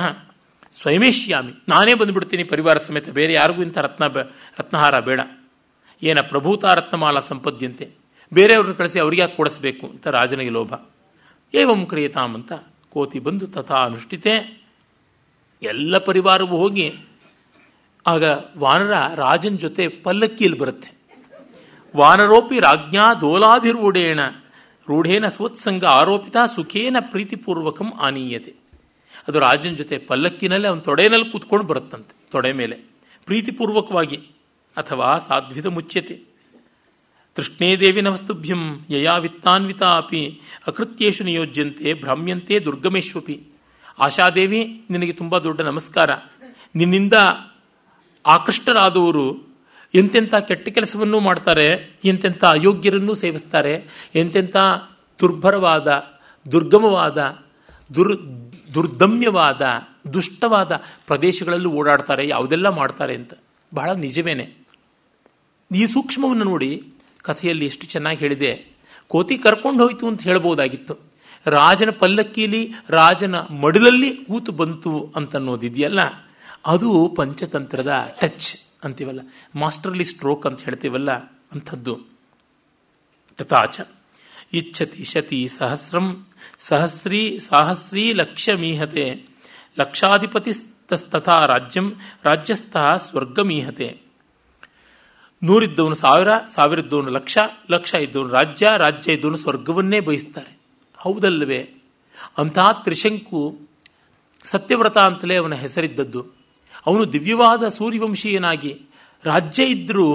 ಸ್ವಯಮೇಶ್ಯಾಮಿ ನಾನೇ ಬಂದುಬಿಡ್ತೀನಿ ಪರಿವಾರ ಸಮೇತ ಬೇರೆ ಯಾರಿಗೂ ಇಂಥ ರತ್ನ ರತ್ನಹಾರ ಬೇಡ ಏನ ಪ್ರಭೂತ ರತ್ನಮಾಲ ಸಂಪದ್ಯಂತೆ ಬೇರೆಯವ್ರನ್ನ ಕಳಿಸಿ ಅವ್ರಿಗೆ ಯಾಕೆ ಕೊಡಿಸ್ಬೇಕು ಅಂತ ರಾಜನಿಗೆ ಲೋಭ ಏವಂ ಕ್ರಿಯತಾಂ ಅಂತ ಕೋತಿ ಬಂದು ತಥಾ ಅನುಷ್ಠಿತೆ ಎಲ್ಲ ಪರಿವಾರವೂ ಹೋಗಿ ಆಗ ವಾನರ ರಾಜನ ಜೊತೆ ಪಲ್ಲಕ್ಕಿಯಲ್ಲಿ ಬರುತ್ತೆ ವಾನರೋಪಿ ರಾಜ್ಞಾ ದೋಲಾಧಿರೂಢೇಣ ರೂಢೇನ ಸ್ವತ್ಸಂಗ ಆರೋಪಿತ ಸುಖೇನ ಪ್ರೀತಿಪೂರ್ವಕಂ ಆನೀಯತೆ ಅದು ರಾಜನ ಜೊತೆ ಪಲ್ಲಕ್ಕಿನಲ್ಲಿ ಅವನ ತೊಡೆಯಲ್ಲಿ ಕೂತ್ಕೊಂಡು ಬರುತ್ತಂತೆ ತೊಡೆ ಮೇಲೆ ಪ್ರೀತಿಪೂರ್ವಕವಾಗಿ ಅಥವಾ ಸಾಧ್ವಿತ ಮುಚ್ಯತೆ ತೃಷ್ಣೇ ದೇವಿ ನಮಸ್ತುಭ್ಯಂ ಯಯಾ ವಿತ್ತಾನ್ವಿತ ಅಪಿ ಅಕೃತ್ಯೇಶು ನಿಯೋಜ್ಯಂತೆ ಭ್ರಮ್ಯಂತೆ ದುರ್ಗಮೇಶ್ವಪಿ ಆಶಾದೇವಿ ನಿನಗೆ ತುಂಬ ದೊಡ್ಡ ನಮಸ್ಕಾರ ನಿನ್ನಿಂದ ಆಕೃಷ್ಟರಾದವರು ಎಂತೆಂಥ ಕೆಟ್ಟ ಕೆಲಸವನ್ನೂ ಮಾಡ್ತಾರೆ ಎಂತೆಂಥ ಅಯೋಗ್ಯರನ್ನೂ ಸೇವಿಸ್ತಾರೆ ಎಂತೆಂಥ ದುರ್ಭರವಾದ ದುರ್ಗಮವಾದ ದುರ್ ದುರ್ದಮ್ಯವಾದ ದುಷ್ಟವಾದ ಪ್ರದೇಶಗಳಲ್ಲೂ ಓಡಾಡ್ತಾರೆ ಯಾವುದೆಲ್ಲ ಮಾಡ್ತಾರೆ ಅಂತ ಬಹಳ ನಿಜವೇನೆ ಈ ಸೂಕ್ಷ್ಮವನ್ನು ನೋಡಿ ಕಥೆಯಲ್ಲಿ ಎಷ್ಟು ಚೆನ್ನಾಗಿ ಹೇಳಿದೆ ಕೋತಿ ಕರ್ಕೊಂಡು ಹೋಯಿತು ಅಂತ ಹೇಳಬಹುದಾಗಿತ್ತು ರಾಜನ ಪಲ್ಲಕ್ಕಿಲಿ ರಾಜನ ಮಡಿಲಲ್ಲಿ ಕೂತು ಬಂತು ಅಂತನ್ನೋದಿದೆಯಲ್ಲ ಅದು ಪಂಚತಂತ್ರದ ಟಚ್ ಅಂತೀವಲ್ಲ ಮಾಸ್ಟರ್ಲಿ ಸ್ಟ್ರೋಕ್ ಅಂತ ಹೇಳ್ತೀವಲ್ಲ ಅಂಥದ್ದು ತಥಾಚ ಇಚ್ಛತಿ ಶತಿ ಸಹಸ್ರಂ ಸಹಸ್ರೀ ಸಾಹಸ್ರೀ ಮೀಹತೆ ಲಕ್ಷಾಧಿಪತಿ ತಥಾ ರಾಜ್ಯಂ ರಾಜ್ಯಸ್ಥಾ ಸ್ವರ್ಗಮೀಹತೆ ನೂರಿದ್ದವನು ಸಾವಿರ ಸಾವಿರದ್ದವನು ಲಕ್ಷ ಲಕ್ಷ ಇದ್ದವನು ರಾಜ್ಯ ರಾಜ್ಯ ಇದ್ದವನು ಸ್ವರ್ಗವನ್ನೇ ಬಯಸ್ತಾರೆ ಹೌದಲ್ಲವೇ ಅಂತಹ ತ್ರಿಶಂಕು ಸತ್ಯವ್ರತ ಅಂತಲೇ ಅವನ ಹೆಸರಿದ್ದದ್ದು ಅವನು ದಿವ್ಯವಾದ ಸೂರ್ಯವಂಶೀಯನಾಗಿ ರಾಜ್ಯ ಇದ್ದರೂ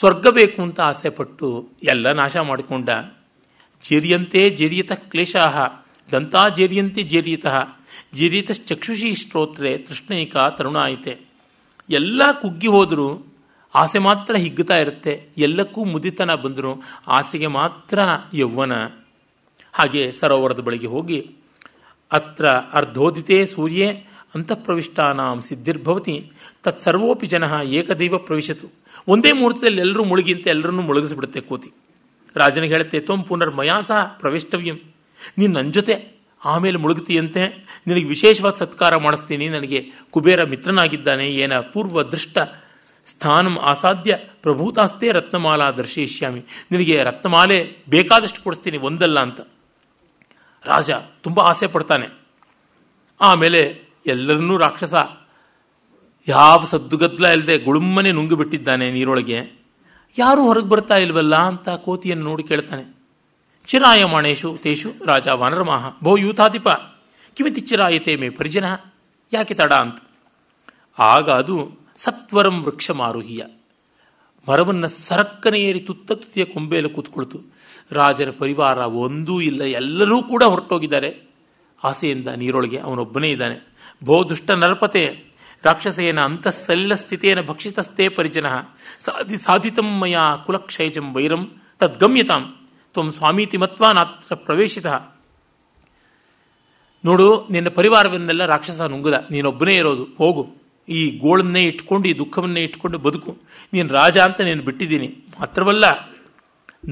ಸ್ವರ್ಗ ಬೇಕು ಅಂತ ಆಸೆಪಟ್ಟು ಎಲ್ಲ ನಾಶ ಮಾಡಿಕೊಂಡ ಜೀರ್ಯಂತೆ ಜರಿಯತ ಕ್ಲೇಶಾಹ ದಂತಾ ಜಿರಿಯತ ಜೀರಿಯತಃ ಚಕ್ಷುಷಿ ಸ್ತ್ರೋತ್ರೆ ತೃಷ್ಣೈಕ ತರುಣಾಯಿತೆ ಎಲ್ಲ ಕುಗ್ಗಿ ಹೋದರೂ ಆಸೆ ಮಾತ್ರ ಹಿಗ್ಗುತ್ತಾ ಇರುತ್ತೆ ಎಲ್ಲಕ್ಕೂ ಮುದಿತನ ಬಂದರು ಆಸೆಗೆ ಮಾತ್ರ ಯೌವನ ಹಾಗೆ ಸರೋವರದ ಬಳಿಗೆ ಹೋಗಿ ಅತ್ರ ಅರ್ಧೋದಿತೆ ಸೂರ್ಯೇ ಅಂತಃಪ್ರವಿಷ್ಟಾನಾಂ ಸಿದ್ಧಿರ್ಭವತಿ ತತ್ಸರ್ವೋಪಿ ಜನ ಏಕದೈವ ಪ್ರವಿಶತು ಒಂದೇ ಮುಹೂರ್ತದಲ್ಲಿ ಎಲ್ಲರೂ ಮುಳುಗಿಂತೆ ಎಲ್ಲರನ್ನೂ ಮುಳುಗಿಸಿಬಿಡುತ್ತೆ ಕೋತಿ ರಾಜನಿಗೆ ಹೇಳುತ್ತೆ ತ್ವಂ ಪುನರ್ಮಯಾ ಸಹ ಪ್ರವೇಶವ್ಯಂ ನೀನು ನನ್ನ ಜೊತೆ ಆಮೇಲೆ ಮುಳುಗುತ್ತೀಯಂತೆ ನಿನಗೆ ವಿಶೇಷವಾದ ಸತ್ಕಾರ ಮಾಡಿಸ್ತೀನಿ ನನಗೆ ಕುಬೇರ ಮಿತ್ರನಾಗಿದ್ದಾನೆ ಏನ ಪೂರ್ವ ದೃಷ್ಟ ಸ್ಥಾನಂ ಆಸಾಧ್ಯ ಪ್ರಭೂತಾಸ್ತೆ ರತ್ನಮಾಲಾ ದರ್ಶಯಿಷ್ಯಾಮಿ ನಿನಗೆ ರತ್ನಮಾಲೆ ಬೇಕಾದಷ್ಟು ಕೊಡಿಸ್ತೀನಿ ಒಂದಲ್ಲ ಅಂತ ರಾಜ ತುಂಬ ಆಸೆ ಪಡ್ತಾನೆ ಆಮೇಲೆ ಎಲ್ಲರನ್ನೂ ರಾಕ್ಷಸ ಯಾವ ಸದ್ದುಗದ್ಲ ಇಲ್ಲದೆ ಗುಳುಮ್ಮನೆ ನುಂಗಿ ಬಿಟ್ಟಿದ್ದಾನೆ ನೀರೊಳಗೆ ಯಾರೂ ಹೊರಗೆ ಬರ್ತಾ ಇಲ್ವಲ್ಲ ಅಂತ ಕೋತಿಯನ್ನು ನೋಡಿ ಕೇಳ್ತಾನೆ ಚಿರಾಯ ಮಾಣೇಶು ತೇಷು ರಾಜ ವಾನರಮಾಹ ಭೋ ಯೂಥಾಧಿಪ ಕಿಮಿತಿ ಚಿರಾಯತೆ ಮೇ ಪರಿಜನ ಯಾಕೆ ತಡ ಅಂತ ಆಗ ಅದು ಸತ್ವರಂ ವೃಕ್ಷ ಮಾರುಹಿಯ ಮರವನ್ನು ಸರಕ್ಕನೆ ಏರಿ ತುತ್ತ ತುತ್ತಿಯ ಕೊಂಬೆಯಲ್ಲಿ ಕೂತ್ಕೊಳ್ತು ರಾಜರ ಪರಿವಾರ ಒಂದೂ ಇಲ್ಲ ಎಲ್ಲರೂ ಕೂಡ ಹೊರಟೋಗಿದ್ದಾರೆ ಆಸೆಯಿಂದ ನೀರೊಳಗೆ ಅವನೊಬ್ಬನೇ ಇದ್ದಾನೆ ಭೋ ದುಷ್ಟ ನರಪತೆ ರಾಕ್ಷಸೇನ ಅಂತಃಸಲ್ಲ ಸ್ಥಿತೇನ ಭಕ್ಷಿತಸ್ಥೇ ಪರಿಜನ ಸಾಧಿ ಸಾಧಿತಂ ಮಯ ಕುಲಕ್ಷೈಜಂ ವೈರಂ ತದ್ಗಮ್ಯತಾಂ ತ್ವಂ ಸ್ವಾಮೀತಿ ಮತ್ವ ನಾತ್ರ ಪ್ರವೇಶಿತ ನೋಡು ನಿನ್ನ ಪರಿವಾರವನ್ನೆಲ್ಲ ರಾಕ್ಷಸ ನುಂಗದ ನೀನೊಬ್ಬನೇ ಇರೋದು ಹೋಗು ಈ ಗೋಳನ್ನೇ ಇಟ್ಕೊಂಡು ಈ ದುಃಖವನ್ನೇ ಇಟ್ಕೊಂಡು ಬದುಕು ನೀನು ರಾಜ ಅಂತ ನೀನು ಬಿಟ್ಟಿದ್ದೀನಿ ಮಾತ್ರವಲ್ಲ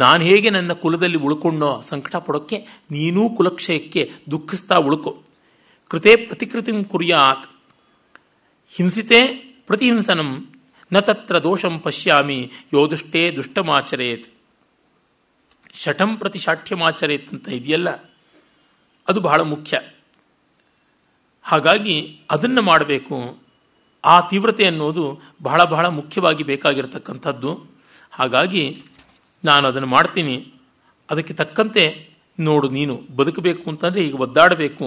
ನಾನು ಹೇಗೆ ನನ್ನ ಕುಲದಲ್ಲಿ ಉಳ್ಕೊಂಡೋ ಸಂಕಟ ಪಡೋಕ್ಕೆ ನೀನೂ ಕುಲಕ್ಷಯಕ್ಕೆ ದುಃಖಿಸ್ತಾ ಉಳ್ಕೊ ಕೃತೆ ಪ್ರತಿಕೃತಿಂ ಕುರ್ಯಾತ್ ಹಿಂಸಿತೆ ಪ್ರತಿಹಿಂಸನಂ ನ ತತ್ರ ದೋಷಂ ಪಶ್ಯಾಮಿ ಯೋ ದುಷ್ಟೇ ದುಷ್ಟಮಾಚರೇತ್ ಶಠಂ ಪ್ರತಿ ಶಾಠ್ಯಮಾಚರೇತ್ ಅಂತ ಇದೆಯಲ್ಲ ಅದು ಬಹಳ ಮುಖ್ಯ ಹಾಗಾಗಿ ಅದನ್ನು ಮಾಡಬೇಕು ಆ ತೀವ್ರತೆ ಅನ್ನೋದು ಬಹಳ ಬಹಳ ಮುಖ್ಯವಾಗಿ ಬೇಕಾಗಿರತಕ್ಕಂಥದ್ದು ಹಾಗಾಗಿ ನಾನು ಅದನ್ನು ಮಾಡ್ತೀನಿ ಅದಕ್ಕೆ ತಕ್ಕಂತೆ ನೋಡು ನೀನು ಬದುಕಬೇಕು ಅಂತಂದರೆ ಈಗ ಒದ್ದಾಡಬೇಕು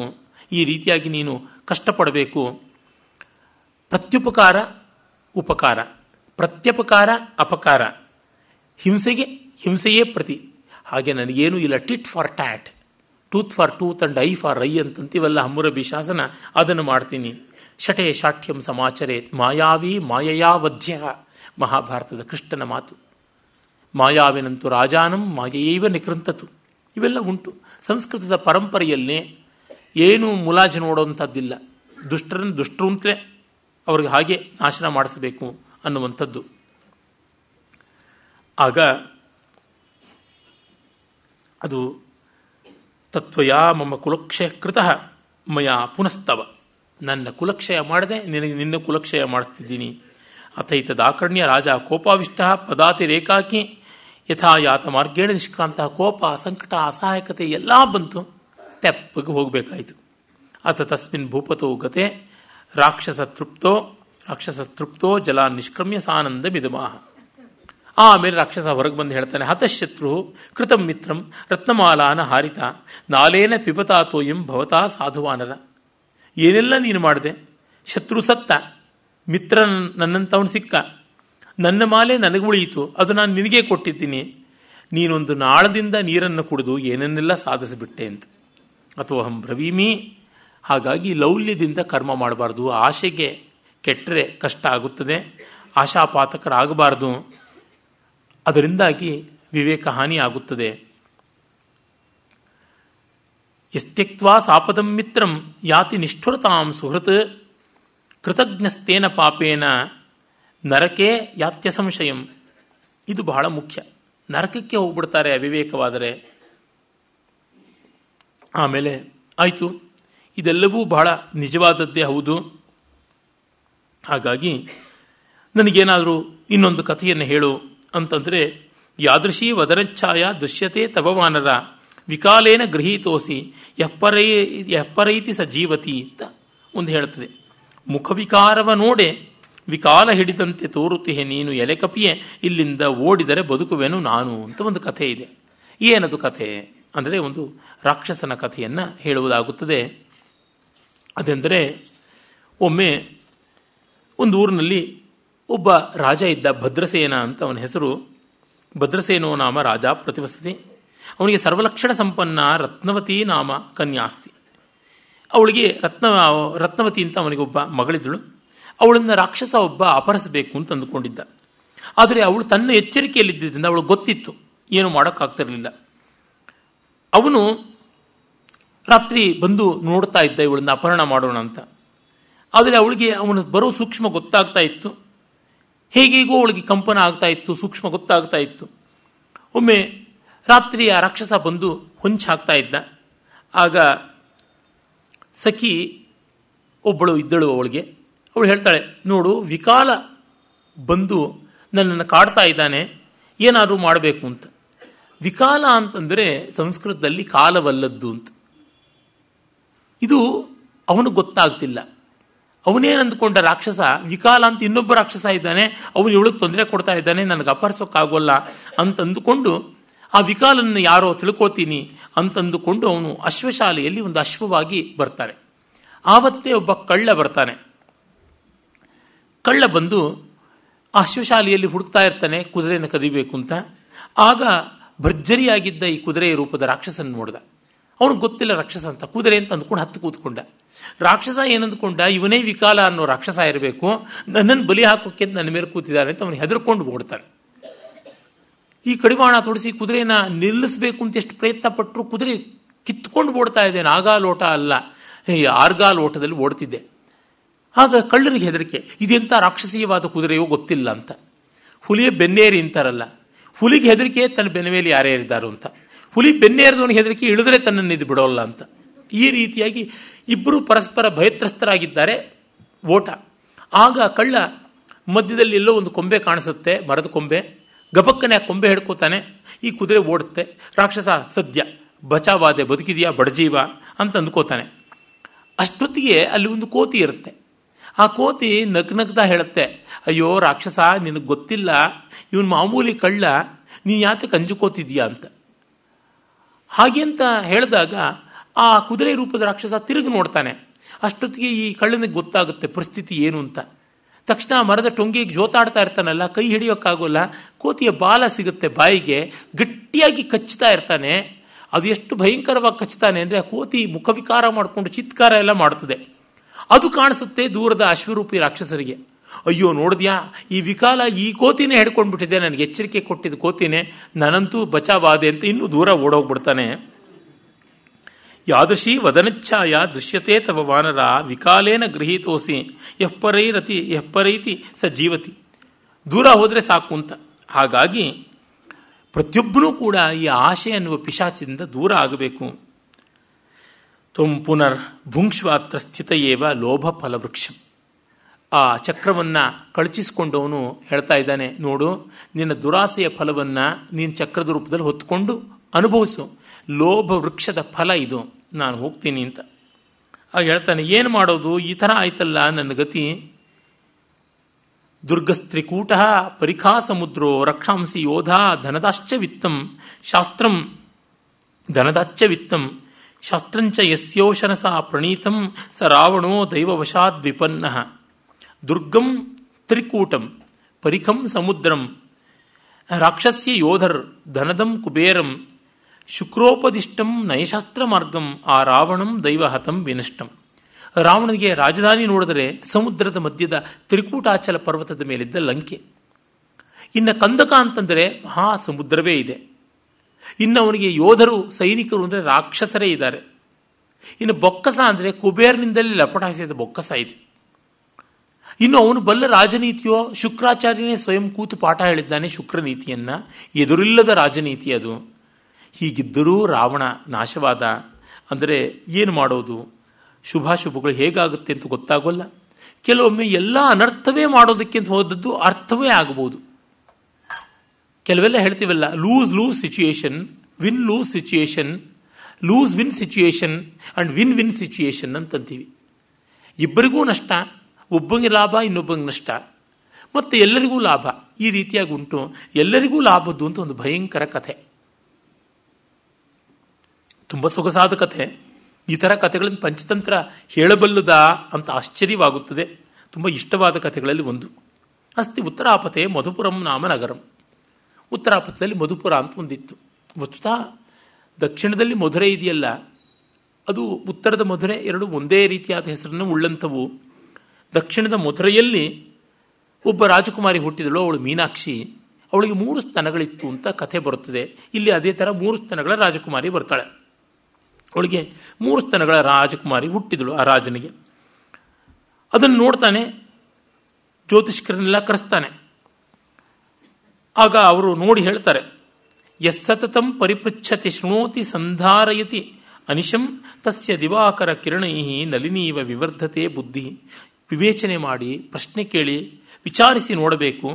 ಈ ರೀತಿಯಾಗಿ ನೀನು ಕಷ್ಟಪಡಬೇಕು ಪ್ರತ್ಯುಪಕಾರ ಉಪಕಾರ ಪ್ರತ್ಯಪಕಾರ ಅಪಕಾರ ಹಿಂಸೆಗೆ ಹಿಂಸೆಯೇ ಪ್ರತಿ ಹಾಗೆ ನನಗೇನು ಇಲ್ಲ tit for tat tooth for tooth and eye for eye ಅಂತಂತೀವಲ್ಲ ಹಮ್ಮುರಬಿ ಶಾಸನ ಅದನ್ನು ಮಾಡ್ತೀನಿ ಶಟೇ ಶಾಠ್ಯಂ ಸಮಾಚರೇ ಮಾಯಾವಿ ಮಾಯಯಾ ಮಹಾಭಾರತದ ಕೃಷ್ಣನ ಮಾತು ಮಾಯಾವಿನಂತು ರಾಜಾನಂ ಮಾಯೆಯೈವ ನಿಕೃಂತತು ಇವೆಲ್ಲ ಉಂಟು ಸಂಸ್ಕೃತದ ಪರಂಪರೆಯಲ್ಲೇ ಏನು ಮುಲಾಜು ನೋಡುವಂಥದ್ದಿಲ್ಲ ದುಷ್ಟರನ್ನು ದುಷ್ಟರು ಅಂತಲೇ ಅವ್ರಿಗೆ ಹಾಗೆ ನಾಶನ ಮಾಡಿಸಬೇಕು ಅನ್ನುವಂಥದ್ದು ಆಗ ಅದು ತತ್ವಯ ಮಮ್ಮ ಕುಲಕ್ಷಯ ಕೃತ ಮಯ ಪುನಸ್ತವ ನನ್ನ ಕುಲಕ್ಷಯ ಮಾಡದೆ ನಿನಗೆ ನಿನ್ನ ಕುಲಕ್ಷಯ ಮಾಡಿಸ್ತಿದ್ದೀನಿ ಅಥೈತದಾಕರ್ಣ್ಯ ರಾಜ ಕೋಪಾವಿಷ್ಟ ಪದಾತಿ ರೇಖಾಕಿ ಯಥಾಯಾತ ಮಾರ್ಗೇಣ ನಿಷ್ಕ್ರಾಂತ ಕೋಪ ಸಂಕಟ ಅಸಹಾಯಕತೆ ಎಲ್ಲ ಬಂತು ತೆಪ್ಪಗೆ ಹೋಗಬೇಕಾಯಿತು ಅತ ತಸ್ಮಿನ್ ಭೂಪತೋ ಗತೆ ರಾಕ್ಷಸ ತೃಪ್ತೋ ರಾಕ್ಷಸ ತೃಪ್ತೋ ಜಲ ನಿಷ್ಕ್ರಮ್ಯ ಸಾನಂದ ಮಿದುಮಾಹ ಆಮೇಲೆ ರಾಕ್ಷಸ ಹೊರಗೆ ಬಂದು ಹೇಳ್ತಾನೆ ಹತಶತ್ರು ಕೃತಂ ಮಿತ್ರಂ ರತ್ನಮಾಲಾನ ಹಾರಿತ ನಾಲೇನ ಪಿಪತಾತೋಯಂ ಭವತಾ ಸಾಧುವಾನರ ಏನೆಲ್ಲ ನೀನು ಮಾಡಿದೆ ಶತ್ರು ಸತ್ತ ಮಿತ್ರ ನನ್ನಂತವನು ಸಿಕ್ಕ ನನ್ನ ಮಾಲೆ ನನಗೆ ಉಳಿಯಿತು ಅದು ನಾನು ನಿನಗೆ ಕೊಟ್ಟಿದ್ದೀನಿ ನೀನೊಂದು ನಾಳದಿಂದ ನೀರನ್ನು ಕುಡಿದು ಏನನ್ನೆಲ್ಲ ಸಾಧಿಸಿಬಿಟ್ಟೆ ಅಂತ ಅಥವಾ ಅಹಂ ಬ್ರವೀಮಿ ಹಾಗಾಗಿ ಲೌಲ್ಯದಿಂದ ಕರ್ಮ ಮಾಡಬಾರ್ದು ಆಶೆಗೆ ಕೆಟ್ಟರೆ ಕಷ್ಟ ಆಗುತ್ತದೆ ಆಶಾಪಾತಕರಾಗಬಾರ್ದು ಅದರಿಂದಾಗಿ ವಿವೇಕ ಹಾನಿ ಆಗುತ್ತದೆ ಎಸ್ತ್ಯಕ್ವಾ ಸಾಪದಂ ಮಿತ್ರಂ ಯಾತಿ ನಿಷ್ಠುರತಾಂ ಸುಹೃತ್ ಕೃತಜ್ಞಸ್ತೇನ ಪಾಪೇನ ನರಕೇ ಯಾತ್ಯ ಸಂಶಯಂ ಇದು ಬಹಳ ಮುಖ್ಯ ನರಕಕ್ಕೆ ಹೋಗ್ಬಿಡ್ತಾರೆ ಅವಿವೇಕವಾದರೆ ಆಮೇಲೆ ಆಯಿತು ಇದೆಲ್ಲವೂ ಬಹಳ ನಿಜವಾದದ್ದೇ ಹೌದು ಹಾಗಾಗಿ ನನಗೇನಾದರೂ ಇನ್ನೊಂದು ಕಥೆಯನ್ನು ಹೇಳು ಅಂತಂದರೆ ಯಾದೃಶಿ ವದರಚ್ಛಾಯ ದೃಶ್ಯತೆ ತಪವಾನರ ವಿಕಾಲೇನ ಗೃಹೀತೋಸಿ ಎಪ್ಪರೈ ಎಪ್ಪರೈತಿ ಸ ಜೀವತಿ ಅಂತ ಒಂದು ಹೇಳುತ್ತದೆ ಮುಖವಿಕಾರವ ನೋಡೆ ವಿಕಾಲ ಹಿಡಿದಂತೆ ತೋರುತ್ತಿಹೆ ನೀನು ಎಲೆಕಪಿಯೇ ಇಲ್ಲಿಂದ ಓಡಿದರೆ ಬದುಕುವೆನು ನಾನು ಅಂತ ಒಂದು ಕಥೆ ಇದೆ ಏನದು ಕಥೆ ಅಂದರೆ ಒಂದು ರಾಕ್ಷಸನ ಕಥೆಯನ್ನು ಹೇಳುವುದಾಗುತ್ತದೆ ಅದೆಂದರೆ ಒಮ್ಮೆ ಒಂದು ಊರಿನಲ್ಲಿ ಒಬ್ಬ ರಾಜ ಇದ್ದ ಭದ್ರಸೇನ ಅಂತ ಅವನ ಹೆಸರು ಭದ್ರಸೇನೋ ನಾಮ ರಾಜ ಪ್ರತಿವಸತಿ ಅವನಿಗೆ ಸರ್ವಲಕ್ಷಣ ಸಂಪನ್ನ ರತ್ನವತಿ ನಾಮ ಕನ್ಯಾಸ್ತಿ ಅವಳಿಗೆ ರತ್ನ ರತ್ನವತಿ ಅಂತ ಅವನಿಗೊಬ್ಬ ಮಗಳಿದ್ದಳು ಅವಳನ್ನು ರಾಕ್ಷಸ ಒಬ್ಬ ಅಪಹರಿಸಬೇಕು ಅಂತ ಅಂದುಕೊಂಡಿದ್ದ ಆದರೆ ಅವಳು ತನ್ನ ಎಚ್ಚರಿಕೆಯಲ್ಲಿದ್ದರಿಂದ ಅವಳು ಗೊತ್ತಿತ್ತು ಏನು ಮಾಡೋಕ್ಕಾಗ್ತಿರಲಿಲ್ಲ ಅವನು ರಾತ್ರಿ ಬಂದು ನೋಡ್ತಾ ಇದ್ದ ಇವಳನ್ನ ಅಪಹರಣ ಮಾಡೋಣ ಅಂತ ಆದರೆ ಅವಳಿಗೆ ಅವನು ಬರೋ ಸೂಕ್ಷ್ಮ ಗೊತ್ತಾಗ್ತಾ ಇತ್ತು ಹೇಗೇಗೋ ಅವಳಿಗೆ ಕಂಪನ ಆಗ್ತಾ ಇತ್ತು ಸೂಕ್ಷ್ಮ ಗೊತ್ತಾಗ್ತಾ ಇತ್ತು ಒಮ್ಮೆ ರಾತ್ರಿ ಆ ರಾಕ್ಷಸ ಬಂದು ಹೊಂಚಾಗ್ತಾ ಇದ್ದ ಆಗ ಸಖಿ ಒಬ್ಬಳು ಇದ್ದಳು ಅವಳಿಗೆ ಅವಳು ಹೇಳ್ತಾಳೆ ನೋಡು ವಿಕಾಲ ಬಂದು ನನ್ನನ್ನು ಕಾಡ್ತಾ ಇದ್ದಾನೆ ಏನಾದರೂ ಮಾಡಬೇಕು ಅಂತ ವಿಕಾಲ ಅಂತಂದರೆ ಸಂಸ್ಕೃತದಲ್ಲಿ ಕಾಲವಲ್ಲದ್ದು ಅಂತ ಇದು ಅವನು ಗೊತ್ತಾಗ್ತಿಲ್ಲ ಅವನೇನು ಅಂದ್ಕೊಂಡ ರಾಕ್ಷಸ ವಿಕಾಲ ಅಂತ ಇನ್ನೊಬ್ಬ ರಾಕ್ಷಸ ಇದ್ದಾನೆ ಅವನು ಇವಳಿಗೆ ತೊಂದರೆ ಕೊಡ್ತಾ ಇದ್ದಾನೆ ನನಗೆ ಅಪಹರಿಸೋಕ್ಕಾಗೋಲ್ಲ ಅಂತಂದುಕೊಂಡು ಆ ವಿಕಾಲನ್ನು ಯಾರೋ ತಿಳ್ಕೊತೀನಿ ಅಂತಂದುಕೊಂಡು ಅವನು ಅಶ್ವಶಾಲೆಯಲ್ಲಿ ಒಂದು ಅಶ್ವವಾಗಿ ಬರ್ತಾರೆ ಆವತ್ತೇ ಒಬ್ಬ ಕಳ್ಳ ಬರ್ತಾನೆ ಕಳ್ಳ ಬಂದು ಅಶ್ವಶಾಲೆಯಲ್ಲಿ ಹುಡುಕ್ತಾ ಇರ್ತಾನೆ ಕುದುರೆಯನ್ನು ಕದಿಬೇಕು ಅಂತ ಆಗ ಭರ್ಜರಿಯಾಗಿದ್ದ ಈ ಕುದುರೆಯ ರೂಪದ ರಾಕ್ಷಸನ ನೋಡ್ದ ಅವನಿಗೆ ಗೊತ್ತಿಲ್ಲ ರಾಕ್ಷಸ ಅಂತ ಕುದುರೆ ಅಂತ ಅಂದ್ಕೊಂಡು ಹತ್ತು ಕೂತ್ಕೊಂಡ ರಾಕ್ಷಸ ಏನಂದ್ಕೊಂಡ ಇವನೇ ವಿಕಾಲ ಅನ್ನೋ ರಾಕ್ಷಸ ಇರಬೇಕು ನನ್ನನ್ನು ಬಲಿ ಹಾಕೋಕ್ಕೆ ನನ್ನ ಮೇಲೆ ಕೂತಿದ್ದಾನೆ ಅಂತ ಅವನು ಹೆದರ್ಕೊಂಡು ಓಡ್ತಾನೆ ಈ ಕಡಿವಾಣ ತೊಡಿಸಿ ಕುದುರೆನ ನಿಲ್ಲಿಸಬೇಕು ಅಂತ ಎಷ್ಟು ಪ್ರಯತ್ನ ಪಟ್ಟರು ಕುದುರೆ ಕಿತ್ಕೊಂಡು ಓಡ್ತಾ ಇದೆ ಲೋಟ ಅಲ್ಲ ಈ ಆರ್ಗಾಲೋಟದಲ್ಲಿ ಓಡ್ತಿದ್ದೆ ಆಗ ಕಳ್ಳರಿಗೆ ಹೆದರಿಕೆ ಇದೆಂಥ ರಾಕ್ಷಸೀಯವಾದ ಕುದುರೆಯೋ ಗೊತ್ತಿಲ್ಲ ಅಂತ ಹುಲಿಯ ಬೆನ್ನೇರಿ ಅಂತಾರಲ್ಲ ಹುಲಿಗೆ ಹೆದರಿಕೆ ತನ್ನ ಬೆನ್ನ ಮೇಲೆ ಯಾರೇ ಅಂತ ಹುಲಿ ಬೆನ್ನೇರಿದವನು ಹೆದರಿಕೆ ಇಳಿದ್ರೆ ತನ್ನ ಇದು ಬಿಡೋಲ್ಲ ಅಂತ ಈ ರೀತಿಯಾಗಿ ಇಬ್ಬರು ಪರಸ್ಪರ ಭಯತ್ರಸ್ತರಾಗಿದ್ದಾರೆ ಓಟ ಆಗ ಕಳ್ಳ ಮಧ್ಯದಲ್ಲಿ ಎಲ್ಲೋ ಒಂದು ಕೊಂಬೆ ಕಾಣಿಸುತ್ತೆ ಮರದ ಕೊಂಬೆ ಗಬಕ್ಕನೆ ಆ ಕೊಂಬೆ ಹಿಡ್ಕೋತಾನೆ ಈ ಕುದುರೆ ಓಡುತ್ತೆ ರಾಕ್ಷಸ ಸದ್ಯ ಬಚಾವಾದೆ ಬದುಕಿದೆಯಾ ಬಡಜೀವ ಅಂತ ಅಂದ್ಕೋತಾನೆ ಅಷ್ಟೊತ್ತಿಗೆ ಅಲ್ಲಿ ಒಂದು ಕೋತಿ ಇರುತ್ತೆ ಆ ಕೋತಿ ನಗ್ನಗ್ತಾ ಹೇಳುತ್ತೆ ಅಯ್ಯೋ ರಾಕ್ಷಸ ನಿನಗೆ ಗೊತ್ತಿಲ್ಲ ಇವನು ಮಾಮೂಲಿ ಕಳ್ಳ ನೀ ಯಾತಕ್ಕೆ ಅಂಜುಕೋತಿದ್ಯಾ ಅಂತ ಹಾಗೆ ಅಂತ ಹೇಳಿದಾಗ ಆ ಕುದುರೆ ರೂಪದ ರಾಕ್ಷಸ ತಿರುಗಿ ನೋಡ್ತಾನೆ ಅಷ್ಟೊತ್ತಿಗೆ ಈ ಕಳ್ಳನಿಗೆ ಗೊತ್ತಾಗುತ್ತೆ ಪರಿಸ್ಥಿತಿ ಏನು ಅಂತ ತಕ್ಷಣ ಮರದ ಟೊಂಗಿಗೆ ಜೋತಾಡ್ತಾ ಇರ್ತಾನಲ್ಲ ಕೈ ಹಿಡಿಯೋಕ್ಕಾಗೋಲ್ಲ ಕೋತಿಯ ಬಾಲ ಸಿಗುತ್ತೆ ಬಾಯಿಗೆ ಗಟ್ಟಿಯಾಗಿ ಕಚ್ಚುತ್ತಾ ಇರ್ತಾನೆ ಅದು ಎಷ್ಟು ಭಯಂಕರವಾಗಿ ಕಚ್ತಾನೆ ಅಂದರೆ ಆ ಕೋತಿ ಮುಖವಿಕಾರ ಮಾಡಿಕೊಂಡು ಚಿತ್ಕಾರ ಎಲ್ಲ ಮಾಡ್ತದೆ ಅದು ಕಾಣಿಸುತ್ತೆ ದೂರದ ಅಶ್ವರೂಪಿ ರಾಕ್ಷಸರಿಗೆ ಅಯ್ಯೋ ನೋಡಿದ್ಯಾ ಈ ವಿಕಾಲ ಈ ಕೋತಿನೇ ಹಿಡ್ಕೊಂಡ್ಬಿಟ್ಟಿದೆ ನನಗೆ ಎಚ್ಚರಿಕೆ ಕೊಟ್ಟಿದ್ದ ಕೋತಿನೇ ನನಂತೂ ಬಚಾವಾದೆ ಅಂತ ಇನ್ನೂ ದೂರ ಓಡೋಗ್ಬಿಡ್ತಾನೆ ಯಾದೃಶಿ ವದನಚ್ಛಾಯ ದೃಶ್ಯತೆ ತವ ವಾನರ ವಿಕಾಲೇನ ಗೃಹೀತೋಸಿ ಎಪ್ಪರೈರತಿ ಎಪ್ಪರೈತಿ ಸ ಜೀವತಿ ದೂರ ಹೋದರೆ ಸಾಕು ಅಂತ ಹಾಗಾಗಿ ಪ್ರತಿಯೊಬ್ಬನೂ ಕೂಡ ಈ ಆಶೆ ಅನ್ನುವ ಪಿಶಾಚಿಂದ ದೂರ ಆಗಬೇಕು ತ್ವಂ ಪುನರ್ ಭುಂಕ್ಷ್ವಾತ್ರ ಸ್ಥಿತಯೇವ ಲೋಭ ಫಲವೃಕ್ಷಂ ಆ ಚಕ್ರವನ್ನು ಕಳಚಿಸಿಕೊಂಡವನು ಹೇಳ್ತಾ ಇದ್ದಾನೆ ನೋಡು ನಿನ್ನ ದುರಾಸೆಯ ಫಲವನ್ನು ನೀನು ಚಕ್ರದ ರೂಪದಲ್ಲಿ ಹೊತ್ಕೊಂಡು ಅನುಭವಿಸು ಲೋಭ ವೃಕ್ಷದ ಫಲ ಇದು ನಾನು ಹೋಗ್ತೀನಿ ಅಂತ ಆಗ ಹೇಳ್ತಾನೆ ಏನು ಮಾಡೋದು ಈ ಥರ ಆಯ್ತಲ್ಲ ನನ್ನ ಗತಿ ದುರ್ಗಸ್ತ್ರಿಕೂಟ ಪರಿಖಾ ಸಮುದ್ರೋ ರಕ್ಷಾಂಸಿ ಯೋಧ ಧನದಾಶ್ಚ ವಿತ್ತಂ ಶಾಸ್ತ್ರಂ ಧನದಾಶ್ಚ ವಿತ್ತಂ ಶಸ್ತ್ರಂಚ ಯಸ್ಯೋಶನಸ ಪ್ರಣೀತಂ ಸ ರಾವಣೋ ದೈವವಶಾದ್ ವಿಪನ್ನ ದುರ್ಗಂ ತ್ರಿಕೂಟಂ ಪರಿಖಂ ಸಮುದ್ರಂ ರಾಕ್ಷಸ್ಯ ಯೋಧರ್ ಧನದಂ ಕುಬೇರಂ ಶುಕ್ರೋಪದಿಷ್ಟಂ ನಯಶಾಸ್ತ್ರ ಮಾರ್ಗಂ ಆ ರಾವಣಂ ದೈವಹತಂ ವಿನಷ್ಟಂ ರಾವಣನಿಗೆ ರಾಜಧಾನಿ ನೋಡಿದರೆ ಸಮುದ್ರದ ಮಧ್ಯದ ತ್ರಿಕೂಟಾಚಲ ಪರ್ವತದ ಮೇಲಿದ್ದ ಲಂಕೆ ಇನ್ನು ಕಂದಕ ಅಂತಂದರೆ ಮಹಾ ಸಮುದ್ರವೇ ಇದೆ ಇನ್ನು ಅವನಿಗೆ ಯೋಧರು ಸೈನಿಕರು ಅಂದರೆ ರಾಕ್ಷಸರೇ ಇದ್ದಾರೆ ಇನ್ನು ಬೊಕ್ಕಸ ಅಂದರೆ ಕುಬೇರ್ನಿಂದಲೇ ಲಪಟಾಯಿಸಿದ ಬೊಕ್ಕಸ ಇದೆ ಇನ್ನು ಅವನು ಬಲ್ಲ ರಾಜನೀತಿಯೋ ಶುಕ್ರಾಚಾರ್ಯನೇ ಸ್ವಯಂ ಕೂತು ಪಾಠ ಹೇಳಿದ್ದಾನೆ ಶುಕ್ರನೀತಿಯನ್ನ ಎದುರಿಲ್ಲದ ರಾಜನೀತಿ ಅದು ಹೀಗಿದ್ದರೂ ರಾವಣ ನಾಶವಾದ ಅಂದರೆ ಏನು ಮಾಡೋದು ಶುಭಾಶುಭಗಳು ಹೇಗಾಗುತ್ತೆ ಅಂತ ಗೊತ್ತಾಗೋಲ್ಲ ಕೆಲವೊಮ್ಮೆ ಎಲ್ಲ ಅನರ್ಥವೇ ಮಾಡೋದಕ್ಕೆ ಅಂತ ಹೋದದ್ದು ಅರ್ಥವೇ ಆಗಬಹುದು ಕೆಲವೆಲ್ಲ ಹೇಳ್ತೀವಲ್ಲ lose lose situation win lose situation lose win situation and win win situation ಅಂತಂತೀವಿ ಇಬ್ಬರಿಗೂ ನಷ್ಟ ಒಬ್ಬಂಗೆ ಲಾಭ ಇನ್ನೊಬ್ಬಂಗೆ ನಷ್ಟ ಮತ್ತು ಎಲ್ಲರಿಗೂ ಲಾಭ ಈ ರೀತಿಯಾಗಿ ಉಂಟು ಎಲ್ಲರಿಗೂ ಲಾಭದ್ದು ಅಂತ ಒಂದು ಭಯಂಕರ ಕಥೆ ತುಂಬ ಸೊಗಸಾದ ಕಥೆ ಈ ಥರ ಕಥೆಗಳನ್ನು ಪಂಚತಂತ್ರ ಹೇಳಬಲ್ಲುದಾ ಅಂತ ಆಶ್ಚರ್ಯವಾಗುತ್ತದೆ ತುಂಬ ಇಷ್ಟವಾದ ಕಥೆಗಳಲ್ಲಿ ಒಂದು ಅಸ್ತಿ ಉತ್ತರಾಪತೆ ಮಧುಪುರಂ ನಾಮ ನಗರಂ ಉತ್ತರಾಪಥದಲ್ಲಿ ಮಧುಪುರ ಅಂತ ಒಂದಿತ್ತು ವಸ್ತುತ ದಕ್ಷಿಣದಲ್ಲಿ ಮಧುರೆ ಇದೆಯಲ್ಲ ಅದು ಉತ್ತರದ ಮಧುರೆ ಎರಡು ಒಂದೇ ರೀತಿಯಾದ ಹೆಸರನ್ನು ಉಳ್ಳಂಥವು ದಕ್ಷಿಣದ ಮಧುರೆಯಲ್ಲಿ ಒಬ್ಬ ರಾಜಕುಮಾರಿ ಹುಟ್ಟಿದಳು ಅವಳು ಮೀನಾಕ್ಷಿ ಅವಳಿಗೆ ಮೂರು ಸ್ತನಗಳಿತ್ತು ಅಂತ ಕಥೆ ಬರುತ್ತದೆ ಇಲ್ಲಿ ಅದೇ ಥರ ಮೂರು ಸ್ತನಗಳ ರಾಜಕುಮಾರಿ ಬರ್ತಾಳೆ ಅವಳಿಗೆ ಮೂರು ಸ್ತನಗಳ ರಾಜಕುಮಾರಿ ಹುಟ್ಟಿದಳು ಆ ರಾಜನಿಗೆ ಅದನ್ನು ನೋಡ್ತಾನೆ ಜ್ಯೋತಿಷ್ಕರನ್ನೆಲ್ಲ ಕರೆಸ್ತಾನೆ ಆಗ ಅವರು ನೋಡಿ ಹೇಳ್ತಾರೆ ಸತತಂ ಪರಿಪೃಚ್ಛತಿ ಶೃಣೋತಿ ಸಂಧಾರಯತಿ ಅನಿಶಂ ತಸ್ಯ ದಿವಾಕರ ಕಿರಣೈಹಿ ನಲಿನೀವ ವಿವರ್ಧತೆ ಬುದ್ಧಿ ವಿವೇಚನೆ ಮಾಡಿ ಪ್ರಶ್ನೆ ಕೇಳಿ ವಿಚಾರಿಸಿ ನೋಡಬೇಕು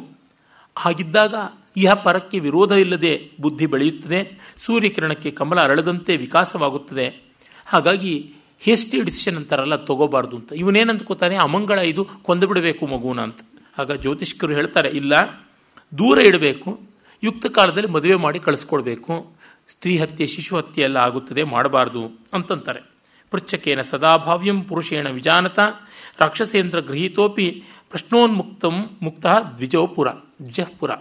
ಹಾಗಿದ್ದಾಗ ಇಹ ಪರಕ್ಕೆ ವಿರೋಧ ಇಲ್ಲದೆ ಬುದ್ಧಿ ಬೆಳೆಯುತ್ತದೆ ಸೂರ್ಯಕಿರಣಕ್ಕೆ ಕಮಲ ಅರಳದಂತೆ ವಿಕಾಸವಾಗುತ್ತದೆ ಹಾಗಾಗಿ ಹೇಸ್ಟಿ ಡಿಸಿಷನ್ ಅಂತಾರಲ್ಲ ತಗೋಬಾರ್ದು ಅಂತ ಇವನೇನಂತ ಕೂತಾನೆ ಅಮಂಗಳ ಇದು ಕೊಂದು ಬಿಡಬೇಕು ಮಗುನ ಅಂತ ಆಗ ಜ್ಯೋತಿಷ್ಕರು ಹೇಳ್ತಾರೆ ಇಲ್ಲ ದೂರ ಇಡಬೇಕು ಯುಕ್ತ ಕಾಲದಲ್ಲಿ ಮದುವೆ ಮಾಡಿ ಕಳಿಸ್ಕೊಡ್ಬೇಕು ಸ್ತ್ರೀ ಹತ್ಯೆ ಶಿಶು ಹತ್ಯೆ ಎಲ್ಲ ಆಗುತ್ತದೆ ಮಾಡಬಾರ್ದು ಅಂತಂತಾರೆ ಪೃಚ್ಛಕೇನ ಸದಾಭಾವ್ಯಂ ಪುರುಷೇಣ ವಿಜಾನತ ರಾಕ್ಷಸೇಂದ್ರ ಗೃಹೀತೋಪಿ ಪ್ರಶ್ನೋನ್ಮುಕ್ತಂ ಮುಕ್ತ ದ್ವಿಜೋಪುರ ಪುರ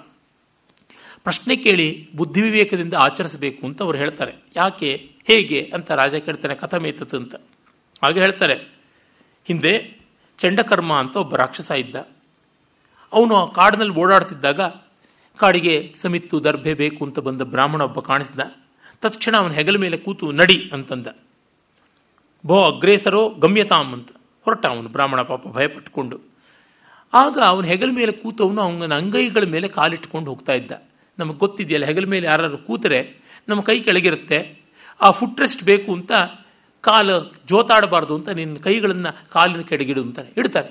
ಪ್ರಶ್ನೆ ಕೇಳಿ ಬುದ್ಧಿ ವಿವೇಕದಿಂದ ಆಚರಿಸಬೇಕು ಅಂತ ಅವ್ರು ಹೇಳ್ತಾರೆ ಯಾಕೆ ಹೇಗೆ ಅಂತ ರಾಜ ಕೇಳ್ತಾನೆ ಕಥಮೇತತ್ ಅಂತ ಹಾಗೆ ಹೇಳ್ತಾರೆ ಹಿಂದೆ ಚಂಡಕರ್ಮ ಅಂತ ಒಬ್ಬ ರಾಕ್ಷಸ ಇದ್ದ ಅವನು ಆ ಕಾಡಿನಲ್ಲಿ ಓಡಾಡ್ತಿದ್ದಾಗ ಕಾಡಿಗೆ ಸಮಿತ್ತು ದರ್ಭೆ ಬೇಕು ಅಂತ ಬಂದ ಬ್ರಾಹ್ಮಣ ಒಬ್ಬ ಕಾಣಿಸಿದ ತಕ್ಷಣ ಅವನ ಹೆಗಲ ಮೇಲೆ ಕೂತು ನಡಿ ಅಂತಂದ ಭೋ ಅಗ್ರೇಸರೋ ಗಮ್ಯತಾಮ್ ಅಂತ ಹೊರಟ ಅವನು ಬ್ರಾಹ್ಮಣ ಪಾಪ ಭಯಪಟ್ಟುಕೊಂಡು ಆಗ ಅವನ ಹೆಗಲ ಮೇಲೆ ಕೂತವನು ಅವನ ಅಂಗೈಗಳ ಮೇಲೆ ಕಾಲಿಟ್ಕೊಂಡು ಹೋಗ್ತಾ ಇದ್ದ ನಮಗೆ ಗೊತ್ತಿದೆಯಲ್ಲ ಹೆಗಲ ಮೇಲೆ ಯಾರಾದ್ರು ಕೂತರೆ ನಮ್ಮ ಕೈ ಕೆಳಗಿರುತ್ತೆ ಆ ಫುಟ್ ರೆಸ್ಟ್ ಬೇಕು ಅಂತ ಕಾಲು ಜೋತಾಡಬಾರ್ದು ಅಂತ ನಿನ್ನ ಕೈಗಳನ್ನು ಕಾಲಿನ ಕೆಡಗಿಡು ಅಂತಾರೆ ಇಡ್ತಾರೆ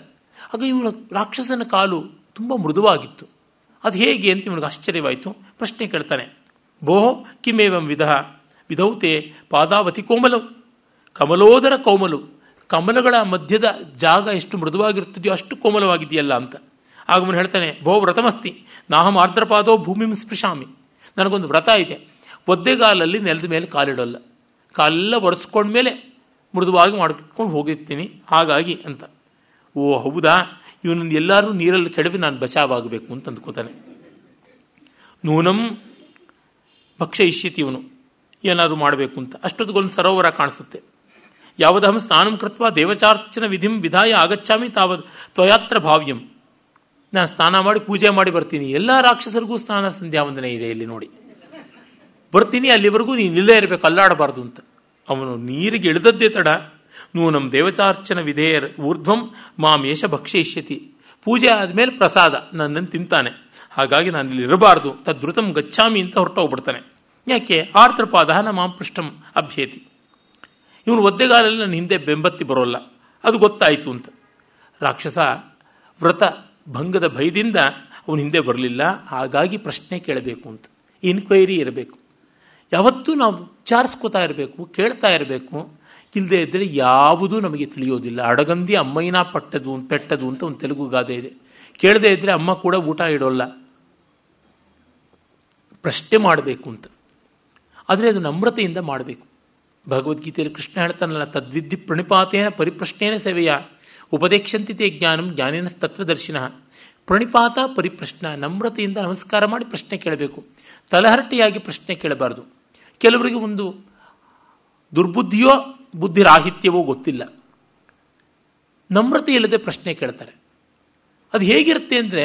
ಆಗ ಇವನು ರಾಕ್ಷಸನ ಕಾಲು ತುಂಬ ಮೃದುವಾಗಿತ್ತು ಅದು ಹೇಗೆ ಅಂತ ಇವನಿಗೆ ಆಶ್ಚರ್ಯವಾಯಿತು ಪ್ರಶ್ನೆ ಕೇಳ್ತಾನೆ ಭೋ ಕಿಮೇವಂ ವಿಧ ವಿಧೌತೆ ಪಾದಾವತಿ ಕೋಮಲು ಕಮಲೋದರ ಕೋಮಲು ಕಮಲಗಳ ಮಧ್ಯದ ಜಾಗ ಎಷ್ಟು ಮೃದುವಾಗಿರುತ್ತದೆಯೋ ಅಷ್ಟು ಕೋಮಲವಾಗಿದೆಯಲ್ಲ ಅಂತ ಆಗ ಅವನು ಹೇಳ್ತಾನೆ ಭೋ ವ್ರತಮಸ್ತಿ ನಾಹಂ ಆರ್ದ್ರಪಾದೋ ಭೂಮಿ ಸ್ಪೃಶಾಮಿ ನನಗೊಂದು ವ್ರತ ಇದೆ ಒದ್ದೆಗಾಲಲ್ಲಿ ನೆಲದ ಮೇಲೆ ಕಾಲಿಡೋಲ್ಲ ಕಾಲೆಲ್ಲ ಒರೆಸ್ಕೊಂಡ್ಮೇಲೆ ಮೃದುವಾಗಿ ಮಾಡಿಕೊಂಡು ಹೋಗಿರ್ತೀನಿ ಹಾಗಾಗಿ ಅಂತ ಓ ಹೌದಾ ಇವನನ್ನು ಎಲ್ಲರೂ ನೀರಲ್ಲಿ ಕೆಡವಿ ನಾನು ಬಚಾವಾಗಬೇಕು ಅಂತ ಅಂದ್ಕೋತಾನೆ ನೂನಂ ಭಕ್ಷ್ಯ ಇಷ್ಯತಿ ಇವನು ಏನಾದರೂ ಮಾಡಬೇಕು ಅಂತ ಅಷ್ಟೊತ್ತಿಗೊಂದು ಸರೋವರ ಕಾಣಿಸುತ್ತೆ ಯಾವದಹಂ ಸ್ನಾನಂ ಕೃತ್ವ ದೇವಚಾರ್ಚನ ವಿಧಿಂ ವಿಧಾಯ ಆಗಚ್ಚಾಮಿ ತಾವದ್ ತ್ವಯಾತ್ರ ಭಾವ್ಯಂ ನಾನು ಸ್ನಾನ ಮಾಡಿ ಪೂಜೆ ಮಾಡಿ ಬರ್ತೀನಿ ಎಲ್ಲ ರಾಕ್ಷಸರಿಗೂ ಸ್ನಾನ ಸಂಧ್ಯಾವಂದನೆ ಇದೆ ಇಲ್ಲಿ ನೋಡಿ ಬರ್ತೀನಿ ಅಲ್ಲಿವರೆಗೂ ನೀನು ಇಲ್ಲೇ ಇರಬೇಕು ಅಲ್ಲಾಡಬಾರ್ದು ಅಂತ ಅವನು ನೀರಿಗೆ ಇಳಿದದ್ದೇ ತಡ ನಮ್ಮ ದೇವತಾರ್ಚನ ವಿಧೇಯರ್ ಊರ್ಧ್ವಂ ಮಾಮೇಶ ಭಕ್ಷಿಷ್ಯತಿ ಪೂಜೆ ಆದಮೇಲೆ ಪ್ರಸಾದ ನನ್ನನ್ನು ತಿಂತಾನೆ ಹಾಗಾಗಿ ನಾನು ಇಲ್ಲಿ ಇರಬಾರ್ದು ತದ್ರುತಂ ಗಚ್ಚಾಮಿ ಅಂತ ಹೊರಟೋಗ್ಬಿಡ್ತಾನೆ ಯಾಕೆ ಆರ್ತೃಪಾದ ನಮ್ಮ ಪೃಷ್ಠಂ ಅಭ್ಯೇತಿ ಇವನು ಒದ್ದೆಗಾಲಲ್ಲಿ ನನ್ನ ಹಿಂದೆ ಬೆಂಬತ್ತಿ ಬರೋಲ್ಲ ಅದು ಗೊತ್ತಾಯಿತು ಅಂತ ರಾಕ್ಷಸ ವ್ರತ ಭಂಗದ ಭಯದಿಂದ ಅವನು ಹಿಂದೆ ಬರಲಿಲ್ಲ ಹಾಗಾಗಿ ಪ್ರಶ್ನೆ ಕೇಳಬೇಕು ಅಂತ ಇನ್ಕ್ವೈರಿ ಇರಬೇಕು ಯಾವತ್ತೂ ನಾವು ವಿಚಾರಿಸ್ಕೋತಾ ಇರಬೇಕು ಕೇಳ್ತಾ ಇರಬೇಕು ಇಲ್ಲದೆ ಇದ್ದರೆ ಯಾವುದೂ ನಮಗೆ ತಿಳಿಯೋದಿಲ್ಲ ಅಡಗಂದಿ ಅಮ್ಮಯ್ಯನ ಪಟ್ಟದು ಪೆಟ್ಟದು ಅಂತ ಒಂದು ತೆಲುಗು ಗಾದೆ ಇದೆ ಕೇಳದೆ ಇದ್ದರೆ ಅಮ್ಮ ಕೂಡ ಊಟ ಇಡೋಲ್ಲ ಪ್ರಶ್ನೆ ಮಾಡಬೇಕು ಅಂತ ಆದರೆ ಅದು ನಮ್ರತೆಯಿಂದ ಮಾಡಬೇಕು ಭಗವದ್ಗೀತೆಯಲ್ಲಿ ಕೃಷ್ಣ ಹೇಳ್ತಾನಲ್ಲ ತದ್ವಿದ್ಧಿ ಪ್ರಣಿಪಾತೇನ ಪರಿಪ್ರಶ್ನೇನ ಸೇವೆಯ ಉಪದೇಶಂತಿತೆ ಜ್ಞಾನಂ ಜ್ಞಾನೇನ ತತ್ವದರ್ಶಿನ ಪ್ರಣಿಪಾತ ಪರಿಪ್ರಶ್ನ ನಮ್ರತೆಯಿಂದ ನಮಸ್ಕಾರ ಮಾಡಿ ಪ್ರಶ್ನೆ ಕೇಳಬೇಕು ತಲಹರಟೆಯಾಗಿ ಪ್ರಶ್ನೆ ಕೇಳಬಾರ್ದು ಕೆಲವರಿಗೆ ಒಂದು ದುರ್ಬುದ್ಧಿಯೋ ಬುದ್ಧಿರಾಹಿತ್ಯವೋ ಗೊತ್ತಿಲ್ಲ ನಮ್ರತೆ ಇಲ್ಲದೆ ಪ್ರಶ್ನೆ ಕೇಳ್ತಾರೆ ಅದು ಹೇಗಿರುತ್ತೆ ಅಂದರೆ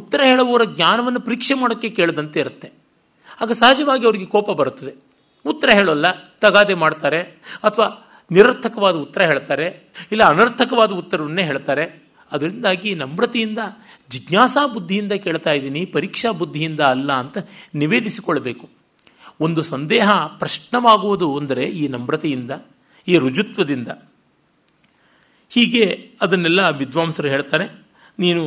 ಉತ್ತರ ಹೇಳುವವರ ಜ್ಞಾನವನ್ನು ಪರೀಕ್ಷೆ ಮಾಡೋಕ್ಕೆ ಕೇಳದಂತೆ ಇರುತ್ತೆ ಆಗ ಸಹಜವಾಗಿ ಅವರಿಗೆ ಕೋಪ ಬರುತ್ತದೆ ಉತ್ತರ ಹೇಳೋಲ್ಲ ತಗಾದೆ ಮಾಡ್ತಾರೆ ಅಥವಾ ನಿರರ್ಥಕವಾದ ಉತ್ತರ ಹೇಳ್ತಾರೆ ಇಲ್ಲ ಅನರ್ಥಕವಾದ ಉತ್ತರವನ್ನೇ ಹೇಳ್ತಾರೆ ಅದರಿಂದಾಗಿ ನಮ್ರತೆಯಿಂದ ಜಿಜ್ಞಾಸಾ ಬುದ್ಧಿಯಿಂದ ಕೇಳ್ತಾ ಇದ್ದೀನಿ ಪರೀಕ್ಷಾ ಬುದ್ಧಿಯಿಂದ ಅಲ್ಲ ಅಂತ ನಿವೇದಿಸಿಕೊಳ್ಬೇಕು ಒಂದು ಸಂದೇಹ ಪ್ರಶ್ನವಾಗುವುದು ಅಂದರೆ ಈ ನಮ್ರತೆಯಿಂದ ಈ ರುಜುತ್ವದಿಂದ ಹೀಗೆ ಅದನ್ನೆಲ್ಲ ವಿದ್ವಾಂಸರು ಹೇಳ್ತಾರೆ ನೀನು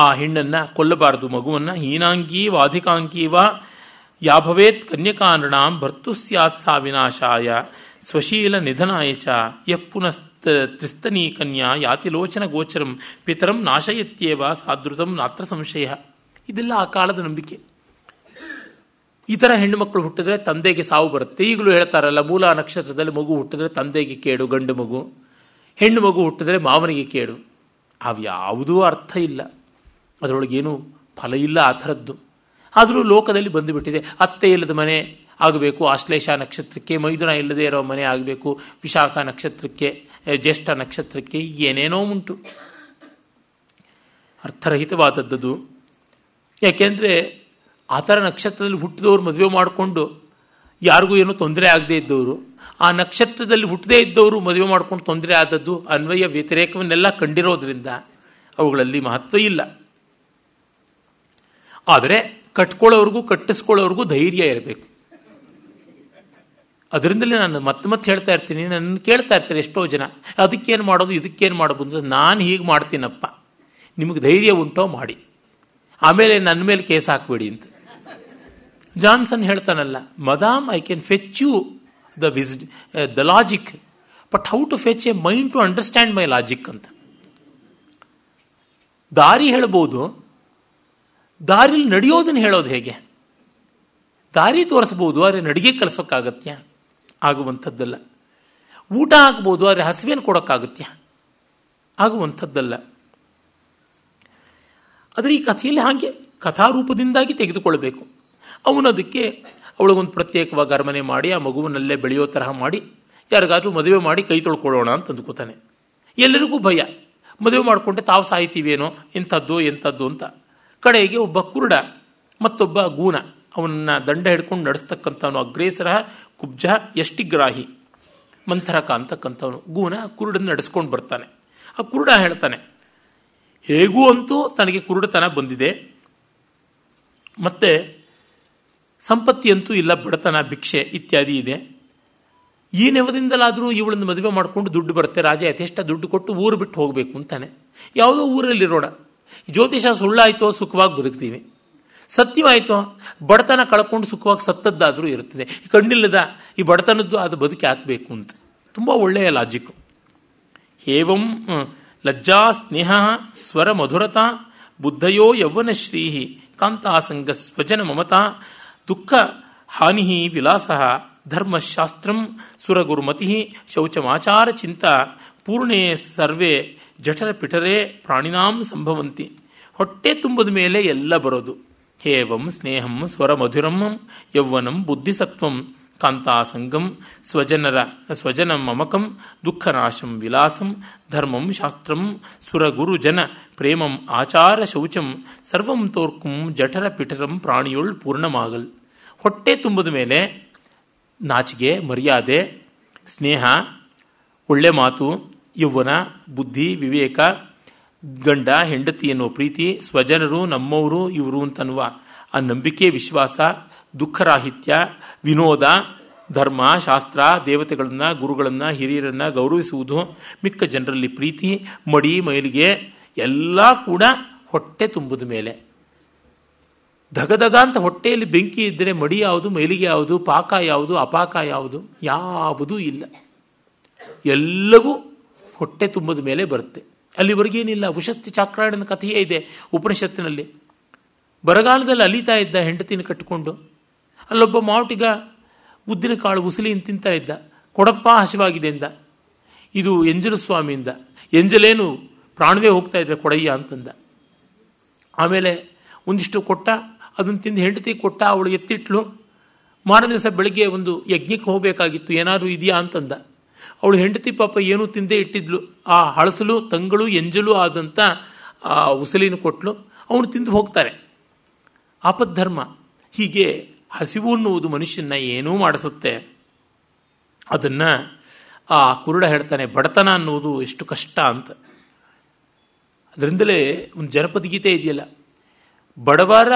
ಆ ಹೆಣ್ಣನ್ನು ಕೊಲ್ಲಬಾರದು ಮಗುವನ್ನು ಹೀನಾಂಗಿ ವಾಧಿಕಾಂಗಿ ವಾ ಯಾಭವೇತ್ ಕನ್ಯಕಾರಣ ಭರ್ತು ಸ್ಯಾತ್ ಸಾವಿನಾಶಾಯ ಸ್ವಶೀಲ ನಿಧನಾಯ ಚ ಯಃ ಪುನಃ ತ್ರಿಸ್ತನೀ ಕನ್ಯಾ ಯಾತಿ ಲೋಚನ ಗೋಚರಂ ಪಿತರಂ ನಾಶಯತ್ಯೇವ ಸಾಧೃತಂ ನಾತ್ರ ಸಂಶಯ ಇದೆಲ್ಲ ಆ ಕಾಲದ ನಂಬಿಕೆ ಈ ಥರ ಮಕ್ಕಳು ಹುಟ್ಟಿದ್ರೆ ತಂದೆಗೆ ಸಾವು ಬರುತ್ತೆ ಈಗಲೂ ಹೇಳ್ತಾರಲ್ಲ ಮೂಲ ನಕ್ಷತ್ರದಲ್ಲಿ ಮಗು ಹುಟ್ಟಿದ್ರೆ ತಂದೆಗೆ ಕೇಡು ಗಂಡು ಮಗು ಹೆಣ್ಣು ಮಗು ಹುಟ್ಟಿದ್ರೆ ಮಾವನಿಗೆ ಕೇಡು ಯಾವುದೂ ಅರ್ಥ ಇಲ್ಲ ಅದರೊಳಗೇನು ಫಲ ಇಲ್ಲ ಆ ಥರದ್ದು ಆದರೂ ಲೋಕದಲ್ಲಿ ಬಂದುಬಿಟ್ಟಿದೆ ಅತ್ತೆ ಇಲ್ಲದ ಮನೆ ಆಗಬೇಕು ಆಶ್ಲೇಷ ನಕ್ಷತ್ರಕ್ಕೆ ಮೈದುನ ಇಲ್ಲದೇ ಇರೋ ಮನೆ ಆಗಬೇಕು ವಿಶಾಖ ನಕ್ಷತ್ರಕ್ಕೆ ಜ್ಯೇಷ್ಠ ನಕ್ಷತ್ರಕ್ಕೆ ಏನೇನೋ ಉಂಟು ಅರ್ಥರಹಿತವಾದದ್ದು ಯಾಕೆಂದರೆ ಆ ಥರ ನಕ್ಷತ್ರದಲ್ಲಿ ಹುಟ್ಟಿದವರು ಮದುವೆ ಮಾಡಿಕೊಂಡು ಯಾರಿಗೂ ಏನೂ ತೊಂದರೆ ಆಗದೆ ಇದ್ದವರು ಆ ನಕ್ಷತ್ರದಲ್ಲಿ ಹುಟ್ಟದೇ ಇದ್ದವರು ಮದುವೆ ಮಾಡ್ಕೊಂಡು ತೊಂದರೆ ಆದದ್ದು ಅನ್ವಯ ವ್ಯತಿರೇಕವನ್ನೆಲ್ಲ ಕಂಡಿರೋದ್ರಿಂದ ಅವುಗಳಲ್ಲಿ ಮಹತ್ವ ಇಲ್ಲ ಆದರೆ ಕಟ್ಕೊಳ್ಳೋರ್ಗೂ ಕಟ್ಟಿಸ್ಕೊಳ್ಳೋರ್ಗೂ ಧೈರ್ಯ ಇರಬೇಕು ಅದರಿಂದಲೇ ನಾನು ಮತ್ತೆ ಮತ್ತೆ ಹೇಳ್ತಾ ಇರ್ತೀನಿ ನನ್ನ ಕೇಳ್ತಾ ಇರ್ತಾರೆ ಎಷ್ಟೋ ಜನ ಅದಕ್ಕೇನು ಮಾಡೋದು ಇದಕ್ಕೇನು ಮಾಡೋದು ನಾನು ಹೀಗೆ ಮಾಡ್ತೀನಪ್ಪ ನಿಮಗೆ ಧೈರ್ಯ ಉಂಟೋ ಮಾಡಿ ಆಮೇಲೆ ನನ್ನ ಮೇಲೆ ಕೇಸ್ ಹಾಕಬೇಡಿ ಅಂತ ಜಾನ್ಸನ್ ಹೇಳ್ತಾನಲ್ಲ madam I can fetch you the with the logic but how to fetch a mind to understand my logic ಅಂತ ದಾರಿ ಹೇಳ್ಬೋದು ದಾರಿಲಿ ನಡೆಯೋದನ್ನು ಹೇಳೋದು ಹೇಗೆ ದಾರಿ ತೋರಿಸ್ಬೋದು ಆದರೆ ನಡಿಗೆ ಕಲಿಸೋಕ್ಕಾಗತ್ಯ ಆಗುವಂಥದ್ದಲ್ಲ ಊಟ ಹಾಕ್ಬೋದು ಆದರೆ ಹಸಿವೇನು ಕೊಡೋಕ್ಕಾಗತ್ಯ ಆಗುವಂಥದ್ದಲ್ಲ ಆದರೆ ಈ ಕಥೆಯಲ್ಲಿ ಹಾಗೆ ಕಥಾರೂಪದಿಂದಾಗಿ ತೆಗೆದುಕೊಳ್ಬೇಕು ಅವನು ಅದಕ್ಕೆ ಅವಳಿಗೊಂದು ಪ್ರತ್ಯೇಕವಾಗಿ ಅರಮನೆ ಮಾಡಿ ಆ ಮಗುವಿನಲ್ಲೇ ಬೆಳೆಯೋ ತರಹ ಮಾಡಿ ಯಾರಿಗಾದರೂ ಮದುವೆ ಮಾಡಿ ಕೈ ತೊಳ್ಕೊಳ್ಳೋಣ ಅಂತ ಅಂದ್ಕೋತಾನೆ ಎಲ್ಲರಿಗೂ ಭಯ ಮದುವೆ ಮಾಡಿಕೊಂಡೆ ತಾವು ಸಾಯ್ತೀವೇನೋ ಇಂಥದ್ದು ಎಂಥದ್ದು ಅಂತ ಕಡೆಗೆ ಒಬ್ಬ ಕುರುಡ ಮತ್ತೊಬ್ಬ ಗೂನ ಅವನನ್ನ ದಂಡ ಹಿಡ್ಕೊಂಡು ನಡೆಸ್ತಕ್ಕಂಥವನು ಅಗ್ರೇಸರ ಕುಬ್ಜ ಎಷ್ಟಿಗ್ರಾಹಿ ಮಂಥರಕ ಅಂತಕ್ಕಂಥವನು ಗೂನ ಕುರುಡನ್ನು ನಡೆಸ್ಕೊಂಡು ಬರ್ತಾನೆ ಆ ಕುರುಡ ಹೇಳ್ತಾನೆ ಹೇಗೂ ಅಂತೂ ತನಗೆ ಕುರುಡತನ ಬಂದಿದೆ ಮತ್ತೆ ಸಂಪತ್ತಿಯಂತೂ ಇಲ್ಲ ಬಡತನ ಭಿಕ್ಷೆ ಇತ್ಯಾದಿ ಇದೆ ಈ ನೆವದಿಂದಲಾದರೂ ಇವಳನ್ನು ಮದುವೆ ಮಾಡಿಕೊಂಡು ದುಡ್ಡು ಬರುತ್ತೆ ರಾಜ ಯಥೇಷ್ಟ ದುಡ್ಡು ಕೊಟ್ಟು ಊರು ಬಿಟ್ಟು ಹೋಗಬೇಕು ಅಂತಾನೆ ಯಾವುದೋ ಊರಲ್ಲಿರೋಣ ಜ್ಯೋತಿಷ ಸುಳ್ಳಾಯ್ತೋ ಸುಖವಾಗಿ ಬದುಕ್ತೀವಿ ಸತ್ಯವಾಯಿತೋ ಬಡತನ ಕಳ್ಕೊಂಡು ಸುಖವಾಗಿ ಸತ್ತದ್ದಾದರೂ ಇರುತ್ತದೆ ಕಣ್ಣಿಲ್ಲದ ಈ ಬಡತನದ್ದು ಅದು ಬದುಕಿ ಹಾಕಬೇಕು ಅಂತ ತುಂಬ ಒಳ್ಳೆಯ ಲಾಜಿಕ್ ಏವಂ ಲಜ್ಜಾ ಸ್ನೇಹ ಸ್ವರ ಮಧುರತಾ ಬುದ್ಧಯೋ ಕಾಂತಾ ಕಾಂತಾಸಂಗ ಸ್ವಜನ ಮಮತಾ ದುಃಖ ಹಾನಿ ವಿಲಾಸ ಧರ್ಮಶಾಸ್ತ್ರಂ ಸುರಗುರುಮತಿ ಶೌಚಮಾಚಾರ ಚಿಂತ ಪೂರ್ಣೇ ಸರ್ವೇ ಜಠರ ಪಿಠರೇ ಪ್ರಾಣಿನಾಂ ಸಂಭವಂತಿ ಹೊಟ್ಟೆ ತುಂಬದ ಮೇಲೆ ಎಲ್ಲ ಬರೋದು ಹೇವಂ ಸ್ನೇಹಂ ಸ್ವರ ಮಧುರಂ ಯೌವನಂ ಬುದ್ಧಿಸತ್ವಂ ಕಾಂತಾಸಂಗಂ ಸ್ವಜನರ ಸ್ವಜನ ಮಮಕಂ ದುಃಖನಾಶಂ ವಿಲಾಸಂ ಧರ್ಮಂ ಶಾಸ್ತ್ರಂ ಸುರಗುರು ಜನ ಪ್ರೇಮಂ ಆಚಾರ ಶೌಚಂ ಸರ್ವಂ ತೋರ್ಕುಂ ಜಠರ ಪಿಠರಂ ಪ್ರಾಣಿಯೊಳ್ ಪೂರ್ಣಮಾಗಲ್ ಹೊಟ್ಟೆ ತುಂಬದ ಮೇಲೆ ನಾಚಿಗೆ ಮರ್ಯಾದೆ ಸ್ನೇಹ ಒಳ್ಳೆ ಮಾತು ಯೌವನ ಬುದ್ಧಿ ವಿವೇಕ ಗಂಡ ಹೆಂಡತಿ ಎನ್ನುವ ಪ್ರೀತಿ ಸ್ವಜನರು ನಮ್ಮವರು ಇವರು ಅಂತನ್ನುವ ಆ ನಂಬಿಕೆ ವಿಶ್ವಾಸ ದುಃಖರಾಹಿತ್ಯ ವಿನೋದ ಧರ್ಮ ಶಾಸ್ತ್ರ ದೇವತೆಗಳನ್ನು ಗುರುಗಳನ್ನು ಹಿರಿಯರನ್ನು ಗೌರವಿಸುವುದು ಮಿಕ್ಕ ಜನರಲ್ಲಿ ಪ್ರೀತಿ ಮಡಿ ಮೈಲಿಗೆ ಎಲ್ಲ ಕೂಡ ಹೊಟ್ಟೆ ತುಂಬದ ಮೇಲೆ ಧಗಧಗ ಅಂತ ಹೊಟ್ಟೆಯಲ್ಲಿ ಬೆಂಕಿ ಇದ್ದರೆ ಮಡಿ ಯಾವುದು ಮೈಲಿಗೆ ಯಾವುದು ಪಾಕ ಯಾವುದು ಅಪಾಕ ಯಾವುದು ಯಾವುದೂ ಇಲ್ಲ ಎಲ್ಲವೂ ಹೊಟ್ಟೆ ತುಂಬದ ಮೇಲೆ ಬರುತ್ತೆ ಅಲ್ಲಿವರೆಗೇನಿಲ್ಲ ಉಶಸ್ತಿ ಚಾಕ್ರಾಡಿನ ಕಥೆಯೇ ಇದೆ ಉಪನಿಷತ್ತಿನಲ್ಲಿ ಬರಗಾಲದಲ್ಲಿ ಅಲಿತಾ ಇದ್ದ ಹೆಂಡತಿನ ಕಟ್ಟಿಕೊಂಡು ಅಲ್ಲೊಬ್ಬ ಮಾವುಟಿಗ ಉದ್ದಿನ ಕಾಳು ಉಸಿಲಿ ತಿಂತಾ ಇದ್ದ ಕೊಡಪ್ಪ ಹಸಿವಾಗಿದೆ ಇದು ಎಂಜಲು ಸ್ವಾಮಿಯಿಂದ ಎಂಜಲೇನು ಪ್ರಾಣವೇ ಹೋಗ್ತಾ ಇದ್ರೆ ಕೊಡಯ್ಯ ಅಂತಂದ ಆಮೇಲೆ ಒಂದಿಷ್ಟು ಕೊಟ್ಟ ಅದನ್ನು ತಿಂದು ಹೆಂಡತಿ ಕೊಟ್ಟ ಅವಳು ಎತ್ತಿಟ್ಲು ಮಾರನೇ ದಿವಸ ಬೆಳಗ್ಗೆ ಒಂದು ಯಜ್ಞಕ್ಕೆ ಹೋಗಬೇಕಾಗಿತ್ತು ಏನಾದರೂ ಇದೆಯಾ ಅಂತಂದ ಅವಳು ಹೆಂಡತಿ ಪಾಪ ಏನೂ ತಿಂದೇ ಇಟ್ಟಿದ್ಲು ಆ ಹಳಸಲು ತಂಗಳು ಎಂಜಲು ಆದಂಥ ಆ ಉಸಲಿನ ಕೊಟ್ಲು ಅವನು ತಿಂದು ಹೋಗ್ತಾರೆ ಆಪದ್ಧರ್ಮ ಹೀಗೆ ಹಸಿವು ಅನ್ನುವುದು ಮನುಷ್ಯನ ಏನೂ ಮಾಡಿಸುತ್ತೆ ಅದನ್ನು ಆ ಕುರುಡ ಹೇಳ್ತಾನೆ ಬಡತನ ಅನ್ನುವುದು ಎಷ್ಟು ಕಷ್ಟ ಅಂತ ಅದರಿಂದಲೇ ಒಂದು ಜನಪದ ಗೀತೆ ಇದೆಯಲ್ಲ ಬಡವರ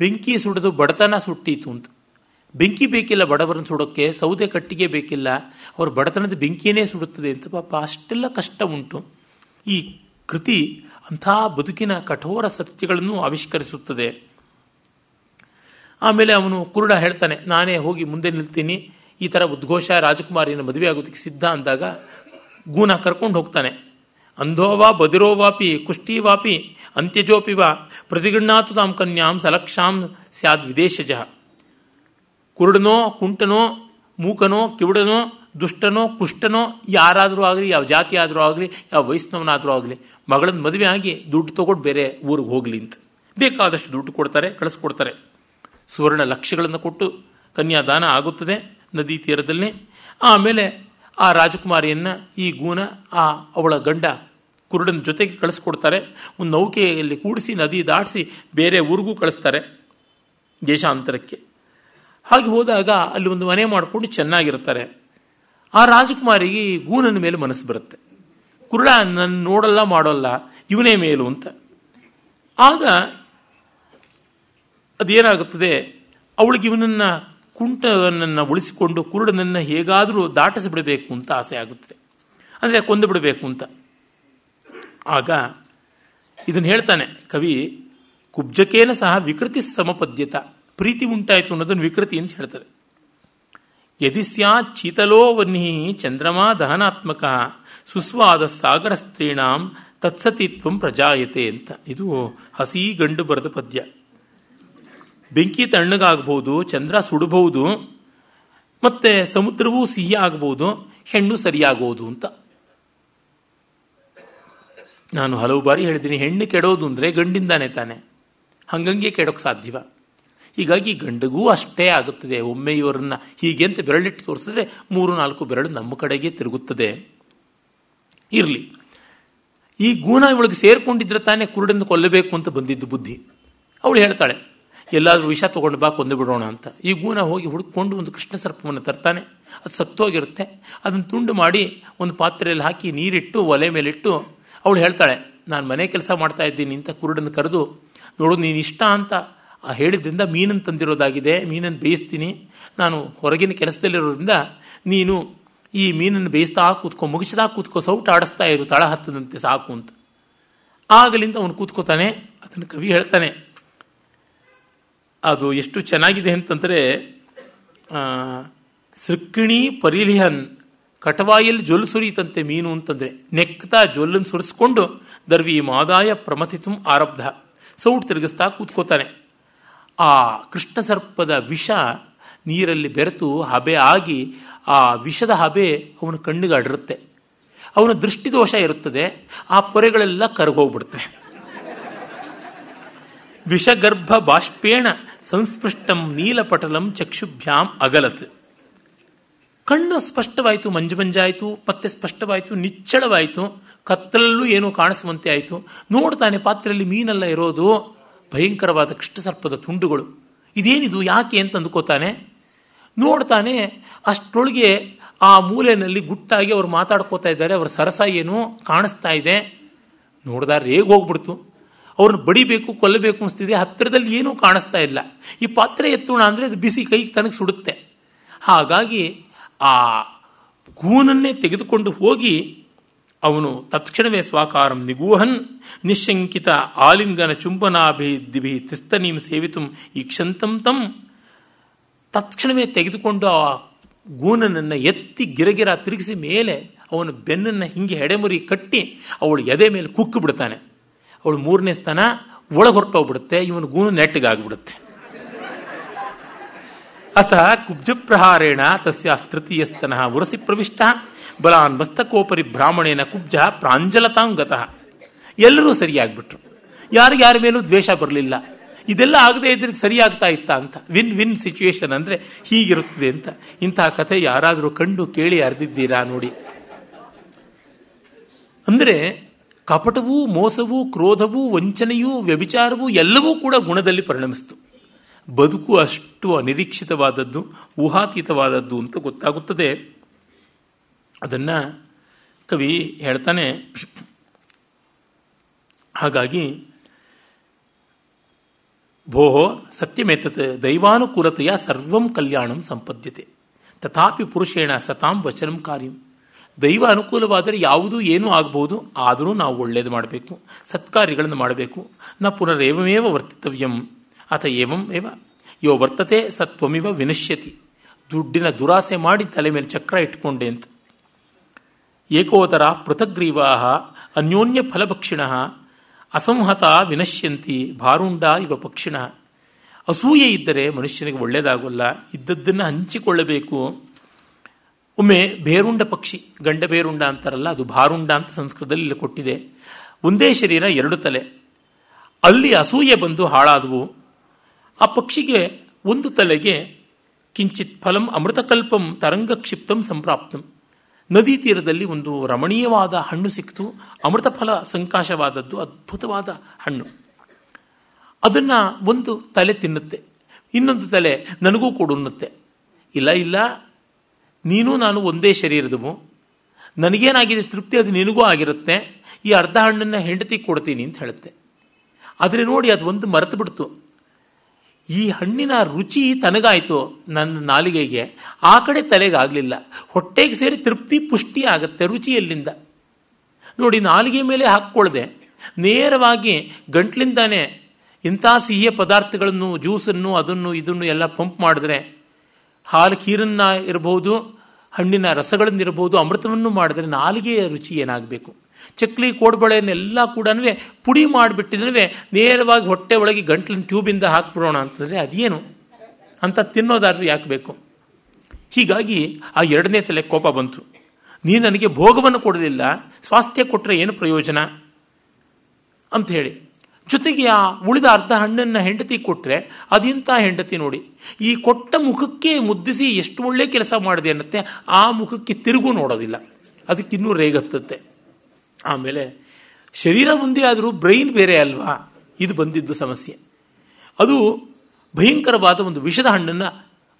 ಬೆಂಕಿ ಸುಡದು ಬಡತನ ಸುಟ್ಟೀತು ಅಂತ ಬೆಂಕಿ ಬೇಕಿಲ್ಲ ಬಡವರನ್ನು ಸುಡೋಕ್ಕೆ ಸೌದೆ ಕಟ್ಟಿಗೆ ಬೇಕಿಲ್ಲ ಅವ್ರ ಬಡತನದ ಬೆಂಕಿಯೇ ಸುಡುತ್ತದೆ ಅಂತ ಪಾಪ ಅಷ್ಟೆಲ್ಲ ಕಷ್ಟ ಉಂಟು ಈ ಕೃತಿ ಅಂಥ ಬದುಕಿನ ಕಠೋರ ಸತ್ಯಗಳನ್ನು ಆವಿಷ್ಕರಿಸುತ್ತದೆ ಆಮೇಲೆ ಅವನು ಕುರುಡ ಹೇಳ್ತಾನೆ ನಾನೇ ಹೋಗಿ ಮುಂದೆ ನಿಲ್ತೀನಿ ಈ ಥರ ಉದ್ಘೋಷ ರಾಜಕುಮಾರಿನ ಮದುವೆ ಆಗೋದಕ್ಕೆ ಸಿದ್ಧ ಅಂದಾಗ ಗೂನ ಕರ್ಕೊಂಡು ಹೋಗ್ತಾನೆ ಅಂಧೋವಾ ಬದಿರೋವಾಪಿ ಕುಷ್ಟೀವಾಪಿ ಅಂತ್ಯಜೋಪಿವ ಪ್ರತಿಗೃಹಾತು ತಾಮ್ ಕನ್ಯಾಂ ಸಲಕ್ಷಾಂ ಸ್ಯಾದ್ ವಿದೇಶಜ ಕುರುಡನೋ ಕುಂಟನೋ ಮೂಕನೋ ಕಿವುಡನೋ ದುಷ್ಟನೋ ಕುಷ್ಟನೋ ಯಾರಾದರೂ ಆಗಲಿ ಯಾವ ಜಾತಿ ಆದರೂ ಆಗಲಿ ಯಾವ ವಯಸ್ಸಿನವನಾದರೂ ಆಗಲಿ ಮಗಳನ್ನ ಮದುವೆ ಆಗಿ ದುಡ್ಡು ತಗೊಂಡು ಬೇರೆ ಊರಿಗೆ ಹೋಗಲಿ ಅಂತ ಬೇಕಾದಷ್ಟು ದುಡ್ಡು ಕೊಡ್ತಾರೆ ಕಳಿಸ್ಕೊಡ್ತಾರೆ ಸುವರ್ಣ ಲಕ್ಷಗಳನ್ನು ಕೊಟ್ಟು ಕನ್ಯಾದಾನ ಆಗುತ್ತದೆ ನದಿ ತೀರದಲ್ಲಿ ಆಮೇಲೆ ಆ ರಾಜಕುಮಾರಿಯನ್ನ ಈ ಗೂನ ಆ ಅವಳ ಗಂಡ ಕುರುಡನ ಜೊತೆಗೆ ಕಳಿಸ್ಕೊಡ್ತಾರೆ ಒಂದು ನೌಕೆಯಲ್ಲಿ ಕೂಡಿಸಿ ನದಿ ದಾಟಿಸಿ ಬೇರೆ ಊರಿಗೂ ಕಳಿಸ್ತಾರೆ ದೇಶಾಂತರಕ್ಕೆ ಹಾಗೆ ಹೋದಾಗ ಅಲ್ಲಿ ಒಂದು ಮನೆ ಮಾಡಿಕೊಂಡು ಚೆನ್ನಾಗಿರ್ತಾರೆ ಆ ರಾಜಕುಮಾರಿಗೆ ಈ ಗೂನನ ಮೇಲೆ ಮನಸ್ಸು ಬರುತ್ತೆ ಕುರುಡ ನನ್ನ ನೋಡಲ್ಲ ಮಾಡೋಲ್ಲ ಇವನೇ ಮೇಲು ಅಂತ ಆಗ ಅದೇನಾಗುತ್ತದೆ ಅವಳಿಗೆ ಇವನನ್ನು ಕುಂಟನನ್ನು ಉಳಿಸಿಕೊಂಡು ಕುರುಡನನ್ನು ಹೇಗಾದರೂ ದಾಟಿಸಿಬಿಡಬೇಕು ಅಂತ ಆಸೆ ಆಗುತ್ತದೆ ಅಂದರೆ ಕೊಂದು ಬಿಡಬೇಕು ಅಂತ ಆಗ ಇದನ್ನು ಹೇಳ್ತಾನೆ ಕವಿ ಕುಬ್ಜಕೇನ ಸಹ ವಿಕೃತಿ ಸಮಪದ್ಯತ ಪ್ರೀತಿ ಉಂಟಾಯಿತು ಅನ್ನೋದನ್ನು ವಿಕೃತಿ ಅಂತ ಹೇಳ್ತಾರೆ ಯದಿ ಚೀತಲೋ ವನ್ನಿ ಚಂದ್ರಮಾ ದಹನಾತ್ಮಕ ಸುಸ್ವಾದ ಸಾಗರ ಸ್ತ್ರೀಣಾಂ ತತ್ಸತಿತ್ವ ಪ್ರಜಾಯತೆ ಅಂತ ಇದು ಹಸಿ ಗಂಡು ಬರೆದ ಪದ್ಯ ಬೆಂಕಿ ತಣ್ಣಗಾಗಬಹುದು ಚಂದ್ರ ಸುಡಬಹುದು ಮತ್ತೆ ಸಮುದ್ರವೂ ಸಿಹಿ ಆಗಬಹುದು ಹೆಣ್ಣು ಸರಿಯಾಗುವುದು ಅಂತ ನಾನು ಹಲವು ಬಾರಿ ಹೇಳಿದ್ದೀನಿ ಹೆಣ್ಣು ಕೆಡೋದು ಅಂದರೆ ಗಂಡಿಂದಾನೆ ತಾನೆ ಹಂಗಂಗೆ ಕೆಡೋಕೆ ಸಾಧ್ಯವ ಹೀಗಾಗಿ ಗಂಡಗೂ ಅಷ್ಟೇ ಆಗುತ್ತದೆ ಒಮ್ಮೆ ಹೀಗೆಂತ ಹೀಗೆ ಅಂತ ಬೆರಳಿಟ್ಟು ತೋರಿಸಿದ್ರೆ ಮೂರು ನಾಲ್ಕು ಬೆರಳು ನಮ್ಮ ಕಡೆಗೆ ತಿರುಗುತ್ತದೆ ಇರಲಿ ಈ ಗೂನ ಇವಳಿಗೆ ಸೇರ್ಕೊಂಡಿದ್ರೆ ತಾನೇ ಕುರುಡನ್ನು ಕೊಲ್ಲಬೇಕು ಅಂತ ಬಂದಿದ್ದು ಬುದ್ಧಿ ಅವಳು ಹೇಳ್ತಾಳೆ ಎಲ್ಲಾದರೂ ವಿಷ ತೊಗೊಂಡು ಬಾ ಕೊಂದು ಬಿಡೋಣ ಅಂತ ಈ ಗೂನ ಹೋಗಿ ಹುಡುಕೊಂಡು ಒಂದು ಕೃಷ್ಣ ಸರ್ಪವನ್ನು ತರ್ತಾನೆ ಅದು ಸತ್ತೋಗಿರುತ್ತೆ ಅದನ್ನು ತುಂಡು ಮಾಡಿ ಒಂದು ಪಾತ್ರೆಯಲ್ಲಿ ಹಾಕಿ ನೀರಿಟ್ಟು ಒಲೆ ಮೇಲಿಟ್ಟು ಅವಳು ಹೇಳ್ತಾಳೆ ನಾನು ಮನೆ ಕೆಲಸ ಮಾಡ್ತಾ ಇದ್ದೀನಿ ಅಂತ ಕುರುಡನ್ನು ಕರೆದು ನೋಡು ನೀನು ಇಷ್ಟ ಅಂತ ಆ ಹೇಳಿದ್ರಿಂದ ಮೀನನ್ನು ತಂದಿರೋದಾಗಿದೆ ಮೀನನ್ನು ಬೇಯಿಸ್ತೀನಿ ನಾನು ಹೊರಗಿನ ಕೆಲಸದಲ್ಲಿರೋದ್ರಿಂದ ನೀನು ಈ ಮೀನನ್ನು ಬೇಯಿಸ್ತಾ ಕೂತ್ಕೊ ಮುಗಿಸ್ತಾ ಕೂತ್ಕೊ ಸೌಟ ಆಡಿಸ್ತಾ ಇರು ತಳ ಹತ್ತದಂತೆ ಸಾಕು ಅಂತ ಆಗಲಿಂದ ಅವನು ಕೂತ್ಕೋತಾನೆ ಅದನ್ನು ಕವಿ ಹೇಳ್ತಾನೆ ಅದು ಎಷ್ಟು ಚೆನ್ನಾಗಿದೆ ಅಂತಂದರೆ ಸೃಕ್ಕಿಣಿ ಪರಿಲಿಹನ್ ಕಟವಾಯಲ್ಲಿ ಜೊಲ್ಲು ಸುರಿಯುತ್ತಂತೆ ಮೀನು ಅಂತಂದರೆ ನೆಕ್ತಾ ಜೊಲ್ಲನ್ನು ಸುರಿಸ್ಕೊಂಡು ದರ್ವಿ ಮಾದಾಯ ಪ್ರಮಥಿತು ಆರಬ್ಧ ಸೌಟ್ ತಿರುಗಿಸ್ತಾ ಕೂತ್ಕೋತಾನೆ ಆ ಕೃಷ್ಣ ಸರ್ಪದ ವಿಷ ನೀರಲ್ಲಿ ಬೆರೆತು ಹಬೆ ಆಗಿ ಆ ವಿಷದ ಹಬೆ ಅವನ ಕಣ್ಣಿಗೆ ಅಡಿರುತ್ತೆ ಅವನ ದೃಷ್ಟಿದೋಷ ಇರುತ್ತದೆ ಆ ಪೊರೆಗಳೆಲ್ಲ ಕರಗೋಗ್ಬಿಡುತ್ತೆ ವಿಷಗರ್ಭ ಬಾಷ್ಪೇಣ ಸಂಸ್ಪೃಷ್ಟಂ ನೀಲಪಟಲಂ ಚಕ್ಷುಭ್ಯಾಂ ಅಗಲತ್ ಕಣ್ಣು ಸ್ಪಷ್ಟವಾಯಿತು ಮಂಜುಮಂಜಾಯಿತು ಪತ್ತೆ ಸ್ಪಷ್ಟವಾಯಿತು ನಿಚ್ಚಳವಾಯಿತು ಕತ್ತಲಲ್ಲೂ ಏನೋ ಕಾಣಿಸುವಂತೆ ಆಯಿತು ನೋಡ್ತಾನೆ ಪಾತ್ರೆಯಲ್ಲಿ ಮೀನೆಲ್ಲ ಇರೋದು ಭಯಂಕರವಾದ ಸರ್ಪದ ತುಂಡುಗಳು ಇದೇನಿದು ಯಾಕೆ ಅಂತ ಅಂದ್ಕೋತಾನೆ ನೋಡ್ತಾನೆ ಅಷ್ಟೊಳಗೆ ಆ ಮೂಲೆಯಲ್ಲಿ ಗುಟ್ಟಾಗಿ ಅವ್ರು ಮಾತಾಡ್ಕೋತಾ ಇದ್ದಾರೆ ಅವ್ರ ಸರಸ ಏನು ಕಾಣಿಸ್ತಾ ಇದೆ ನೋಡಿದ ಹೋಗ್ಬಿಡ್ತು ಅವ್ರನ್ನ ಬಡಿಬೇಕು ಕೊಲ್ಲಬೇಕು ಅನಿಸ್ತಿದೆ ಹತ್ತಿರದಲ್ಲಿ ಏನೂ ಕಾಣಿಸ್ತಾ ಇಲ್ಲ ಈ ಪಾತ್ರೆ ಎತ್ತೋಣ ಅಂದರೆ ಅದು ಬಿಸಿ ಕೈ ತನಗೆ ಸುಡುತ್ತೆ ಹಾಗಾಗಿ ಆ ಗೂನನ್ನೇ ತೆಗೆದುಕೊಂಡು ಹೋಗಿ ಅವನು ತತ್ಕ್ಷಣವೇ ಸ್ವಾಕಾರಂ ನಿಗೂಹನ್ ನಿಶಂಕಿತ ಆಲಿಂಗನ ಚುಂಬನಾಭಿದಿಭಿ ತಿಸ್ತನೀಂ ಸೇವಿತು ಕ್ಷಂತಂ ತಂ ತತ್ಕ್ಷಣವೇ ತೆಗೆದುಕೊಂಡು ಆ ಗೂನನನ್ನು ಎತ್ತಿ ಗಿರಗಿರ ತಿರುಗಿಸಿ ಮೇಲೆ ಅವನ ಬೆನ್ನನ್ನು ಹಿಂಗೆ ಹೆಡೆಮುರಿ ಕಟ್ಟಿ ಅವಳು ಎದೆ ಮೇಲೆ ಕುಕ್ಕು ಬಿಡ್ತಾನೆ ಅವಳು ಮೂರನೇ ಸ್ಥಾನ ಒಳಗೆ ಹೊರಟೋಗ್ಬಿಡುತ್ತೆ ಇವನು ಗೂನು ನೆಟ್ಟಗಾಗ್ಬಿಡುತ್ತೆ ಅತ ಪ್ರಹಾರೇಣ ತಸ್ಯ ತೃತೀಯ ಸ್ತನಃ ಉರಸಿ ಪ್ರವಿಷ್ಟ ಬಲಾನ್ ಮಸ್ತಕೋಪರಿ ಬ್ರಾಹ್ಮಣೇನ ಕುಬ್ಜ ಪ್ರಾಂಜಲತಾಂ ಗತಃ ಎಲ್ಲರೂ ಸರಿಯಾಗ್ಬಿಟ್ರು ಯಾರು ಯಾರ ಮೇಲೂ ದ್ವೇಷ ಬರಲಿಲ್ಲ ಇದೆಲ್ಲ ಆಗದೆ ಇದ್ರೆ ಸರಿಯಾಗ್ತಾ ಇತ್ತ ಅಂತ ವಿನ್ ವಿನ್ ಸಿಚುವೇಶನ್ ಅಂದರೆ ಹೀಗಿರುತ್ತದೆ ಅಂತ ಇಂತಹ ಕಥೆ ಯಾರಾದರೂ ಕಂಡು ಕೇಳಿ ಅರ್ದಿದ್ದೀರಾ ನೋಡಿ ಅಂದರೆ ಕಪಟವೂ ಮೋಸವೂ ಕ್ರೋಧವೂ ವಂಚನೆಯೂ ವ್ಯಭಿಚಾರವೂ ಎಲ್ಲವೂ ಕೂಡ ಗುಣದಲ್ಲಿ ಪರಿಣಮಿಸಿತು ಬದುಕು ಅಷ್ಟು ಅನಿರೀಕ್ಷಿತವಾದದ್ದು ಊಹಾತೀತವಾದದ್ದು ಅಂತ ಗೊತ್ತಾಗುತ್ತದೆ ಅದನ್ನು ಕವಿ ಹೇಳ್ತಾನೆ ಹಾಗಾಗಿ ಭೋ ಸತ್ಯಮೇತತ್ ದೈವಾನುಕೂಲತೆಯ ಸರ್ವಂ ಕಲ್ಯಾಣಂ ಸಂಪದ್ಯತೆ ತಥಾಪಿ ಪುರುಷೇಣ ಸತಾಂ ವಚನ ಕಾರ್ಯ ದೈವ ಅನುಕೂಲವಾದರೆ ಯಾವುದು ಏನೂ ಆಗ್ಬೋದು ಆದರೂ ನಾವು ಒಳ್ಳೇದು ಮಾಡಬೇಕು ಸತ್ಕಾರ್ಯಗಳನ್ನು ಮಾಡಬೇಕು ನ ಪುನರೇವಮೇವ ವರ್ತಿತವ್ಯಂ ಅಥ ಏವಂ ಏವ ಯೋ ವರ್ತತೆ ಸತ್ವಮಿವ ವಿನಶ್ಯತಿ ದುಡ್ಡಿನ ದುರಾಸೆ ಮಾಡಿ ತಲೆ ಮೇಲೆ ಚಕ್ರ ಇಟ್ಕೊಂಡೆ ಅಂತ ಏಕೋತರ ಪೃಥಗ್ರೀವಾ ಅನ್ಯೋನ್ಯ ಫಲಭಕ್ಷಿಣ ಅಸಂಹತ ವಿನಶ್ಯಂತಿ ಭಾರುಂಡ ಇವ ಪಕ್ಷಿಣ ಅಸೂಯೆ ಇದ್ದರೆ ಮನುಷ್ಯನಿಗೆ ಒಳ್ಳೆಯದಾಗೋಲ್ಲ ಇದ್ದದ್ದನ್ನು ಹಂಚಿಕೊಳ್ಳಬೇಕು ಒಮ್ಮೆ ಬೇರುಂಡ ಪಕ್ಷಿ ಗಂಡ ಬೇರುಂಡ ಅಂತಾರಲ್ಲ ಅದು ಭಾರುಂಡ ಅಂತ ಸಂಸ್ಕೃತದಲ್ಲಿ ಇಲ್ಲಿ ಕೊಟ್ಟಿದೆ ಒಂದೇ ಶರೀರ ಎರಡು ತಲೆ ಅಲ್ಲಿ ಅಸೂಯೆ ಬಂದು ಹಾಳಾದವು ಆ ಪಕ್ಷಿಗೆ ಒಂದು ತಲೆಗೆ ಕಿಂಚಿತ್ ಫಲಂ ಅಮೃತಕಲ್ಪಂ ತರಂಗ ಕ್ಷಿಪ್ತಂ ಸಂಪ್ರಾಪ್ತಂ ನದಿ ತೀರದಲ್ಲಿ ಒಂದು ರಮಣೀಯವಾದ ಹಣ್ಣು ಸಿಕ್ತು ಅಮೃತ ಫಲ ಸಂಕಾಶವಾದದ್ದು ಅದ್ಭುತವಾದ ಹಣ್ಣು ಅದನ್ನು ಒಂದು ತಲೆ ತಿನ್ನುತ್ತೆ ಇನ್ನೊಂದು ತಲೆ ನನಗೂ ಕೊಡುನ್ನುತ್ತೆ ಇಲ್ಲ ಇಲ್ಲ ನೀನು ನಾನು ಒಂದೇ ಶರೀರದವು ನನಗೇನಾಗಿದೆ ತೃಪ್ತಿ ಅದು ನಿನಗೂ ಆಗಿರುತ್ತೆ ಈ ಅರ್ಧ ಹಣ್ಣನ್ನು ಹೆಂಡತಿ ಕೊಡ್ತೀನಿ ಅಂತ ಹೇಳುತ್ತೆ ಆದರೆ ನೋಡಿ ಅದು ಒಂದು ಮರೆತು ಬಿಡ್ತು ಈ ಹಣ್ಣಿನ ರುಚಿ ತನಗಾಯಿತು ನನ್ನ ನಾಲಿಗೆಗೆ ಆ ಕಡೆ ತಲೆಗಾಗಲಿಲ್ಲ ಹೊಟ್ಟೆಗೆ ಸೇರಿ ತೃಪ್ತಿ ಪುಷ್ಟಿ ಆಗುತ್ತೆ ರುಚಿಯಲ್ಲಿಂದ ನೋಡಿ ನಾಲಿಗೆ ಮೇಲೆ ಹಾಕ್ಕೊಳ್ಳದೆ ನೇರವಾಗಿ ಗಂಟ್ಲಿಂದಾನೆ ಇಂಥ ಸಿಹಿಯ ಪದಾರ್ಥಗಳನ್ನು ಜ್ಯೂಸನ್ನು ಅದನ್ನು ಇದನ್ನು ಎಲ್ಲ ಪಂಪ್ ಮಾಡಿದ್ರೆ ಹಾಲು ಖೀರನ್ನು ಇರಬಹುದು ಹಣ್ಣಿನ ರಸಗಳನ್ನಿರಬಹುದು ಅಮೃತವನ್ನು ಮಾಡಿದ್ರೆ ನಾಲಿಗೆಯ ರುಚಿ ಏನಾಗಬೇಕು ಚಕ್ಲಿ ಕೋಡ್ಬಳೆಯನ್ನೆಲ್ಲ ಕೂಡ ಪುಡಿ ಮಾಡಿಬಿಟ್ಟಿದ್ರೆ ನೇರವಾಗಿ ಹೊಟ್ಟೆ ಒಳಗೆ ಗಂಟ್ಲಿನ ಟ್ಯೂಬಿಂದ ಹಾಕ್ಬಿಡೋಣ ಅಂತಂದರೆ ಅದೇನು ಅಂತ ತಿನ್ನೋದಾದ್ರೂ ಯಾಕೆ ಬೇಕು ಹೀಗಾಗಿ ಆ ಎರಡನೇ ತಲೆ ಕೋಪ ಬಂತು ನೀನು ನನಗೆ ಭೋಗವನ್ನು ಕೊಡಲಿಲ್ಲ ಸ್ವಾಸ್ಥ್ಯ ಕೊಟ್ಟರೆ ಏನು ಪ್ರಯೋಜನ ಅಂಥೇಳಿ ಜೊತೆಗೆ ಆ ಉಳಿದ ಅರ್ಧ ಹಣ್ಣನ್ನು ಹೆಂಡತಿ ಕೊಟ್ಟರೆ ಅದಿಂತ ಹೆಂಡತಿ ನೋಡಿ ಈ ಕೊಟ್ಟ ಮುಖಕ್ಕೆ ಮುದ್ದಿಸಿ ಎಷ್ಟು ಒಳ್ಳೆ ಕೆಲಸ ಮಾಡಿದೆ ಅನ್ನತ್ತೆ ಆ ಮುಖಕ್ಕೆ ತಿರುಗು ನೋಡೋದಿಲ್ಲ ಅದಕ್ಕಿನ್ನೂ ರೇಗತ್ತತ್ತೆ ಆಮೇಲೆ ಶರೀರ ಒಂದೇ ಆದರೂ ಬ್ರೈನ್ ಬೇರೆ ಅಲ್ವಾ ಇದು ಬಂದಿದ್ದು ಸಮಸ್ಯೆ ಅದು ಭಯಂಕರವಾದ ಒಂದು ವಿಷದ ಹಣ್ಣನ್ನು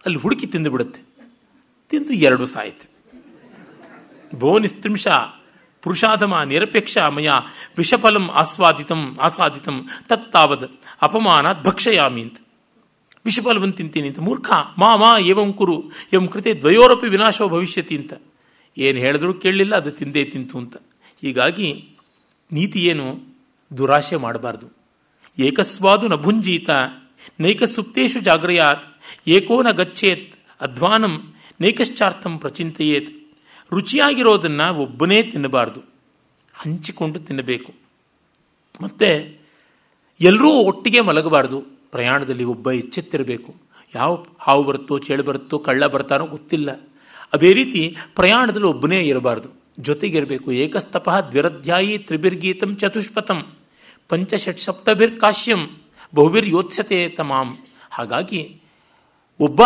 ಅಲ್ಲಿ ಹುಡುಕಿ ತಿಂದುಬಿಡುತ್ತೆ ತಿಂದು ಎರಡು ಸಾಯಿತು ಬೋನಿಸ್ತ್ರಿಂಶ ಪುರುಷಾಧಮ ನಿರಪೇಕ್ಷ ಮಯ ವಿಷಫಲಂ ಆಸ್ವಾದಿತಂ ಆಸಾದಿತಂ ತತ್ತಾವದ್ ಅಪಮಾನಾತ್ ಭಕ್ಷಯಾಮಿ ಅಂತ ವಿಷಫಲವನ್ನು ತಿಂತೀನಿ ಮೂರ್ಖ ಮಾ ಮಾ ಏವಂ ಕುರು ಎಂ ಕೃತೆ ದ್ವಯೋರಪಿ ವಿನಾಶೋ ಭವಿಷ್ಯತಿ ಅಂತ ಏನು ಹೇಳಿದ್ರು ಕೇಳಲಿಲ್ಲ ಅದು ತಿಂದೇ ತಿಂತು ಅಂತ ಹೀಗಾಗಿ ನೀತಿ ಏನು ದುರಾಶೆ ಮಾಡಬಾರ್ದು ಏಕಸ್ವಾದು ನ ಭುಂಜೀತ ನೈಕ ಸುಪ್ತೇಶು ಜಾಗ್ರಯಾತ್ ಏಕೋ ನ ಗಚ್ಚೇತ್ ಅಧ್ವಾನಂ ನೈಕಶ್ಚಾರ್ಥಂ ಪ್ರಚಿಂತೆಯೇತ್ ರುಚಿಯಾಗಿರೋದನ್ನು ಒಬ್ಬನೇ ತಿನ್ನಬಾರ್ದು ಹಂಚಿಕೊಂಡು ತಿನ್ನಬೇಕು ಮತ್ತು ಎಲ್ಲರೂ ಒಟ್ಟಿಗೆ ಮಲಗಬಾರ್ದು ಪ್ರಯಾಣದಲ್ಲಿ ಒಬ್ಬ ಎಚ್ಚೆತ್ತಿರಬೇಕು ಯಾವ ಹಾವು ಬರುತ್ತೋ ಚೇಳು ಬರುತ್ತೋ ಕಳ್ಳ ಬರ್ತಾನೋ ಗೊತ್ತಿಲ್ಲ ಅದೇ ರೀತಿ ಪ್ರಯಾಣದಲ್ಲಿ ಒಬ್ಬನೇ ಇರಬಾರ್ದು ಜೊತೆಗಿರಬೇಕು ಏಕಸ್ತಪಃ ದ್ವಿರಧ್ಯಾಯಿ ತ್ರಿಭಿರ್ಗೀತಂ ಚತುಷ್ಪಥಂ ಪಂಚಷಟ್ ಸಪ್ತಭಿರ್ ಕಾಶ್ಯಂ ಬಹುಬಿರ್ ಯೋತ್ಸತೆ ತಮಾಮ್ ಹಾಗಾಗಿ ಒಬ್ಬ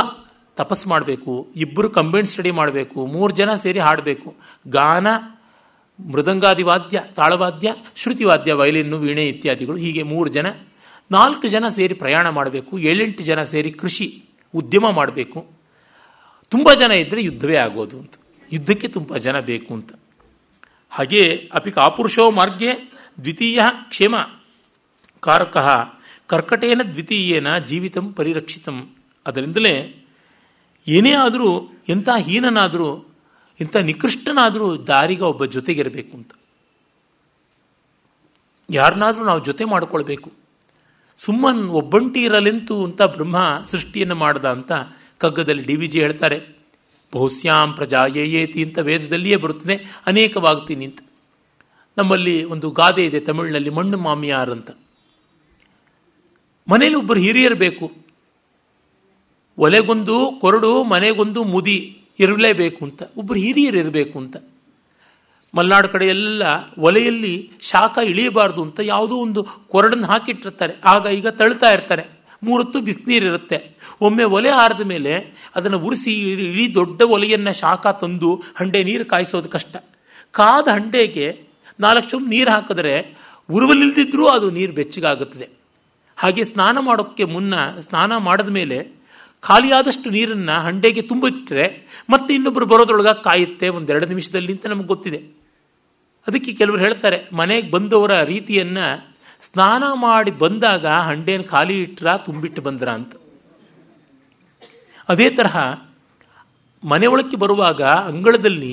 ತಪಸ್ ಮಾಡಬೇಕು ಇಬ್ಬರು ಕಂಬೈಂಡ್ ಸ್ಟಡಿ ಮಾಡಬೇಕು ಮೂರು ಜನ ಸೇರಿ ಹಾಡಬೇಕು ಗಾನ ಮೃದಂಗಾದಿವಾದ್ಯ ತಾಳವಾದ್ಯ ಶ್ರುತಿವಾದ್ಯ ವಯಲಿನ್ನು ವೀಣೆ ಇತ್ಯಾದಿಗಳು ಹೀಗೆ ಮೂರು ಜನ ನಾಲ್ಕು ಜನ ಸೇರಿ ಪ್ರಯಾಣ ಮಾಡಬೇಕು ಏಳೆಂಟು ಜನ ಸೇರಿ ಕೃಷಿ ಉದ್ಯಮ ಮಾಡಬೇಕು ತುಂಬ ಜನ ಇದ್ದರೆ ಯುದ್ಧವೇ ಆಗೋದು ಅಂತ ಯುದ್ಧಕ್ಕೆ ತುಂಬ ಜನ ಬೇಕು ಅಂತ ಹಾಗೆ ಅಪಿ ಕಾಪುರುಷೋ ಮಾರ್ಗೆ ದ್ವಿತೀಯ ಕ್ಷೇಮ ಕಾರಕಃ ಕರ್ಕಟೇನ ದ್ವಿತೀಯೇನ ಜೀವಿತಂ ಪರಿರಕ್ಷಿತಂ ಅದರಿಂದಲೇ ಏನೇ ಆದರೂ ಎಂಥ ಹೀನನಾದರೂ ಇಂಥ ನಿಕೃಷ್ಟನಾದರೂ ದಾರಿಗೆ ಒಬ್ಬ ಜೊತೆಗಿರಬೇಕು ಅಂತ ಯಾರನ್ನಾದರೂ ನಾವು ಜೊತೆ ಮಾಡಿಕೊಳ್ಬೇಕು ಸುಮ್ಮನ್ ಒಬ್ಬಂಟಿ ಇರಲೆಂತು ಅಂತ ಬ್ರಹ್ಮ ಸೃಷ್ಟಿಯನ್ನು ಮಾಡ್ದ ಅಂತ ಕಗ್ಗದಲ್ಲಿ ಡಿ ವಿ ಜಿ ಹೇಳ್ತಾರೆ ಬಹುಶ್ಯಾಂ ಪ್ರಜಾ ಏಯೇತಿ ಅಂತ ವೇದದಲ್ಲಿಯೇ ಬರುತ್ತದೆ ಅನೇಕವಾಗ್ತೀನಿ ಅಂತ ನಮ್ಮಲ್ಲಿ ಒಂದು ಗಾದೆ ಇದೆ ತಮಿಳಿನಲ್ಲಿ ಮಣ್ಣು ಮಾಮಿಯಾರ್ ಅಂತ ಮನೇಲಿ ಒಬ್ಬರು ಹಿರಿಯರು ಬೇಕು ಒಲೆಗೊಂದು ಕೊರಡು ಮನೆಗೊಂದು ಮುದಿ ಇರಲೇಬೇಕು ಅಂತ ಒಬ್ಬರು ಹಿರಿಯರು ಇರಬೇಕು ಅಂತ ಮಲೆನಾಡು ಕಡೆ ಎಲ್ಲ ಒಲೆಯಲ್ಲಿ ಶಾಖ ಇಳಿಯಬಾರದು ಅಂತ ಯಾವುದೋ ಒಂದು ಕೊರಡನ್ನು ಹಾಕಿಟ್ಟಿರ್ತಾರೆ ಆಗ ಈಗ ತಳ್ತಾ ಇರ್ತಾರೆ ಮೂರತ್ತು ಇರುತ್ತೆ ಒಮ್ಮೆ ಒಲೆ ಹಾರದ ಮೇಲೆ ಅದನ್ನು ಉರಿಸಿ ಇಡೀ ದೊಡ್ಡ ಒಲೆಯನ್ನು ಶಾಖ ತಂದು ಹಂಡೆ ನೀರು ಕಾಯಿಸೋದು ಕಷ್ಟ ಕಾದ ಹಂಡೆಗೆ ನಾಲ್ಕು ಚೊಂಬು ನೀರು ಹಾಕಿದ್ರೆ ಉರುವಲಿಲ್ದಿದ್ರೂ ಅದು ನೀರು ಬೆಚ್ಚಗಾಗುತ್ತದೆ ಹಾಗೆ ಸ್ನಾನ ಮಾಡೋಕ್ಕೆ ಮುನ್ನ ಸ್ನಾನ ಮಾಡಿದ ಮೇಲೆ ಖಾಲಿಯಾದಷ್ಟು ನೀರನ್ನು ಹಂಡೆಗೆ ತುಂಬಿಟ್ಟರೆ ಮತ್ತೆ ಇನ್ನೊಬ್ಬರು ಬರೋದ್ರೊಳಗೆ ಕಾಯುತ್ತೆ ಒಂದೆರಡು ನಿಮಿಷದಲ್ಲಿ ಅಂತ ನಮಗೆ ಗೊತ್ತಿದೆ ಅದಕ್ಕೆ ಕೆಲವರು ಹೇಳ್ತಾರೆ ಮನೆಗೆ ಬಂದವರ ರೀತಿಯನ್ನು ಸ್ನಾನ ಮಾಡಿ ಬಂದಾಗ ಹಂಡೆಯನ್ನು ಖಾಲಿ ಇಟ್ಟರ ತುಂಬಿಟ್ಟು ಬಂದ್ರ ಅಂತ ಅದೇ ತರಹ ಮನೆಯೊಳಕ್ಕೆ ಬರುವಾಗ ಅಂಗಳದಲ್ಲಿ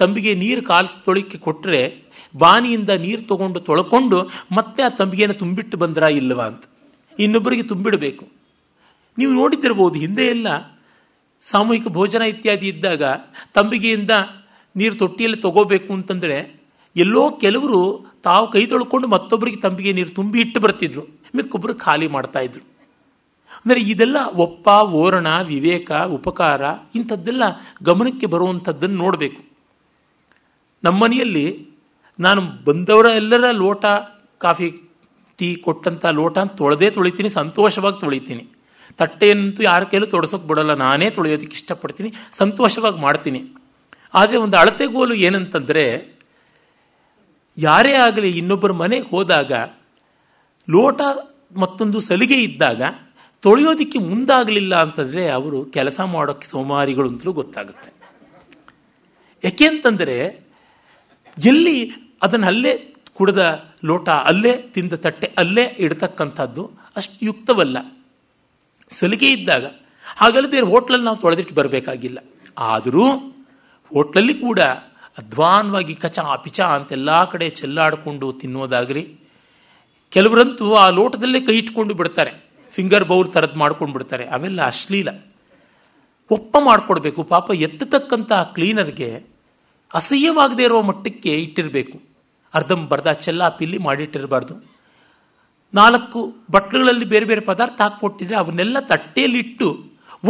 ತಂಬಿಗೆ ನೀರು ಕಾಲು ತೊಳಿಕೆ ಕೊಟ್ಟರೆ ಬಾನಿಯಿಂದ ನೀರು ತಗೊಂಡು ತೊಳ್ಕೊಂಡು ಮತ್ತೆ ಆ ತಂಬಿಗೆಯನ್ನು ತುಂಬಿಟ್ಟು ಬಂದ್ರ ಇಲ್ಲವಾ ಅಂತ ಇನ್ನೊಬ್ಬರಿಗೆ ತುಂಬಿಡಬೇಕು ನೀವು ನೋಡಿದ್ದಿರಬಹುದು ಹಿಂದೆ ಎಲ್ಲ ಸಾಮೂಹಿಕ ಭೋಜನ ಇತ್ಯಾದಿ ಇದ್ದಾಗ ತಂಬಿಗೆಯಿಂದ ನೀರು ತೊಟ್ಟಿಯಲ್ಲಿ ತಗೋಬೇಕು ಅಂತಂದರೆ ಎಲ್ಲೋ ಕೆಲವರು ತಾವು ಕೈ ತೊಳ್ಕೊಂಡು ಮತ್ತೊಬ್ಬರಿಗೆ ತಂಬಿಗೆ ನೀರು ತುಂಬಿ ಇಟ್ಟು ಬರ್ತಿದ್ರು ಮಿಕ್ಕೊಬ್ಬರು ಖಾಲಿ ಮಾಡ್ತಾ ಇದ್ರು ಅಂದರೆ ಇದೆಲ್ಲ ಒಪ್ಪ ಓರಣ ವಿವೇಕ ಉಪಕಾರ ಇಂಥದ್ದೆಲ್ಲ ಗಮನಕ್ಕೆ ಬರುವಂಥದ್ದನ್ನು ನೋಡಬೇಕು ನಮ್ಮನೆಯಲ್ಲಿ ನಾನು ಬಂದವರ ಎಲ್ಲರ ಲೋಟ ಕಾಫಿ ಟೀ ಕೊಟ್ಟಂಥ ಲೋಟ ತೊಳೆದೇ ತೊಳಿತೀನಿ ಸಂತೋಷವಾಗಿ ತೊಳಿತೀನಿ ತಟ್ಟೆಯಂತೂ ಯಾರ ಕೈಲೂ ತೊಡಸೋಕೆ ಬಿಡೋಲ್ಲ ನಾನೇ ತೊಳೆಯೋದಕ್ಕೆ ಇಷ್ಟಪಡ್ತೀನಿ ಸಂತೋಷವಾಗಿ ಮಾಡ್ತೀನಿ ಆದರೆ ಒಂದು ಅಳತೆಗೋಲು ಏನಂತಂದರೆ ಯಾರೇ ಆಗಲಿ ಇನ್ನೊಬ್ಬರ ಮನೆಗೆ ಹೋದಾಗ ಲೋಟ ಮತ್ತೊಂದು ಸಲಿಗೆ ಇದ್ದಾಗ ತೊಳೆಯೋದಿಕ್ಕೆ ಮುಂದಾಗಲಿಲ್ಲ ಅಂತಂದರೆ ಅವರು ಕೆಲಸ ಮಾಡೋಕ್ಕೆ ಸೋಮಾರಿಗಳು ಅಂತಲೂ ಗೊತ್ತಾಗುತ್ತೆ ಯಾಕೆಂತಂದರೆ ಎಲ್ಲಿ ಅದನ್ನು ಅಲ್ಲೇ ಕುಡಿದ ಲೋಟ ಅಲ್ಲೇ ತಿಂದ ತಟ್ಟೆ ಅಲ್ಲೇ ಇಡ್ತಕ್ಕಂಥದ್ದು ಅಷ್ಟು ಯುಕ್ತವಲ್ಲ ಸಲಿಗೆ ಇದ್ದಾಗ ಹಾಗಲ್ಲದೆ ಹೋಟ್ಲಲ್ಲಿ ನಾವು ತೊಳೆದಿಟ್ಟು ಬರಬೇಕಾಗಿಲ್ಲ ಆದರೂ ಹೋಟ್ಲಲ್ಲಿ ಕೂಡ ಅಧ್ವಾನವಾಗಿ ಕಚ ಪಿಚ ಅಂತೆಲ್ಲ ಕಡೆ ಚೆಲ್ಲಾಡಿಕೊಂಡು ತಿನ್ನೋದಾಗಲಿ ಕೆಲವರಂತೂ ಆ ಲೋಟದಲ್ಲೇ ಕೈ ಇಟ್ಕೊಂಡು ಬಿಡ್ತಾರೆ ಫಿಂಗರ್ ಬೌಲ್ ಥರದ್ದು ಮಾಡ್ಕೊಂಡು ಬಿಡ್ತಾರೆ ಅವೆಲ್ಲ ಅಶ್ಲೀಲ ಒಪ್ಪ ಮಾಡಿಕೊಡ್ಬೇಕು ಪಾಪ ಎತ್ತತಕ್ಕಂಥ ಕ್ಲೀನರ್ಗೆ ಅಸಹ್ಯವಾಗದೇ ಇರುವ ಮಟ್ಟಕ್ಕೆ ಇಟ್ಟಿರಬೇಕು ಅರ್ಧಂಬರ್ಧ ಚೆಲ್ಲಾಪಿಲ್ಲಿ ಮಾಡಿಟ್ಟಿರಬಾರ್ದು ನಾಲ್ಕು ಬಟ್ಟೆಗಳಲ್ಲಿ ಬೇರೆ ಬೇರೆ ಪದಾರ್ಥ ಹಾಕ್ಕೊಟ್ಟಿದ್ರೆ ಅವನ್ನೆಲ್ಲ ತಟ್ಟೆಯಲ್ಲಿಟ್ಟು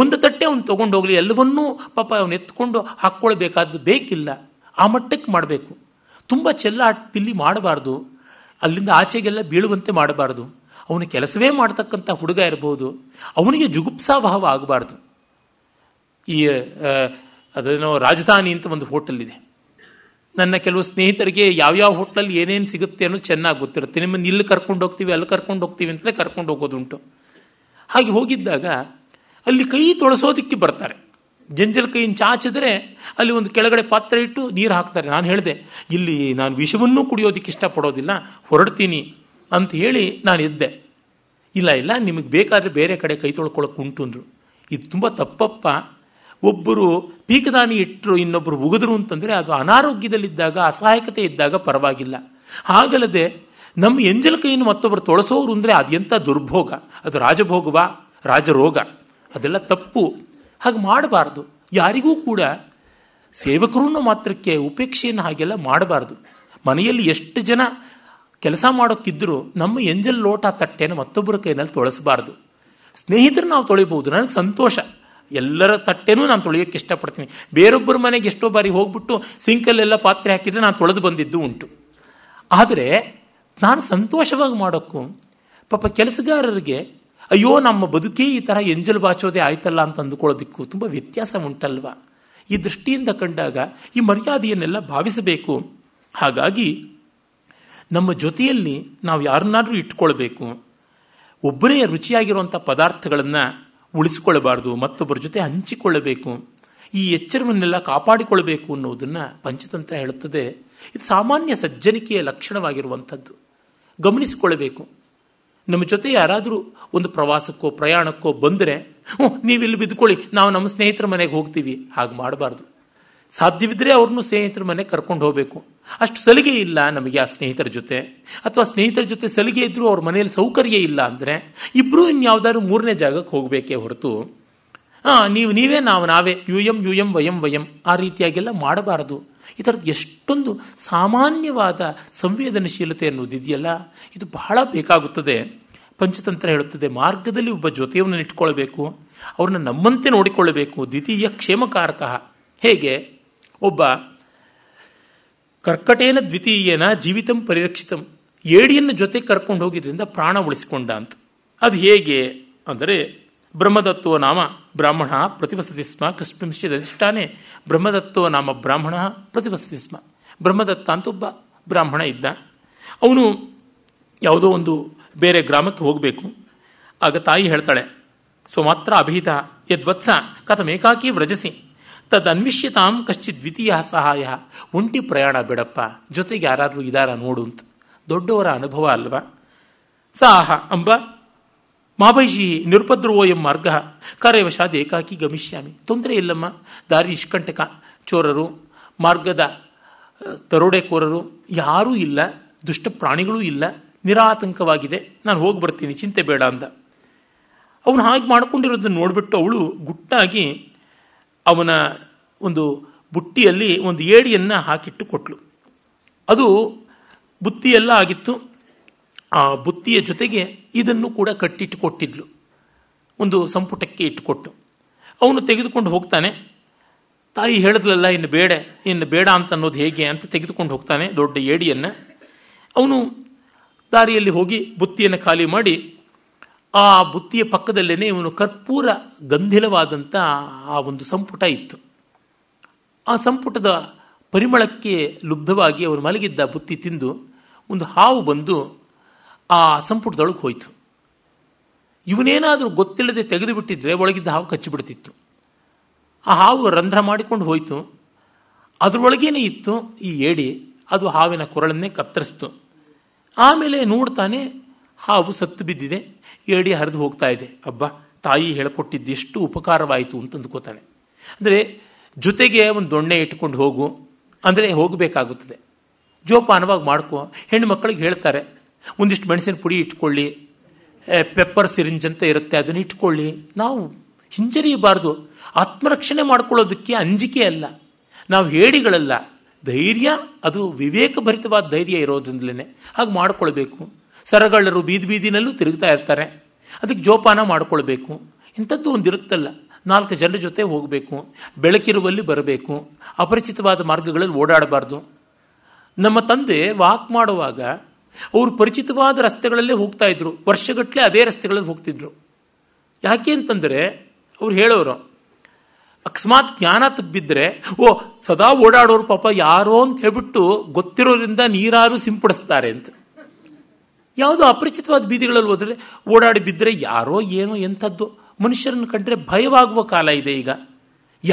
ಒಂದು ತಟ್ಟೆ ಅವನು ಹೋಗಲಿ ಎಲ್ಲವನ್ನೂ ಪಾಪ ಅವನು ಎತ್ಕೊಂಡು ಹಾಕ್ಕೊಳ್ಬೇಕಾದ್ದು ಬೇಕಿಲ್ಲ ಆ ಮಟ್ಟಕ್ಕೆ ಮಾಡಬೇಕು ತುಂಬ ಚೆಲ್ಲಾಟಿಲ್ಲಿ ಪಿಲ್ಲಿ ಮಾಡಬಾರ್ದು ಅಲ್ಲಿಂದ ಆಚೆಗೆಲ್ಲ ಬೀಳುವಂತೆ ಮಾಡಬಾರ್ದು ಅವನ ಕೆಲಸವೇ ಮಾಡ್ತಕ್ಕಂಥ ಹುಡುಗ ಇರಬಹುದು ಅವನಿಗೆ ಜುಗುಪ್ಸಾಭಾವ ಆಗಬಾರ್ದು ಈ ಅದೇನೋ ರಾಜಧಾನಿ ಅಂತ ಒಂದು ಹೋಟೆಲ್ ಇದೆ ನನ್ನ ಕೆಲವು ಸ್ನೇಹಿತರಿಗೆ ಯಾವ್ಯಾವ ಹೋಟ್ಲಲ್ಲಿ ಏನೇನು ಸಿಗುತ್ತೆ ಅನ್ನೋದು ಚೆನ್ನಾಗಿ ಗೊತ್ತಿರುತ್ತೆ ನಿಮ್ಮನ್ನು ಇಲ್ಲಿ ಕರ್ಕೊಂಡು ಹೋಗ್ತೀವಿ ಅಲ್ಲಿ ಕರ್ಕೊಂಡು ಹೋಗ್ತೀವಿ ಅಂತಲೇ ಕರ್ಕೊಂಡು ಹೋಗೋದುಂಟು ಹಾಗೆ ಹೋಗಿದ್ದಾಗ ಅಲ್ಲಿ ಕೈ ತೊಳಸೋದಿಕ್ಕೆ ಬರ್ತಾರೆ ಜಂಜಲ್ ಕೈಯಿಂದ ಚಾಚಿದ್ರೆ ಅಲ್ಲಿ ಒಂದು ಕೆಳಗಡೆ ಪಾತ್ರೆ ಇಟ್ಟು ನೀರು ಹಾಕ್ತಾರೆ ನಾನು ಹೇಳಿದೆ ಇಲ್ಲಿ ನಾನು ವಿಷವನ್ನೂ ಕುಡಿಯೋದಕ್ಕೆ ಇಷ್ಟಪಡೋದಿಲ್ಲ ಹೊರಡ್ತೀನಿ ಅಂತ ಹೇಳಿ ನಾನು ಇದ್ದೆ ಇಲ್ಲ ಇಲ್ಲ ನಿಮಗೆ ಬೇಕಾದರೆ ಬೇರೆ ಕಡೆ ಕೈ ತೊಳ್ಕೊಳ್ಳೋಕೆ ಉಂಟು ಅಂದರು ಇದು ತುಂಬ ತಪ್ಪಪ್ಪ ಒಬ್ಬರು ಪೀಕದಾನಿ ಇಟ್ಟರು ಇನ್ನೊಬ್ಬರು ಉಗಿದ್ರು ಅಂತಂದರೆ ಅದು ಅನಾರೋಗ್ಯದಲ್ಲಿದ್ದಾಗ ಅಸಹಾಯಕತೆ ಇದ್ದಾಗ ಪರವಾಗಿಲ್ಲ ಹಾಗಲ್ಲದೆ ನಮ್ಮ ಎಂಜಲ ಕೈಯನ್ನು ಮತ್ತೊಬ್ಬರು ತೊಳಸೋರು ಅಂದರೆ ಅದೆಂಥ ದುರ್ಭೋಗ ಅದು ರಾಜಭೋಗವ ರಾಜರೋಗ ಅದೆಲ್ಲ ತಪ್ಪು ಹಾಗೆ ಮಾಡಬಾರ್ದು ಯಾರಿಗೂ ಕೂಡ ಸೇವಕರನ್ನು ಮಾತ್ರಕ್ಕೆ ಉಪೇಕ್ಷೆಯನ್ನು ಹಾಗೆಲ್ಲ ಮಾಡಬಾರ್ದು ಮನೆಯಲ್ಲಿ ಎಷ್ಟು ಜನ ಕೆಲಸ ಮಾಡೋಕ್ಕಿದ್ದರೂ ನಮ್ಮ ಎಂಜಲ್ ಲೋಟ ತಟ್ಟೆಯನ್ನು ಮತ್ತೊಬ್ಬರ ಕೈನಲ್ಲಿ ತೊಳಸಬಾರ್ದು ಸ್ನೇಹಿತರು ನಾವು ತೊಳಿಬಹುದು ನನಗೆ ಸಂತೋಷ ಎಲ್ಲರ ತಟ್ಟೆನೂ ನಾನು ತೊಳೆಯೋಕ್ಕೆ ಇಷ್ಟಪಡ್ತೀನಿ ಬೇರೊಬ್ಬರ ಮನೆಗೆ ಎಷ್ಟೋ ಬಾರಿ ಹೋಗ್ಬಿಟ್ಟು ಸಿಂಕಲ್ಲೆಲ್ಲ ಪಾತ್ರೆ ಹಾಕಿದರೆ ನಾನು ತೊಳೆದು ಬಂದಿದ್ದು ಉಂಟು ಆದರೆ ನಾನು ಸಂತೋಷವಾಗಿ ಮಾಡೋಕ್ಕೂ ಪಾಪ ಕೆಲಸಗಾರರಿಗೆ ಅಯ್ಯೋ ನಮ್ಮ ಬದುಕೇ ಈ ಥರ ಎಂಜಲ್ ಬಾಚೋದೇ ಆಯ್ತಲ್ಲ ಅಂತ ಅಂದುಕೊಳ್ಳೋದಕ್ಕೂ ತುಂಬ ವ್ಯತ್ಯಾಸ ಉಂಟಲ್ವ ಈ ದೃಷ್ಟಿಯಿಂದ ಕಂಡಾಗ ಈ ಮರ್ಯಾದೆಯನ್ನೆಲ್ಲ ಭಾವಿಸಬೇಕು ಹಾಗಾಗಿ ನಮ್ಮ ಜೊತೆಯಲ್ಲಿ ನಾವು ಯಾರನ್ನಾದರೂ ಇಟ್ಕೊಳ್ಬೇಕು ಒಬ್ಬರೇ ರುಚಿಯಾಗಿರುವಂಥ ಪದಾರ್ಥಗಳನ್ನು ಉಳಿಸಿಕೊಳ್ಳಬಾರ್ದು ಮತ್ತೊಬ್ಬರ ಜೊತೆ ಹಂಚಿಕೊಳ್ಳಬೇಕು ಈ ಎಚ್ಚರವನ್ನೆಲ್ಲ ಕಾಪಾಡಿಕೊಳ್ಳಬೇಕು ಅನ್ನೋದನ್ನು ಪಂಚತಂತ್ರ ಹೇಳುತ್ತದೆ ಇದು ಸಾಮಾನ್ಯ ಸಜ್ಜನಿಕೆಯ ಲಕ್ಷಣವಾಗಿರುವಂಥದ್ದು ಗಮನಿಸಿಕೊಳ್ಳಬೇಕು ನಮ್ಮ ಜೊತೆ ಯಾರಾದರೂ ಒಂದು ಪ್ರವಾಸಕ್ಕೋ ಪ್ರಯಾಣಕ್ಕೋ ಬಂದರೆ ಹ್ಞೂ ನೀವಿಲ್ಲಿ ಬಿದ್ದುಕೊಳ್ಳಿ ನಾವು ನಮ್ಮ ಸ್ನೇಹಿತರ ಮನೆಗೆ ಹೋಗ್ತೀವಿ ಹಾಗೆ ಮಾಡಬಾರ್ದು ಸಾಧ್ಯವಿದ್ದರೆ ಅವ್ರನ್ನೂ ಸ್ನೇಹಿತರ ಮನೆ ಕರ್ಕೊಂಡು ಹೋಗಬೇಕು ಅಷ್ಟು ಸಲಿಗೆ ಇಲ್ಲ ನಮಗೆ ಆ ಸ್ನೇಹಿತರ ಜೊತೆ ಅಥವಾ ಸ್ನೇಹಿತರ ಜೊತೆ ಸಲಿಗೆ ಇದ್ದರೂ ಅವ್ರ ಮನೆಯಲ್ಲಿ ಸೌಕರ್ಯ ಇಲ್ಲ ಅಂದರೆ ಇಬ್ಬರೂ ಇನ್ಯಾವುದಾದ್ರು ಮೂರನೇ ಜಾಗಕ್ಕೆ ಹೋಗಬೇಕೇ ಹೊರತು ನೀವು ನೀವೇ ನಾವು ನಾವೇ ಯು ಎಂ ಯು ಎಂ ವಯಂ ವಯಂ ಆ ರೀತಿಯಾಗೆಲ್ಲ ಮಾಡಬಾರದು ಈ ಥರದ್ದು ಎಷ್ಟೊಂದು ಸಾಮಾನ್ಯವಾದ ಸಂವೇದನಶೀಲತೆ ಅನ್ನೋದಿದೆಯಲ್ಲ ಇದು ಬಹಳ ಬೇಕಾಗುತ್ತದೆ ಪಂಚತಂತ್ರ ಹೇಳುತ್ತದೆ ಮಾರ್ಗದಲ್ಲಿ ಒಬ್ಬ ಜೊತೆಯವನನ್ನು ಇಟ್ಕೊಳ್ಬೇಕು ಅವ್ರನ್ನ ನಮ್ಮಂತೆ ನೋಡಿಕೊಳ್ಳಬೇಕು ದ್ವಿತೀಯ ಕ್ಷೇಮಕಾರಕ ಹೇಗೆ ಒಬ್ಬ ಕರ್ಕಟೇನ ದ್ವಿತೀಯೇನ ಜೀವಿತಂ ಪರಿರಕ್ಷಿತಂ ಏಡಿಯನ್ನು ಜೊತೆ ಕರ್ಕೊಂಡು ಹೋಗಿದ್ರಿಂದ ಪ್ರಾಣ ಉಳಿಸಿಕೊಂಡ ಅಂತ ಅದು ಹೇಗೆ ಅಂದರೆ ಬ್ರಹ್ಮದತ್ತೋ ನಾಮ ಬ್ರಾಹ್ಮಣ ಪ್ರತಿವಸತಿ ಸ್ಮ ಕಸ್ಮಿಂಶ್ಚಿದ ಅಧಿಷ್ಠಾನೇ ಬ್ರಹ್ಮದತ್ತೋ ನಾಮ ಬ್ರಾಹ್ಮಣ ಪ್ರತಿವಸತಿ ಸ್ಮ ಬ್ರಹ್ಮದತ್ತ ಅಂತ ಒಬ್ಬ ಬ್ರಾಹ್ಮಣ ಇದ್ದ ಅವನು ಯಾವುದೋ ಒಂದು ಬೇರೆ ಗ್ರಾಮಕ್ಕೆ ಹೋಗಬೇಕು ಆಗ ತಾಯಿ ಹೇಳ್ತಾಳೆ ಸೊ ಮಾತ್ರ ಅಭಿಹಿತ ಯದ್ವತ್ಸ ಕಥಮೇಕಾಕಿ ವ್ರಜಸಿ ತದನ್ವಿಷ್ಯತಾಂ ಕಶ್ಚಿತ್ ದ್ವಿತೀಯ ಸಹಾಯ ಒಂಟಿ ಪ್ರಯಾಣ ಬಿಡಪ್ಪ ಜೊತೆಗೆ ಯಾರಾದರೂ ಇದಾರ ನೋಡು ಅಂತ ದೊಡ್ಡವರ ಅನುಭವ ಅಲ್ವಾ ಸಾಹ ಅಂಬ ಮಾಬೈಜಿ ನಿರುಪದ್ರವೋ ಎಂ ಮಾರ್ಗ ಕಾರ್ಯವಶಾದ ಏಕಾಕಿ ಗಮಿಷ್ಯಾಮಿ ತೊಂದರೆ ಇಲ್ಲಮ್ಮ ದಾರಿ ಇಷ್ಕಂಟಕ ಚೋರರು ಮಾರ್ಗದ ದರೋಡೆಕೋರರು ಯಾರೂ ಇಲ್ಲ ದುಷ್ಟ ಪ್ರಾಣಿಗಳೂ ಇಲ್ಲ ನಿರಾತಂಕವಾಗಿದೆ ನಾನು ಹೋಗಿ ಬರ್ತೀನಿ ಚಿಂತೆ ಬೇಡ ಅಂದ ಅವನು ಹಾಗೆ ಮಾಡಿಕೊಂಡಿರೋದನ್ನು ನೋಡಿಬಿಟ್ಟು ಅವಳು ಗುಟ್ಟಾಗಿ ಅವನ ಒಂದು ಬುಟ್ಟಿಯಲ್ಲಿ ಒಂದು ಏಡಿಯನ್ನು ಹಾಕಿಟ್ಟು ಕೊಟ್ಲು ಅದು ಬುತ್ತಿಯೆಲ್ಲ ಆಗಿತ್ತು ಆ ಬುತ್ತಿಯ ಜೊತೆಗೆ ಇದನ್ನು ಕೂಡ ಕಟ್ಟಿಟ್ಟು ಕೊಟ್ಟಿದ್ಲು ಒಂದು ಸಂಪುಟಕ್ಕೆ ಇಟ್ಟುಕೊಟ್ಟು ಅವನು ತೆಗೆದುಕೊಂಡು ಹೋಗ್ತಾನೆ ತಾಯಿ ಹೇಳಿದ್ಲಲ್ಲ ಇನ್ನು ಬೇಡ ಇನ್ನು ಬೇಡ ಅಂತ ಅನ್ನೋದು ಹೇಗೆ ಅಂತ ತೆಗೆದುಕೊಂಡು ಹೋಗ್ತಾನೆ ದೊಡ್ಡ ಏಡಿಯನ್ನು ಅವನು ದಾರಿಯಲ್ಲಿ ಹೋಗಿ ಬುತ್ತಿಯನ್ನು ಖಾಲಿ ಮಾಡಿ ಆ ಬುತ್ತಿಯ ಪಕ್ಕದಲ್ಲೇನೆ ಇವನು ಕರ್ಪೂರ ಗಂಧಿಲವಾದಂಥ ಆ ಒಂದು ಸಂಪುಟ ಇತ್ತು ಆ ಸಂಪುಟದ ಪರಿಮಳಕ್ಕೆ ಲುಬ್ಧವಾಗಿ ಅವನು ಮಲಗಿದ್ದ ಬುತ್ತಿ ತಿಂದು ಒಂದು ಹಾವು ಬಂದು ಆ ಸಂಪುಟದೊಳಗೆ ಹೋಯಿತು ಇವನೇನಾದರೂ ಗೊತ್ತಿಲ್ಲದೆ ತೆಗೆದು ಬಿಟ್ಟಿದ್ರೆ ಒಳಗಿದ್ದ ಹಾವು ಕಚ್ಚಿಬಿಡ್ತಿತ್ತು ಆ ಹಾವು ರಂಧ್ರ ಮಾಡಿಕೊಂಡು ಹೋಯಿತು ಅದರೊಳಗೇನೆ ಇತ್ತು ಈ ಏಡಿ ಅದು ಹಾವಿನ ಕೊರಳನ್ನೇ ಕತ್ತರಿಸ್ತು ಆಮೇಲೆ ನೋಡ್ತಾನೆ ಹಾವು ಸತ್ತು ಬಿದ್ದಿದೆ ಏಡಿ ಹರಿದು ಹೋಗ್ತಾ ಇದೆ ಹಬ್ಬ ತಾಯಿ ಹೇಳ್ಕೊಟ್ಟಿದ್ದೆಷ್ಟು ಉಪಕಾರವಾಯಿತು ಅಂತ ಅಂದ್ಕೋತಾನೆ ಅಂದರೆ ಜೊತೆಗೆ ಒಂದು ದೊಣ್ಣೆ ಇಟ್ಕೊಂಡು ಹೋಗು ಅಂದರೆ ಹೋಗಬೇಕಾಗುತ್ತದೆ ಜೋಪಾನವಾಗಿ ಮಾಡ್ಕೋ ಹೆಣ್ಣು ಮಕ್ಕಳಿಗೆ ಹೇಳ್ತಾರೆ ಒಂದಿಷ್ಟು ಮೆಣಸಿನ ಪುಡಿ ಇಟ್ಕೊಳ್ಳಿ ಪೆಪ್ಪರ್ ಸಿರಿಂಜ್ ಅಂತ ಇರುತ್ತೆ ಅದನ್ನು ಇಟ್ಕೊಳ್ಳಿ ನಾವು ಹಿಂಜರಿಯಬಾರ್ದು ಆತ್ಮರಕ್ಷಣೆ ಮಾಡ್ಕೊಳ್ಳೋದಕ್ಕೆ ಅಂಜಿಕೆ ಅಲ್ಲ ನಾವು ಹೇಡಿಗಳಲ್ಲ ಧೈರ್ಯ ಅದು ವಿವೇಕಭರಿತವಾದ ಧೈರ್ಯ ಇರೋದ್ರಿಂದಲೇ ಹಾಗೆ ಮಾಡಿಕೊಳ್ಬೇಕು ಸರಗಳರು ಬೀದಿ ಬೀದಿನಲ್ಲೂ ತಿರುಗ್ತಾ ಇರ್ತಾರೆ ಅದಕ್ಕೆ ಜೋಪಾನ ಮಾಡಿಕೊಳ್ಬೇಕು ಇಂಥದ್ದು ಒಂದಿರುತ್ತಲ್ಲ ನಾಲ್ಕು ಜನರ ಜೊತೆ ಹೋಗಬೇಕು ಬೆಳಕಿರುವಲ್ಲಿ ಬರಬೇಕು ಅಪರಿಚಿತವಾದ ಮಾರ್ಗಗಳಲ್ಲಿ ಓಡಾಡಬಾರ್ದು ನಮ್ಮ ತಂದೆ ವಾಕ್ ಮಾಡುವಾಗ ಅವರು ಪರಿಚಿತವಾದ ರಸ್ತೆಗಳಲ್ಲೇ ಹೋಗ್ತಾ ಇದ್ರು ವರ್ಷಗಟ್ಟಲೆ ಅದೇ ರಸ್ತೆಗಳಲ್ಲಿ ಹೋಗ್ತಿದ್ರು ಯಾಕೆ ಅಂತಂದರೆ ಅವ್ರು ಹೇಳೋರು ಅಕಸ್ಮಾತ್ ಜ್ಞಾನ ತಬ್ಬಿದ್ರೆ ಓ ಸದಾ ಓಡಾಡೋರು ಪಾಪ ಯಾರೋ ಅಂತ ಹೇಳ್ಬಿಟ್ಟು ಗೊತ್ತಿರೋದ್ರಿಂದ ನೀರಾರು ಸಿಂಪಡಿಸ್ತಾರೆ ಅಂತ ಯಾವುದೋ ಅಪರಿಚಿತವಾದ ಬೀದಿಗಳಲ್ಲಿ ಹೋದರೆ ಓಡಾಡಿ ಬಿದ್ದರೆ ಯಾರೋ ಏನೋ ಎಂಥದ್ದು ಮನುಷ್ಯರನ್ನು ಕಂಡ್ರೆ ಭಯವಾಗುವ ಕಾಲ ಇದೆ ಈಗ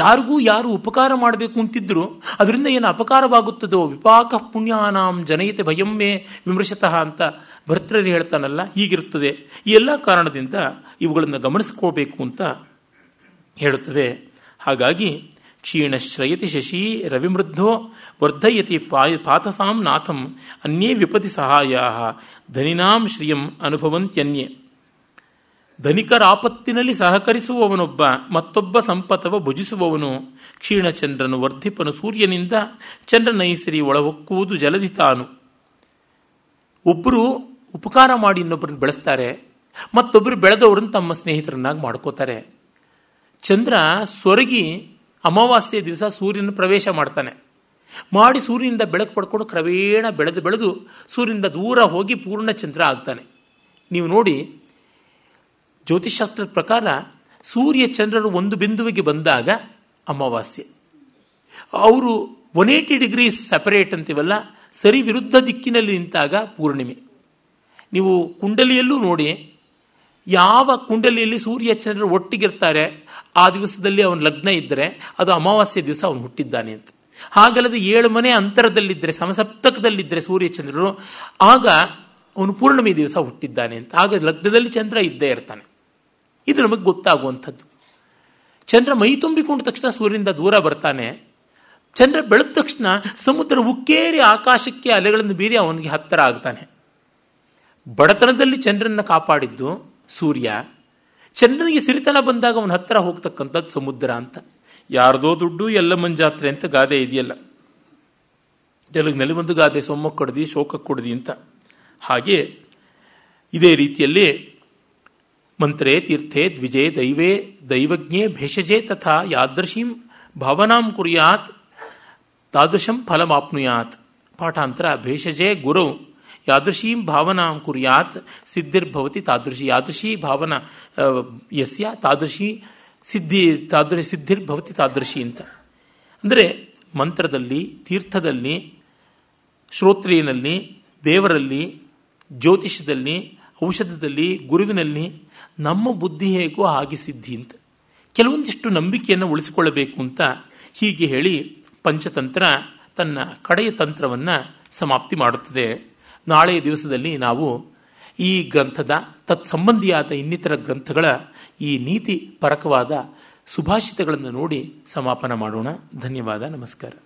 ಯಾರಿಗೂ ಯಾರು ಉಪಕಾರ ಮಾಡಬೇಕು ಅಂತಿದ್ರು ಅದರಿಂದ ಏನು ಅಪಕಾರವಾಗುತ್ತದೋ ವಿಪಾಕ ಪುಣ್ಯಾನಾಂ ಜನಯತೆ ಭಯಮ್ಮೆ ವಿಮರ್ಶತಃ ಅಂತ ಭರ್ತರಲ್ಲಿ ಹೇಳ್ತಾನಲ್ಲ ಹೀಗಿರುತ್ತದೆ ಈ ಎಲ್ಲ ಕಾರಣದಿಂದ ಇವುಗಳನ್ನು ಗಮನಿಸ್ಕೋಬೇಕು ಅಂತ ಹೇಳುತ್ತದೆ ಹಾಗಾಗಿ ಕ್ಷೀಣಶ್ರಯತಿ ಶಶಿ ರವಿಮೃದ್ಧೋ ವರ್ಧಯತಿ ಪಾತಸಾಂ ನಾಥಂ ಅನ್ಯೇ ವಿಪತಿ ಸಹಾಯ ಧನಿನಾಂ ಶ್ರಿಯಂ ಅನುಭವಂತ್ಯನ್ಯೇ ಆಪತ್ತಿನಲ್ಲಿ ಸಹಕರಿಸುವವನೊಬ್ಬ ಮತ್ತೊಬ್ಬ ಸಂಪತವ ಭುಜಿಸುವವನು ಕ್ಷೀಣಚಂದ್ರನು ವರ್ಧಿಪನು ಸೂರ್ಯನಿಂದ ಚಂದ್ರನೈಸಿರಿ ಒಳಹೊಕ್ಕುವುದು ಜಲಧಿತಾನು ತಾನು ಒಬ್ಬರು ಉಪಕಾರ ಮಾಡಿ ಇನ್ನೊಬ್ಬರನ್ನು ಬೆಳೆಸ್ತಾರೆ ಮತ್ತೊಬ್ಬರು ಬೆಳೆದವರನ್ನು ತಮ್ಮ ಸ್ನೇಹಿತರನ್ನಾಗಿ ಮಾಡ್ಕೋತಾರೆ ಚಂದ್ರ ಸ್ವರಗಿ ಅಮಾವಾಸ್ಯೆ ದಿವಸ ಸೂರ್ಯನ ಪ್ರವೇಶ ಮಾಡ್ತಾನೆ ಮಾಡಿ ಸೂರ್ಯನಿಂದ ಬೆಳಕು ಪಡ್ಕೊಂಡು ಕ್ರಮೇಣ ಬೆಳೆದು ಬೆಳೆದು ಸೂರ್ಯನಿಂದ ದೂರ ಹೋಗಿ ಪೂರ್ಣ ಚಂದ್ರ ಆಗ್ತಾನೆ ನೀವು ನೋಡಿ ಜ್ಯೋತಿಷಾಸ್ತ್ರದ ಪ್ರಕಾರ ಸೂರ್ಯ ಚಂದ್ರರು ಒಂದು ಬಿಂದುವಿಗೆ ಬಂದಾಗ ಅಮಾವಾಸ್ಯೆ ಅವರು ಒನ್ ಏಯ್ಟಿ ಡಿಗ್ರಿ ಸಪರೇಟ್ ಅಂತೀವಲ್ಲ ಸರಿ ವಿರುದ್ಧ ದಿಕ್ಕಿನಲ್ಲಿ ನಿಂತಾಗ ಪೂರ್ಣಿಮೆ ನೀವು ಕುಂಡಲಿಯಲ್ಲೂ ನೋಡಿ ಯಾವ ಕುಂಡಲಿಯಲ್ಲಿ ಸೂರ್ಯ ಚಂದ್ರರು ಒಟ್ಟಿಗಿರ್ತಾರೆ ಆ ದಿವಸದಲ್ಲಿ ಅವನ ಲಗ್ನ ಇದ್ದರೆ ಅದು ಅಮಾವಾಸ್ಯ ದಿವಸ ಅವನು ಹುಟ್ಟಿದ್ದಾನೆ ಅಂತ ಹಾಗಲ್ಲದೆ ಏಳು ಮನೆ ಅಂತರದಲ್ಲಿದ್ದರೆ ಸಮಸಪ್ತಕದಲ್ಲಿದ್ದರೆ ಸೂರ್ಯಚಂದ್ರರು ಆಗ ಅವನು ಪೂರ್ಣಮಿ ದಿವಸ ಹುಟ್ಟಿದ್ದಾನೆ ಅಂತ ಆಗ ಲಗ್ನದಲ್ಲಿ ಚಂದ್ರ ಇದ್ದೇ ಇರ್ತಾನೆ ಇದು ನಮಗೆ ಗೊತ್ತಾಗುವಂಥದ್ದು ಚಂದ್ರ ಮೈ ತುಂಬಿಕೊಂಡ ತಕ್ಷಣ ಸೂರ್ಯನಿಂದ ದೂರ ಬರ್ತಾನೆ ಚಂದ್ರ ಬೆಳೆದ ತಕ್ಷಣ ಸಮುದ್ರ ಉಕ್ಕೇರಿ ಆಕಾಶಕ್ಕೆ ಅಲೆಗಳನ್ನು ಬೀರಿ ಅವನಿಗೆ ಹತ್ತಿರ ಆಗ್ತಾನೆ ಬಡತನದಲ್ಲಿ ಚಂದ್ರನ ಕಾಪಾಡಿದ್ದು ಸೂರ್ಯ ಚಂದ್ರನಿಗೆ ಸಿರಿತನ ಬಂದಾಗ ಅವನ ಹತ್ತಿರ ಹೋಗ್ತಕ್ಕಂಥದ್ದು ಸಮುದ್ರ ಅಂತ ಯಾರ್ದೋ ದುಡ್ಡು ಎಲ್ಲ ಮಂಜಾತ್ರೆ ಅಂತ ಗಾದೆ ಇದೆಯಲ್ಲ ತೆಲುಗಿನಲ್ಲಿ ಒಂದು ಗಾದೆ ಸೊಮ್ಮ ಕೊಡದಿ ಶೋಕ ಕೊಡದಿ ಅಂತ ಹಾಗೆ ಇದೇ ರೀತಿಯಲ್ಲಿ ಮಂತ್ರೇ ತೀರ್ಥೆ ದ್ವಿಜೆ ದೈವೇ ದೈವಜ್ಞೆ ಭೇಷಜೆ ತಥಾ ಯಾದೃಶೀಂ ಭಾವನಾಂ ಕುರ್ಯಾತ್ ತಾದೃಶಂ ಫಲಮಾಪ್ನುಯಾತ್ ಪಾಠಾಂತರ ಭೇಷಜೆ ಗುರು ಯಾದೃಶೀಂ ಭಾವನಾ ಕುರ್ಯಾತ್ ಸಿದ್ಧಿರ್ಭವತಿ ತಾದೃಶಿ ಯಾದೃಶಿ ಭಾವನಾ ಯಸ್ಯ ತಾದೃಶಿ ಸಿದ್ಧಿ ತಾದೃ ಸಿದ್ಧಿರ್ಭವತಿ ತಾದೃಶಿ ಅಂತ ಅಂದರೆ ಮಂತ್ರದಲ್ಲಿ ತೀರ್ಥದಲ್ಲಿ ಶ್ರೋತ್ರಿಯಲ್ಲಿ ದೇವರಲ್ಲಿ ಜ್ಯೋತಿಷದಲ್ಲಿ ಔಷಧದಲ್ಲಿ ಗುರುವಿನಲ್ಲಿ ನಮ್ಮ ಬುದ್ಧಿ ಹೇಗೋ ಹಾಗೆ ಸಿದ್ಧಿ ಅಂತ ಕೆಲವೊಂದಿಷ್ಟು ನಂಬಿಕೆಯನ್ನು ಉಳಿಸಿಕೊಳ್ಳಬೇಕು ಅಂತ ಹೀಗೆ ಹೇಳಿ ಪಂಚತಂತ್ರ ತನ್ನ ಕಡೆಯ ತಂತ್ರವನ್ನು ಸಮಾಪ್ತಿ ಮಾಡುತ್ತದೆ ನಾಳೆಯ ದಿವಸದಲ್ಲಿ ನಾವು ಈ ಗ್ರಂಥದ ತತ್ಸಂಬಂಧಿಯಾದ ಇನ್ನಿತರ ಗ್ರಂಥಗಳ ಈ ನೀತಿ ಪರಕವಾದ ಸುಭಾಷಿತಗಳನ್ನು ನೋಡಿ ಸಮಾಪನ ಮಾಡೋಣ ಧನ್ಯವಾದ ನಮಸ್ಕಾರ